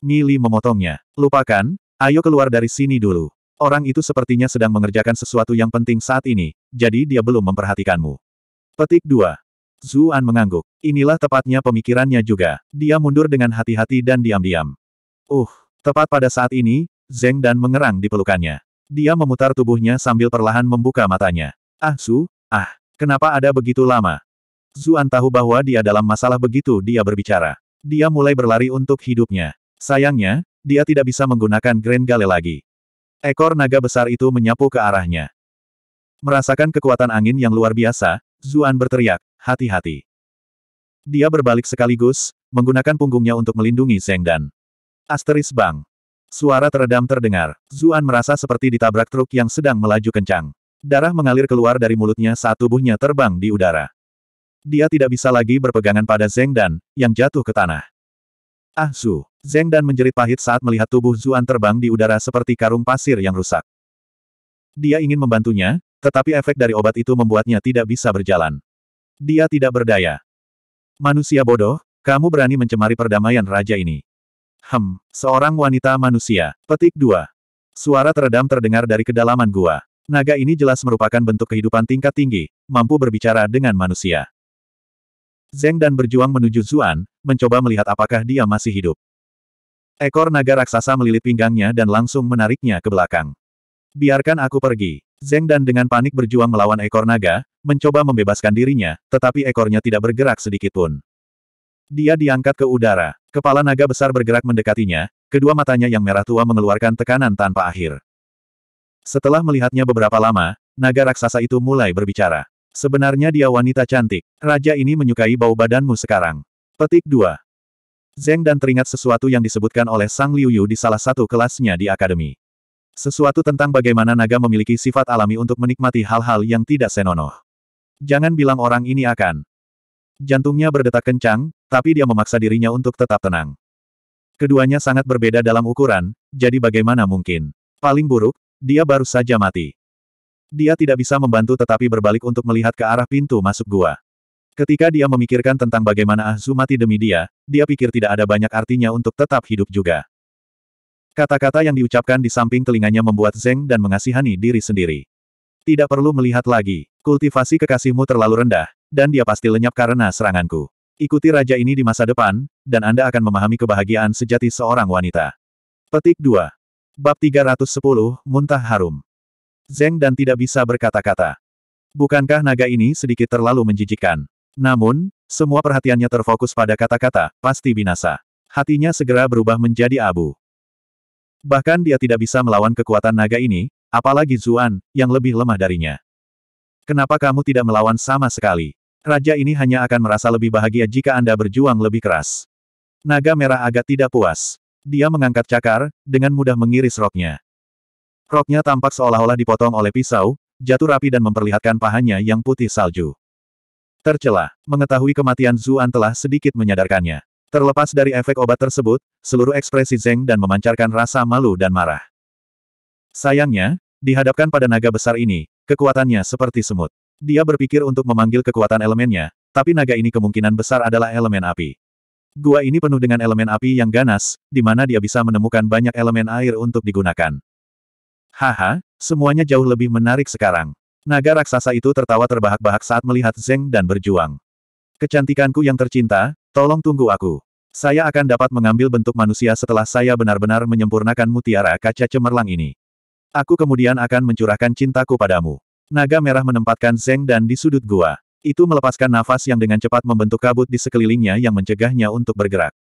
Mili memotongnya. Lupakan, ayo keluar dari sini dulu. Orang itu sepertinya sedang mengerjakan sesuatu yang penting saat ini, jadi dia belum memperhatikanmu. Petik 2. Zuan mengangguk. Inilah tepatnya pemikirannya juga. Dia mundur dengan hati-hati dan diam-diam. Uh, tepat pada saat ini, Zeng dan mengerang di pelukannya. Dia memutar tubuhnya sambil perlahan membuka matanya. Ah Su, ah, kenapa ada begitu lama? Zuan tahu bahwa dia dalam masalah begitu dia berbicara. Dia mulai berlari untuk hidupnya. Sayangnya, dia tidak bisa menggunakan Grand Gale lagi. Ekor naga besar itu menyapu ke arahnya. Merasakan kekuatan angin yang luar biasa, Zuan berteriak, hati-hati. Dia berbalik sekaligus, menggunakan punggungnya untuk melindungi Zeng Dan. Asteris Bang. Suara teredam terdengar. Zuan merasa seperti ditabrak truk yang sedang melaju kencang. Darah mengalir keluar dari mulutnya saat tubuhnya terbang di udara. Dia tidak bisa lagi berpegangan pada Zeng Dan, yang jatuh ke tanah. Ah Su. Zeng Dan menjerit pahit saat melihat tubuh Zuan terbang di udara seperti karung pasir yang rusak. Dia ingin membantunya, tetapi efek dari obat itu membuatnya tidak bisa berjalan. Dia tidak berdaya. Manusia bodoh, kamu berani mencemari perdamaian raja ini. Hem, seorang wanita manusia. Petik 2. Suara teredam terdengar dari kedalaman gua. Naga ini jelas merupakan bentuk kehidupan tingkat tinggi, mampu berbicara dengan manusia. Zeng dan berjuang menuju Zuan, mencoba melihat apakah dia masih hidup. Ekor naga raksasa melilit pinggangnya dan langsung menariknya ke belakang. Biarkan aku pergi. Zeng dan dengan panik berjuang melawan ekor naga, mencoba membebaskan dirinya, tetapi ekornya tidak bergerak sedikit pun. Dia diangkat ke udara. Kepala naga besar bergerak mendekatinya, kedua matanya yang merah tua mengeluarkan tekanan tanpa akhir. Setelah melihatnya beberapa lama, naga raksasa itu mulai berbicara. Sebenarnya dia wanita cantik. Raja ini menyukai bau badanmu sekarang. Petik 2. Zeng dan teringat sesuatu yang disebutkan oleh Sang Liu Yu di salah satu kelasnya di akademi. Sesuatu tentang bagaimana naga memiliki sifat alami untuk menikmati hal-hal yang tidak senonoh. Jangan bilang orang ini akan. Jantungnya berdetak kencang, tapi dia memaksa dirinya untuk tetap tenang. Keduanya sangat berbeda dalam ukuran, jadi bagaimana mungkin? Paling buruk, dia baru saja mati. Dia tidak bisa membantu tetapi berbalik untuk melihat ke arah pintu masuk gua. Ketika dia memikirkan tentang bagaimana Ahzu mati demi dia, dia pikir tidak ada banyak artinya untuk tetap hidup juga. Kata-kata yang diucapkan di samping telinganya membuat Zeng dan mengasihani diri sendiri. Tidak perlu melihat lagi, kultivasi kekasihmu terlalu rendah, dan dia pasti lenyap karena seranganku. Ikuti raja ini di masa depan, dan Anda akan memahami kebahagiaan sejati seorang wanita. Petik 2. Bab 310, Muntah Harum. Zeng dan tidak bisa berkata-kata. Bukankah naga ini sedikit terlalu menjijikkan? Namun, semua perhatiannya terfokus pada kata-kata, pasti binasa. Hatinya segera berubah menjadi abu. Bahkan dia tidak bisa melawan kekuatan naga ini, apalagi Zuan, yang lebih lemah darinya. Kenapa kamu tidak melawan sama sekali? Raja ini hanya akan merasa lebih bahagia jika Anda berjuang lebih keras. Naga merah agak tidak puas. Dia mengangkat cakar, dengan mudah mengiris roknya. Roknya tampak seolah-olah dipotong oleh pisau, jatuh rapi dan memperlihatkan pahanya yang putih salju. Tercela, mengetahui kematian Zuan telah sedikit menyadarkannya. Terlepas dari efek obat tersebut, seluruh ekspresi Zeng dan memancarkan rasa malu dan marah. Sayangnya, dihadapkan pada naga besar ini, kekuatannya seperti semut. Dia berpikir untuk memanggil kekuatan elemennya, tapi naga ini kemungkinan besar adalah elemen api. Gua ini penuh dengan elemen api yang ganas, di mana dia bisa menemukan banyak elemen air untuk digunakan. Haha, semuanya jauh lebih menarik sekarang. Naga raksasa itu tertawa terbahak-bahak saat melihat Zeng dan berjuang. Kecantikanku yang tercinta, tolong tunggu aku. Saya akan dapat mengambil bentuk manusia setelah saya benar-benar menyempurnakan mutiara kaca cemerlang ini. Aku kemudian akan mencurahkan cintaku padamu. Naga merah menempatkan Zeng dan di sudut gua. Itu melepaskan nafas yang dengan cepat membentuk kabut di sekelilingnya yang mencegahnya untuk bergerak.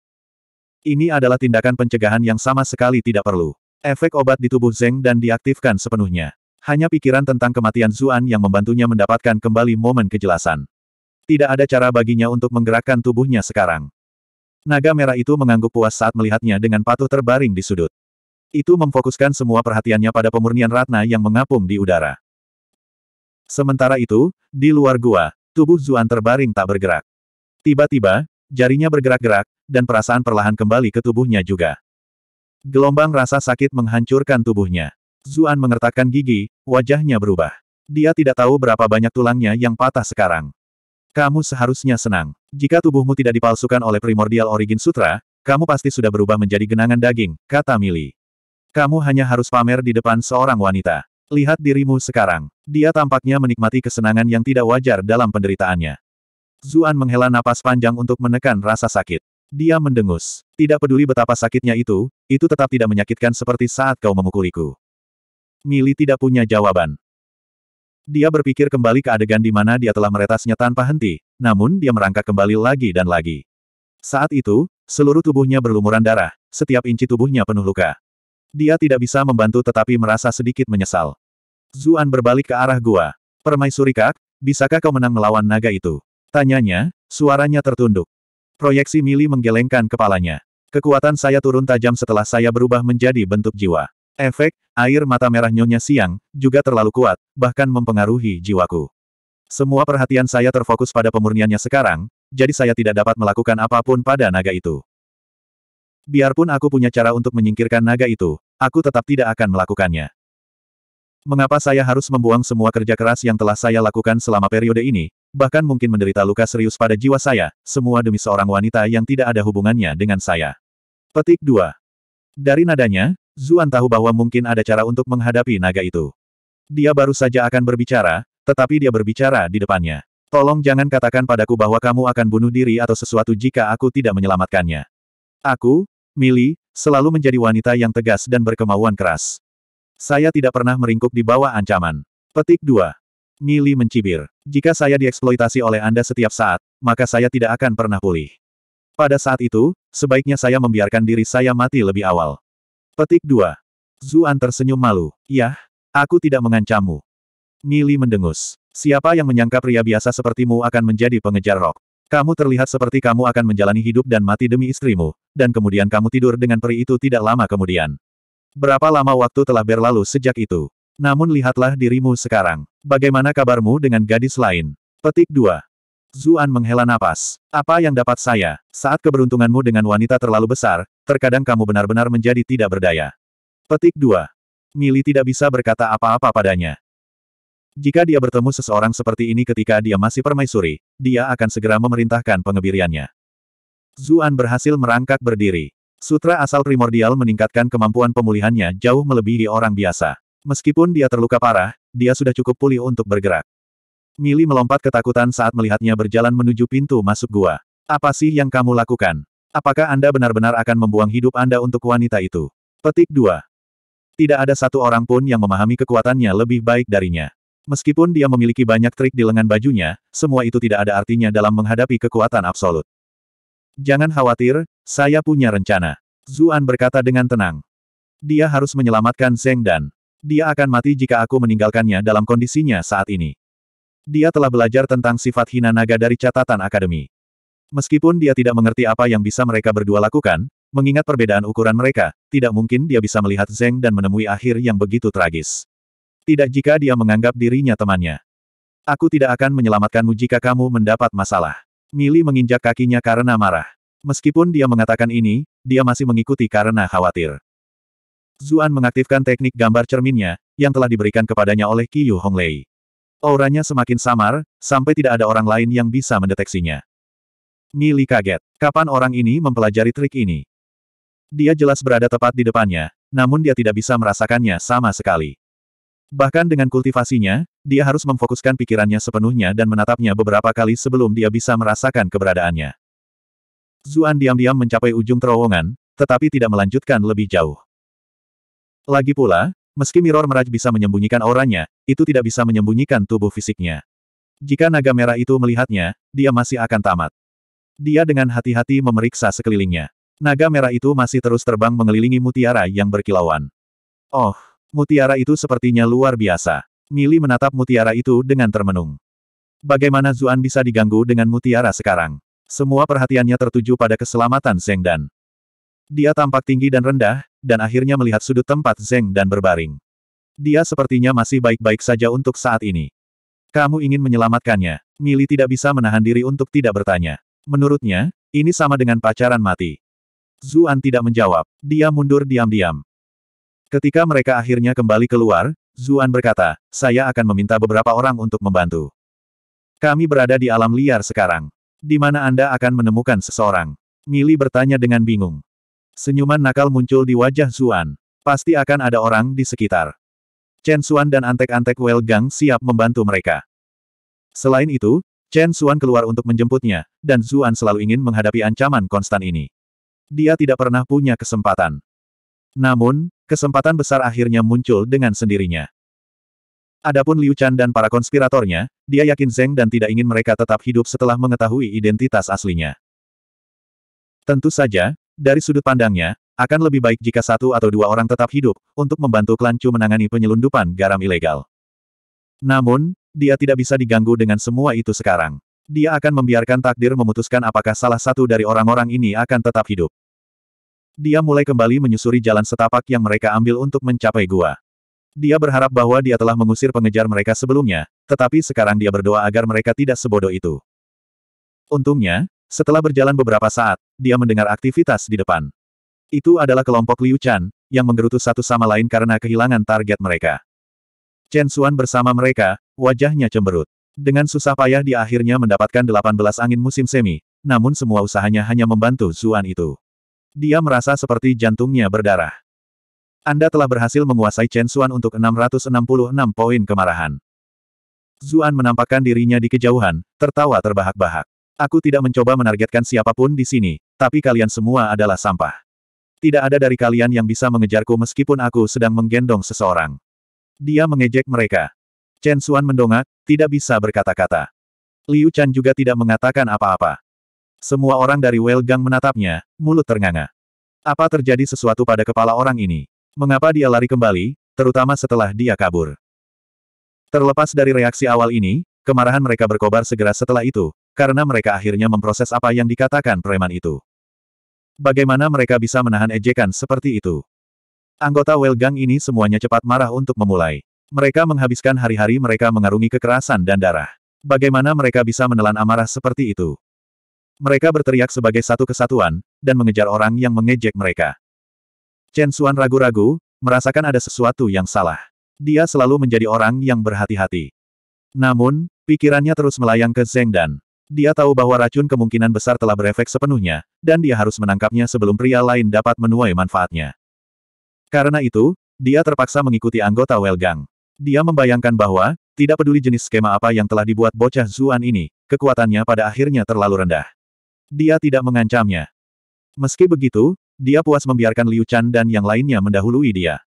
Ini adalah tindakan pencegahan yang sama sekali tidak perlu. Efek obat di tubuh Zeng dan diaktifkan sepenuhnya. Hanya pikiran tentang kematian Zuan yang membantunya mendapatkan kembali momen kejelasan. Tidak ada cara baginya untuk menggerakkan tubuhnya sekarang. Naga merah itu mengangguk puas saat melihatnya dengan patuh terbaring di sudut. Itu memfokuskan semua perhatiannya pada pemurnian Ratna yang mengapung di udara. Sementara itu, di luar gua, tubuh Zuan terbaring tak bergerak. Tiba-tiba, jarinya bergerak-gerak, dan perasaan perlahan kembali ke tubuhnya juga. Gelombang rasa sakit menghancurkan tubuhnya. Zuan mengertakkan gigi, wajahnya berubah. Dia tidak tahu berapa banyak tulangnya yang patah sekarang. Kamu seharusnya senang. Jika tubuhmu tidak dipalsukan oleh primordial origin sutra, kamu pasti sudah berubah menjadi genangan daging, kata Mili. Kamu hanya harus pamer di depan seorang wanita. Lihat dirimu sekarang. Dia tampaknya menikmati kesenangan yang tidak wajar dalam penderitaannya. Zuan menghela napas panjang untuk menekan rasa sakit. Dia mendengus. Tidak peduli betapa sakitnya itu, itu tetap tidak menyakitkan seperti saat kau memukuliku. Mili tidak punya jawaban. Dia berpikir kembali ke adegan di mana dia telah meretasnya tanpa henti, namun dia merangkak kembali lagi dan lagi. Saat itu, seluruh tubuhnya berlumuran darah, setiap inci tubuhnya penuh luka. Dia tidak bisa membantu tetapi merasa sedikit menyesal. Zuan berbalik ke arah gua. Permaisuri Kak, bisakah kau menang melawan naga itu? Tanyanya, suaranya tertunduk. Proyeksi Mili menggelengkan kepalanya. Kekuatan saya turun tajam setelah saya berubah menjadi bentuk jiwa. Efek, air mata merah Nyonya Siang, juga terlalu kuat, bahkan mempengaruhi jiwaku. Semua perhatian saya terfokus pada pemurniannya sekarang, jadi saya tidak dapat melakukan apapun pada naga itu. Biarpun aku punya cara untuk menyingkirkan naga itu, aku tetap tidak akan melakukannya. Mengapa saya harus membuang semua kerja keras yang telah saya lakukan selama periode ini, bahkan mungkin menderita luka serius pada jiwa saya, semua demi seorang wanita yang tidak ada hubungannya dengan saya. Petik 2. Dari nadanya, Zuan tahu bahwa mungkin ada cara untuk menghadapi naga itu. Dia baru saja akan berbicara, tetapi dia berbicara di depannya. Tolong jangan katakan padaku bahwa kamu akan bunuh diri atau sesuatu jika aku tidak menyelamatkannya. Aku, Mili, selalu menjadi wanita yang tegas dan berkemauan keras. Saya tidak pernah meringkuk di bawah ancaman. Petik 2. Mili mencibir. Jika saya dieksploitasi oleh Anda setiap saat, maka saya tidak akan pernah pulih. Pada saat itu, sebaiknya saya membiarkan diri saya mati lebih awal. Petik 2. Zuan tersenyum malu. Yah, aku tidak mengancammu. Mili mendengus. Siapa yang menyangka pria biasa sepertimu akan menjadi pengejar rok? Kamu terlihat seperti kamu akan menjalani hidup dan mati demi istrimu, dan kemudian kamu tidur dengan peri itu tidak lama kemudian. Berapa lama waktu telah berlalu sejak itu? Namun lihatlah dirimu sekarang. Bagaimana kabarmu dengan gadis lain? Petik 2. Zuan menghela napas. Apa yang dapat saya? Saat keberuntunganmu dengan wanita terlalu besar, terkadang kamu benar-benar menjadi tidak berdaya. Petik 2. Mili tidak bisa berkata apa-apa padanya. Jika dia bertemu seseorang seperti ini ketika dia masih permaisuri, dia akan segera memerintahkan pengebiriannya. Zuan berhasil merangkak berdiri. Sutra asal primordial meningkatkan kemampuan pemulihannya jauh melebihi orang biasa. Meskipun dia terluka parah, dia sudah cukup pulih untuk bergerak. Mili melompat ketakutan saat melihatnya berjalan menuju pintu masuk gua. Apa sih yang kamu lakukan? Apakah Anda benar-benar akan membuang hidup Anda untuk wanita itu? Petik 2. Tidak ada satu orang pun yang memahami kekuatannya lebih baik darinya. Meskipun dia memiliki banyak trik di lengan bajunya, semua itu tidak ada artinya dalam menghadapi kekuatan absolut. Jangan khawatir, saya punya rencana. Zuan berkata dengan tenang. Dia harus menyelamatkan Zeng dan dia akan mati jika aku meninggalkannya dalam kondisinya saat ini. Dia telah belajar tentang sifat hina naga dari catatan akademi. Meskipun dia tidak mengerti apa yang bisa mereka berdua lakukan, mengingat perbedaan ukuran mereka, tidak mungkin dia bisa melihat Zeng dan menemui akhir yang begitu tragis. Tidak jika dia menganggap dirinya temannya. Aku tidak akan menyelamatkanmu jika kamu mendapat masalah. Mili menginjak kakinya karena marah. Meskipun dia mengatakan ini, dia masih mengikuti karena khawatir. Zuan mengaktifkan teknik gambar cerminnya, yang telah diberikan kepadanya oleh Qiyu Honglei. Auranya semakin samar, sampai tidak ada orang lain yang bisa mendeteksinya. Mili kaget. Kapan orang ini mempelajari trik ini? Dia jelas berada tepat di depannya, namun dia tidak bisa merasakannya sama sekali. Bahkan dengan kultivasinya, dia harus memfokuskan pikirannya sepenuhnya dan menatapnya beberapa kali sebelum dia bisa merasakan keberadaannya. Zuan diam-diam mencapai ujung terowongan, tetapi tidak melanjutkan lebih jauh. Lagi pula, Meski Mirror meraj bisa menyembunyikan auranya, itu tidak bisa menyembunyikan tubuh fisiknya. Jika naga merah itu melihatnya, dia masih akan tamat. Dia dengan hati-hati memeriksa sekelilingnya. Naga merah itu masih terus terbang mengelilingi mutiara yang berkilauan. Oh, mutiara itu sepertinya luar biasa. Mili menatap mutiara itu dengan termenung. Bagaimana Zuan bisa diganggu dengan mutiara sekarang? Semua perhatiannya tertuju pada keselamatan Zeng Dan. Dia tampak tinggi dan rendah, dan akhirnya melihat sudut tempat Zeng dan berbaring. Dia sepertinya masih baik-baik saja untuk saat ini. Kamu ingin menyelamatkannya. Mili tidak bisa menahan diri untuk tidak bertanya. Menurutnya, ini sama dengan pacaran mati. Zuan tidak menjawab. Dia mundur diam-diam. Ketika mereka akhirnya kembali keluar, Zuan berkata, saya akan meminta beberapa orang untuk membantu. Kami berada di alam liar sekarang. Di mana Anda akan menemukan seseorang? Mili bertanya dengan bingung. Senyuman nakal muncul di wajah Zuan. Pasti akan ada orang di sekitar. Chen Xuan dan antek-antek Well Gang siap membantu mereka. Selain itu, Chen Xuan keluar untuk menjemputnya, dan Zuan selalu ingin menghadapi ancaman konstan ini. Dia tidak pernah punya kesempatan. Namun, kesempatan besar akhirnya muncul dengan sendirinya. Adapun Liu Chan dan para konspiratornya, dia yakin Zeng dan tidak ingin mereka tetap hidup setelah mengetahui identitas aslinya. Tentu saja, dari sudut pandangnya, akan lebih baik jika satu atau dua orang tetap hidup, untuk membantu klan Chu menangani penyelundupan garam ilegal. Namun, dia tidak bisa diganggu dengan semua itu sekarang. Dia akan membiarkan takdir memutuskan apakah salah satu dari orang-orang ini akan tetap hidup. Dia mulai kembali menyusuri jalan setapak yang mereka ambil untuk mencapai gua. Dia berharap bahwa dia telah mengusir pengejar mereka sebelumnya, tetapi sekarang dia berdoa agar mereka tidak sebodoh itu. Untungnya, setelah berjalan beberapa saat, dia mendengar aktivitas di depan. Itu adalah kelompok Liu Chan, yang menggerutu satu sama lain karena kehilangan target mereka. Chen Xuan bersama mereka, wajahnya cemberut. Dengan susah payah dia akhirnya mendapatkan 18 angin musim semi, namun semua usahanya hanya membantu Xuan itu. Dia merasa seperti jantungnya berdarah. Anda telah berhasil menguasai Chen Xuan untuk 666 poin kemarahan. Zuan menampakkan dirinya di kejauhan, tertawa terbahak-bahak. Aku tidak mencoba menargetkan siapapun di sini, tapi kalian semua adalah sampah. Tidak ada dari kalian yang bisa mengejarku meskipun aku sedang menggendong seseorang. Dia mengejek mereka. Chen Xuan mendongak, tidak bisa berkata-kata. Liu Chan juga tidak mengatakan apa-apa. Semua orang dari Well Gang menatapnya, mulut ternganga. Apa terjadi sesuatu pada kepala orang ini? Mengapa dia lari kembali, terutama setelah dia kabur? Terlepas dari reaksi awal ini, kemarahan mereka berkobar segera setelah itu, karena mereka akhirnya memproses apa yang dikatakan preman itu. Bagaimana mereka bisa menahan ejekan seperti itu? Anggota Welgang ini semuanya cepat marah untuk memulai. Mereka menghabiskan hari-hari mereka mengarungi kekerasan dan darah. Bagaimana mereka bisa menelan amarah seperti itu? Mereka berteriak sebagai satu kesatuan, dan mengejar orang yang mengejek mereka. Chen Xuan ragu-ragu, merasakan ada sesuatu yang salah. Dia selalu menjadi orang yang berhati-hati. Namun, pikirannya terus melayang ke Zeng Dan. Dia tahu bahwa racun kemungkinan besar telah berefek sepenuhnya, dan dia harus menangkapnya sebelum pria lain dapat menuai manfaatnya. Karena itu, dia terpaksa mengikuti anggota Welgang. Dia membayangkan bahwa, tidak peduli jenis skema apa yang telah dibuat bocah Zuan ini, kekuatannya pada akhirnya terlalu rendah. Dia tidak mengancamnya. Meski begitu, dia puas membiarkan Liu Chan dan yang lainnya mendahului dia.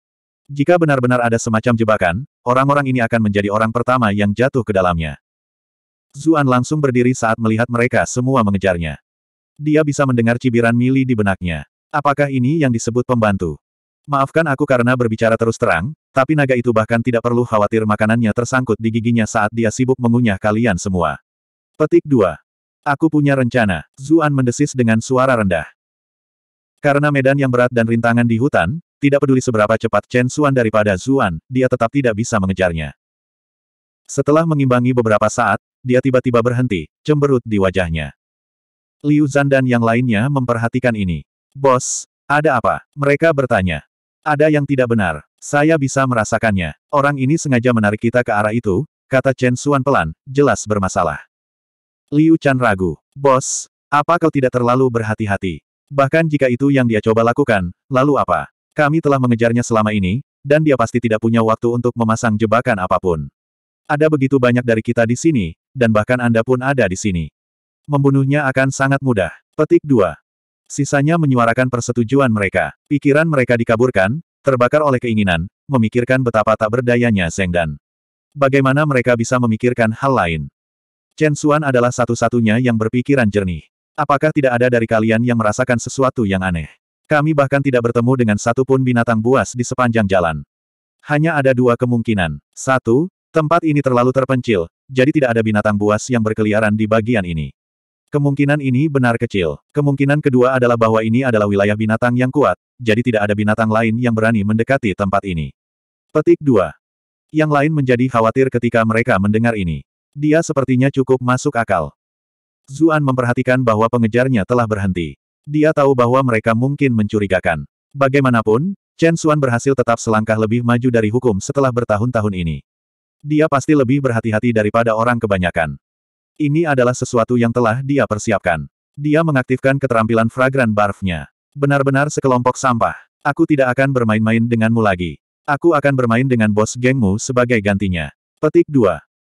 Jika benar-benar ada semacam jebakan, orang-orang ini akan menjadi orang pertama yang jatuh ke dalamnya. Zuan langsung berdiri saat melihat mereka semua mengejarnya. Dia bisa mendengar cibiran Mili di benaknya. Apakah ini yang disebut pembantu? Maafkan aku karena berbicara terus terang, tapi naga itu bahkan tidak perlu khawatir makanannya tersangkut di giginya saat dia sibuk mengunyah kalian semua. Petik 2. Aku punya rencana, Zuan mendesis dengan suara rendah. Karena medan yang berat dan rintangan di hutan, tidak peduli seberapa cepat Chen Suan daripada Zuan, dia tetap tidak bisa mengejarnya. Setelah mengimbangi beberapa saat, dia tiba-tiba berhenti, cemberut di wajahnya. Liu Zan dan yang lainnya memperhatikan ini. Bos, ada apa? Mereka bertanya. Ada yang tidak benar. Saya bisa merasakannya. Orang ini sengaja menarik kita ke arah itu, kata Chen Xuan pelan, jelas bermasalah. Liu Chan ragu. Bos, apa kau tidak terlalu berhati-hati? Bahkan jika itu yang dia coba lakukan, lalu apa? Kami telah mengejarnya selama ini, dan dia pasti tidak punya waktu untuk memasang jebakan apapun. Ada begitu banyak dari kita di sini, dan bahkan Anda pun ada di sini. Membunuhnya akan sangat mudah. Petik 2. Sisanya menyuarakan persetujuan mereka. Pikiran mereka dikaburkan, terbakar oleh keinginan, memikirkan betapa tak berdayanya Zeng Dan. Bagaimana mereka bisa memikirkan hal lain? Chen Xuan adalah satu-satunya yang berpikiran jernih. Apakah tidak ada dari kalian yang merasakan sesuatu yang aneh? Kami bahkan tidak bertemu dengan satupun binatang buas di sepanjang jalan. Hanya ada dua kemungkinan. Satu, Tempat ini terlalu terpencil, jadi tidak ada binatang buas yang berkeliaran di bagian ini. Kemungkinan ini benar kecil. Kemungkinan kedua adalah bahwa ini adalah wilayah binatang yang kuat, jadi tidak ada binatang lain yang berani mendekati tempat ini. Petik 2. Yang lain menjadi khawatir ketika mereka mendengar ini. Dia sepertinya cukup masuk akal. Zuan memperhatikan bahwa pengejarnya telah berhenti. Dia tahu bahwa mereka mungkin mencurigakan. Bagaimanapun, Chen Xuan berhasil tetap selangkah lebih maju dari hukum setelah bertahun-tahun ini. Dia pasti lebih berhati-hati daripada orang kebanyakan. Ini adalah sesuatu yang telah dia persiapkan. Dia mengaktifkan keterampilan fragran barfnya. Benar-benar sekelompok sampah. Aku tidak akan bermain-main denganmu lagi. Aku akan bermain dengan bos gengmu sebagai gantinya. Petik 2.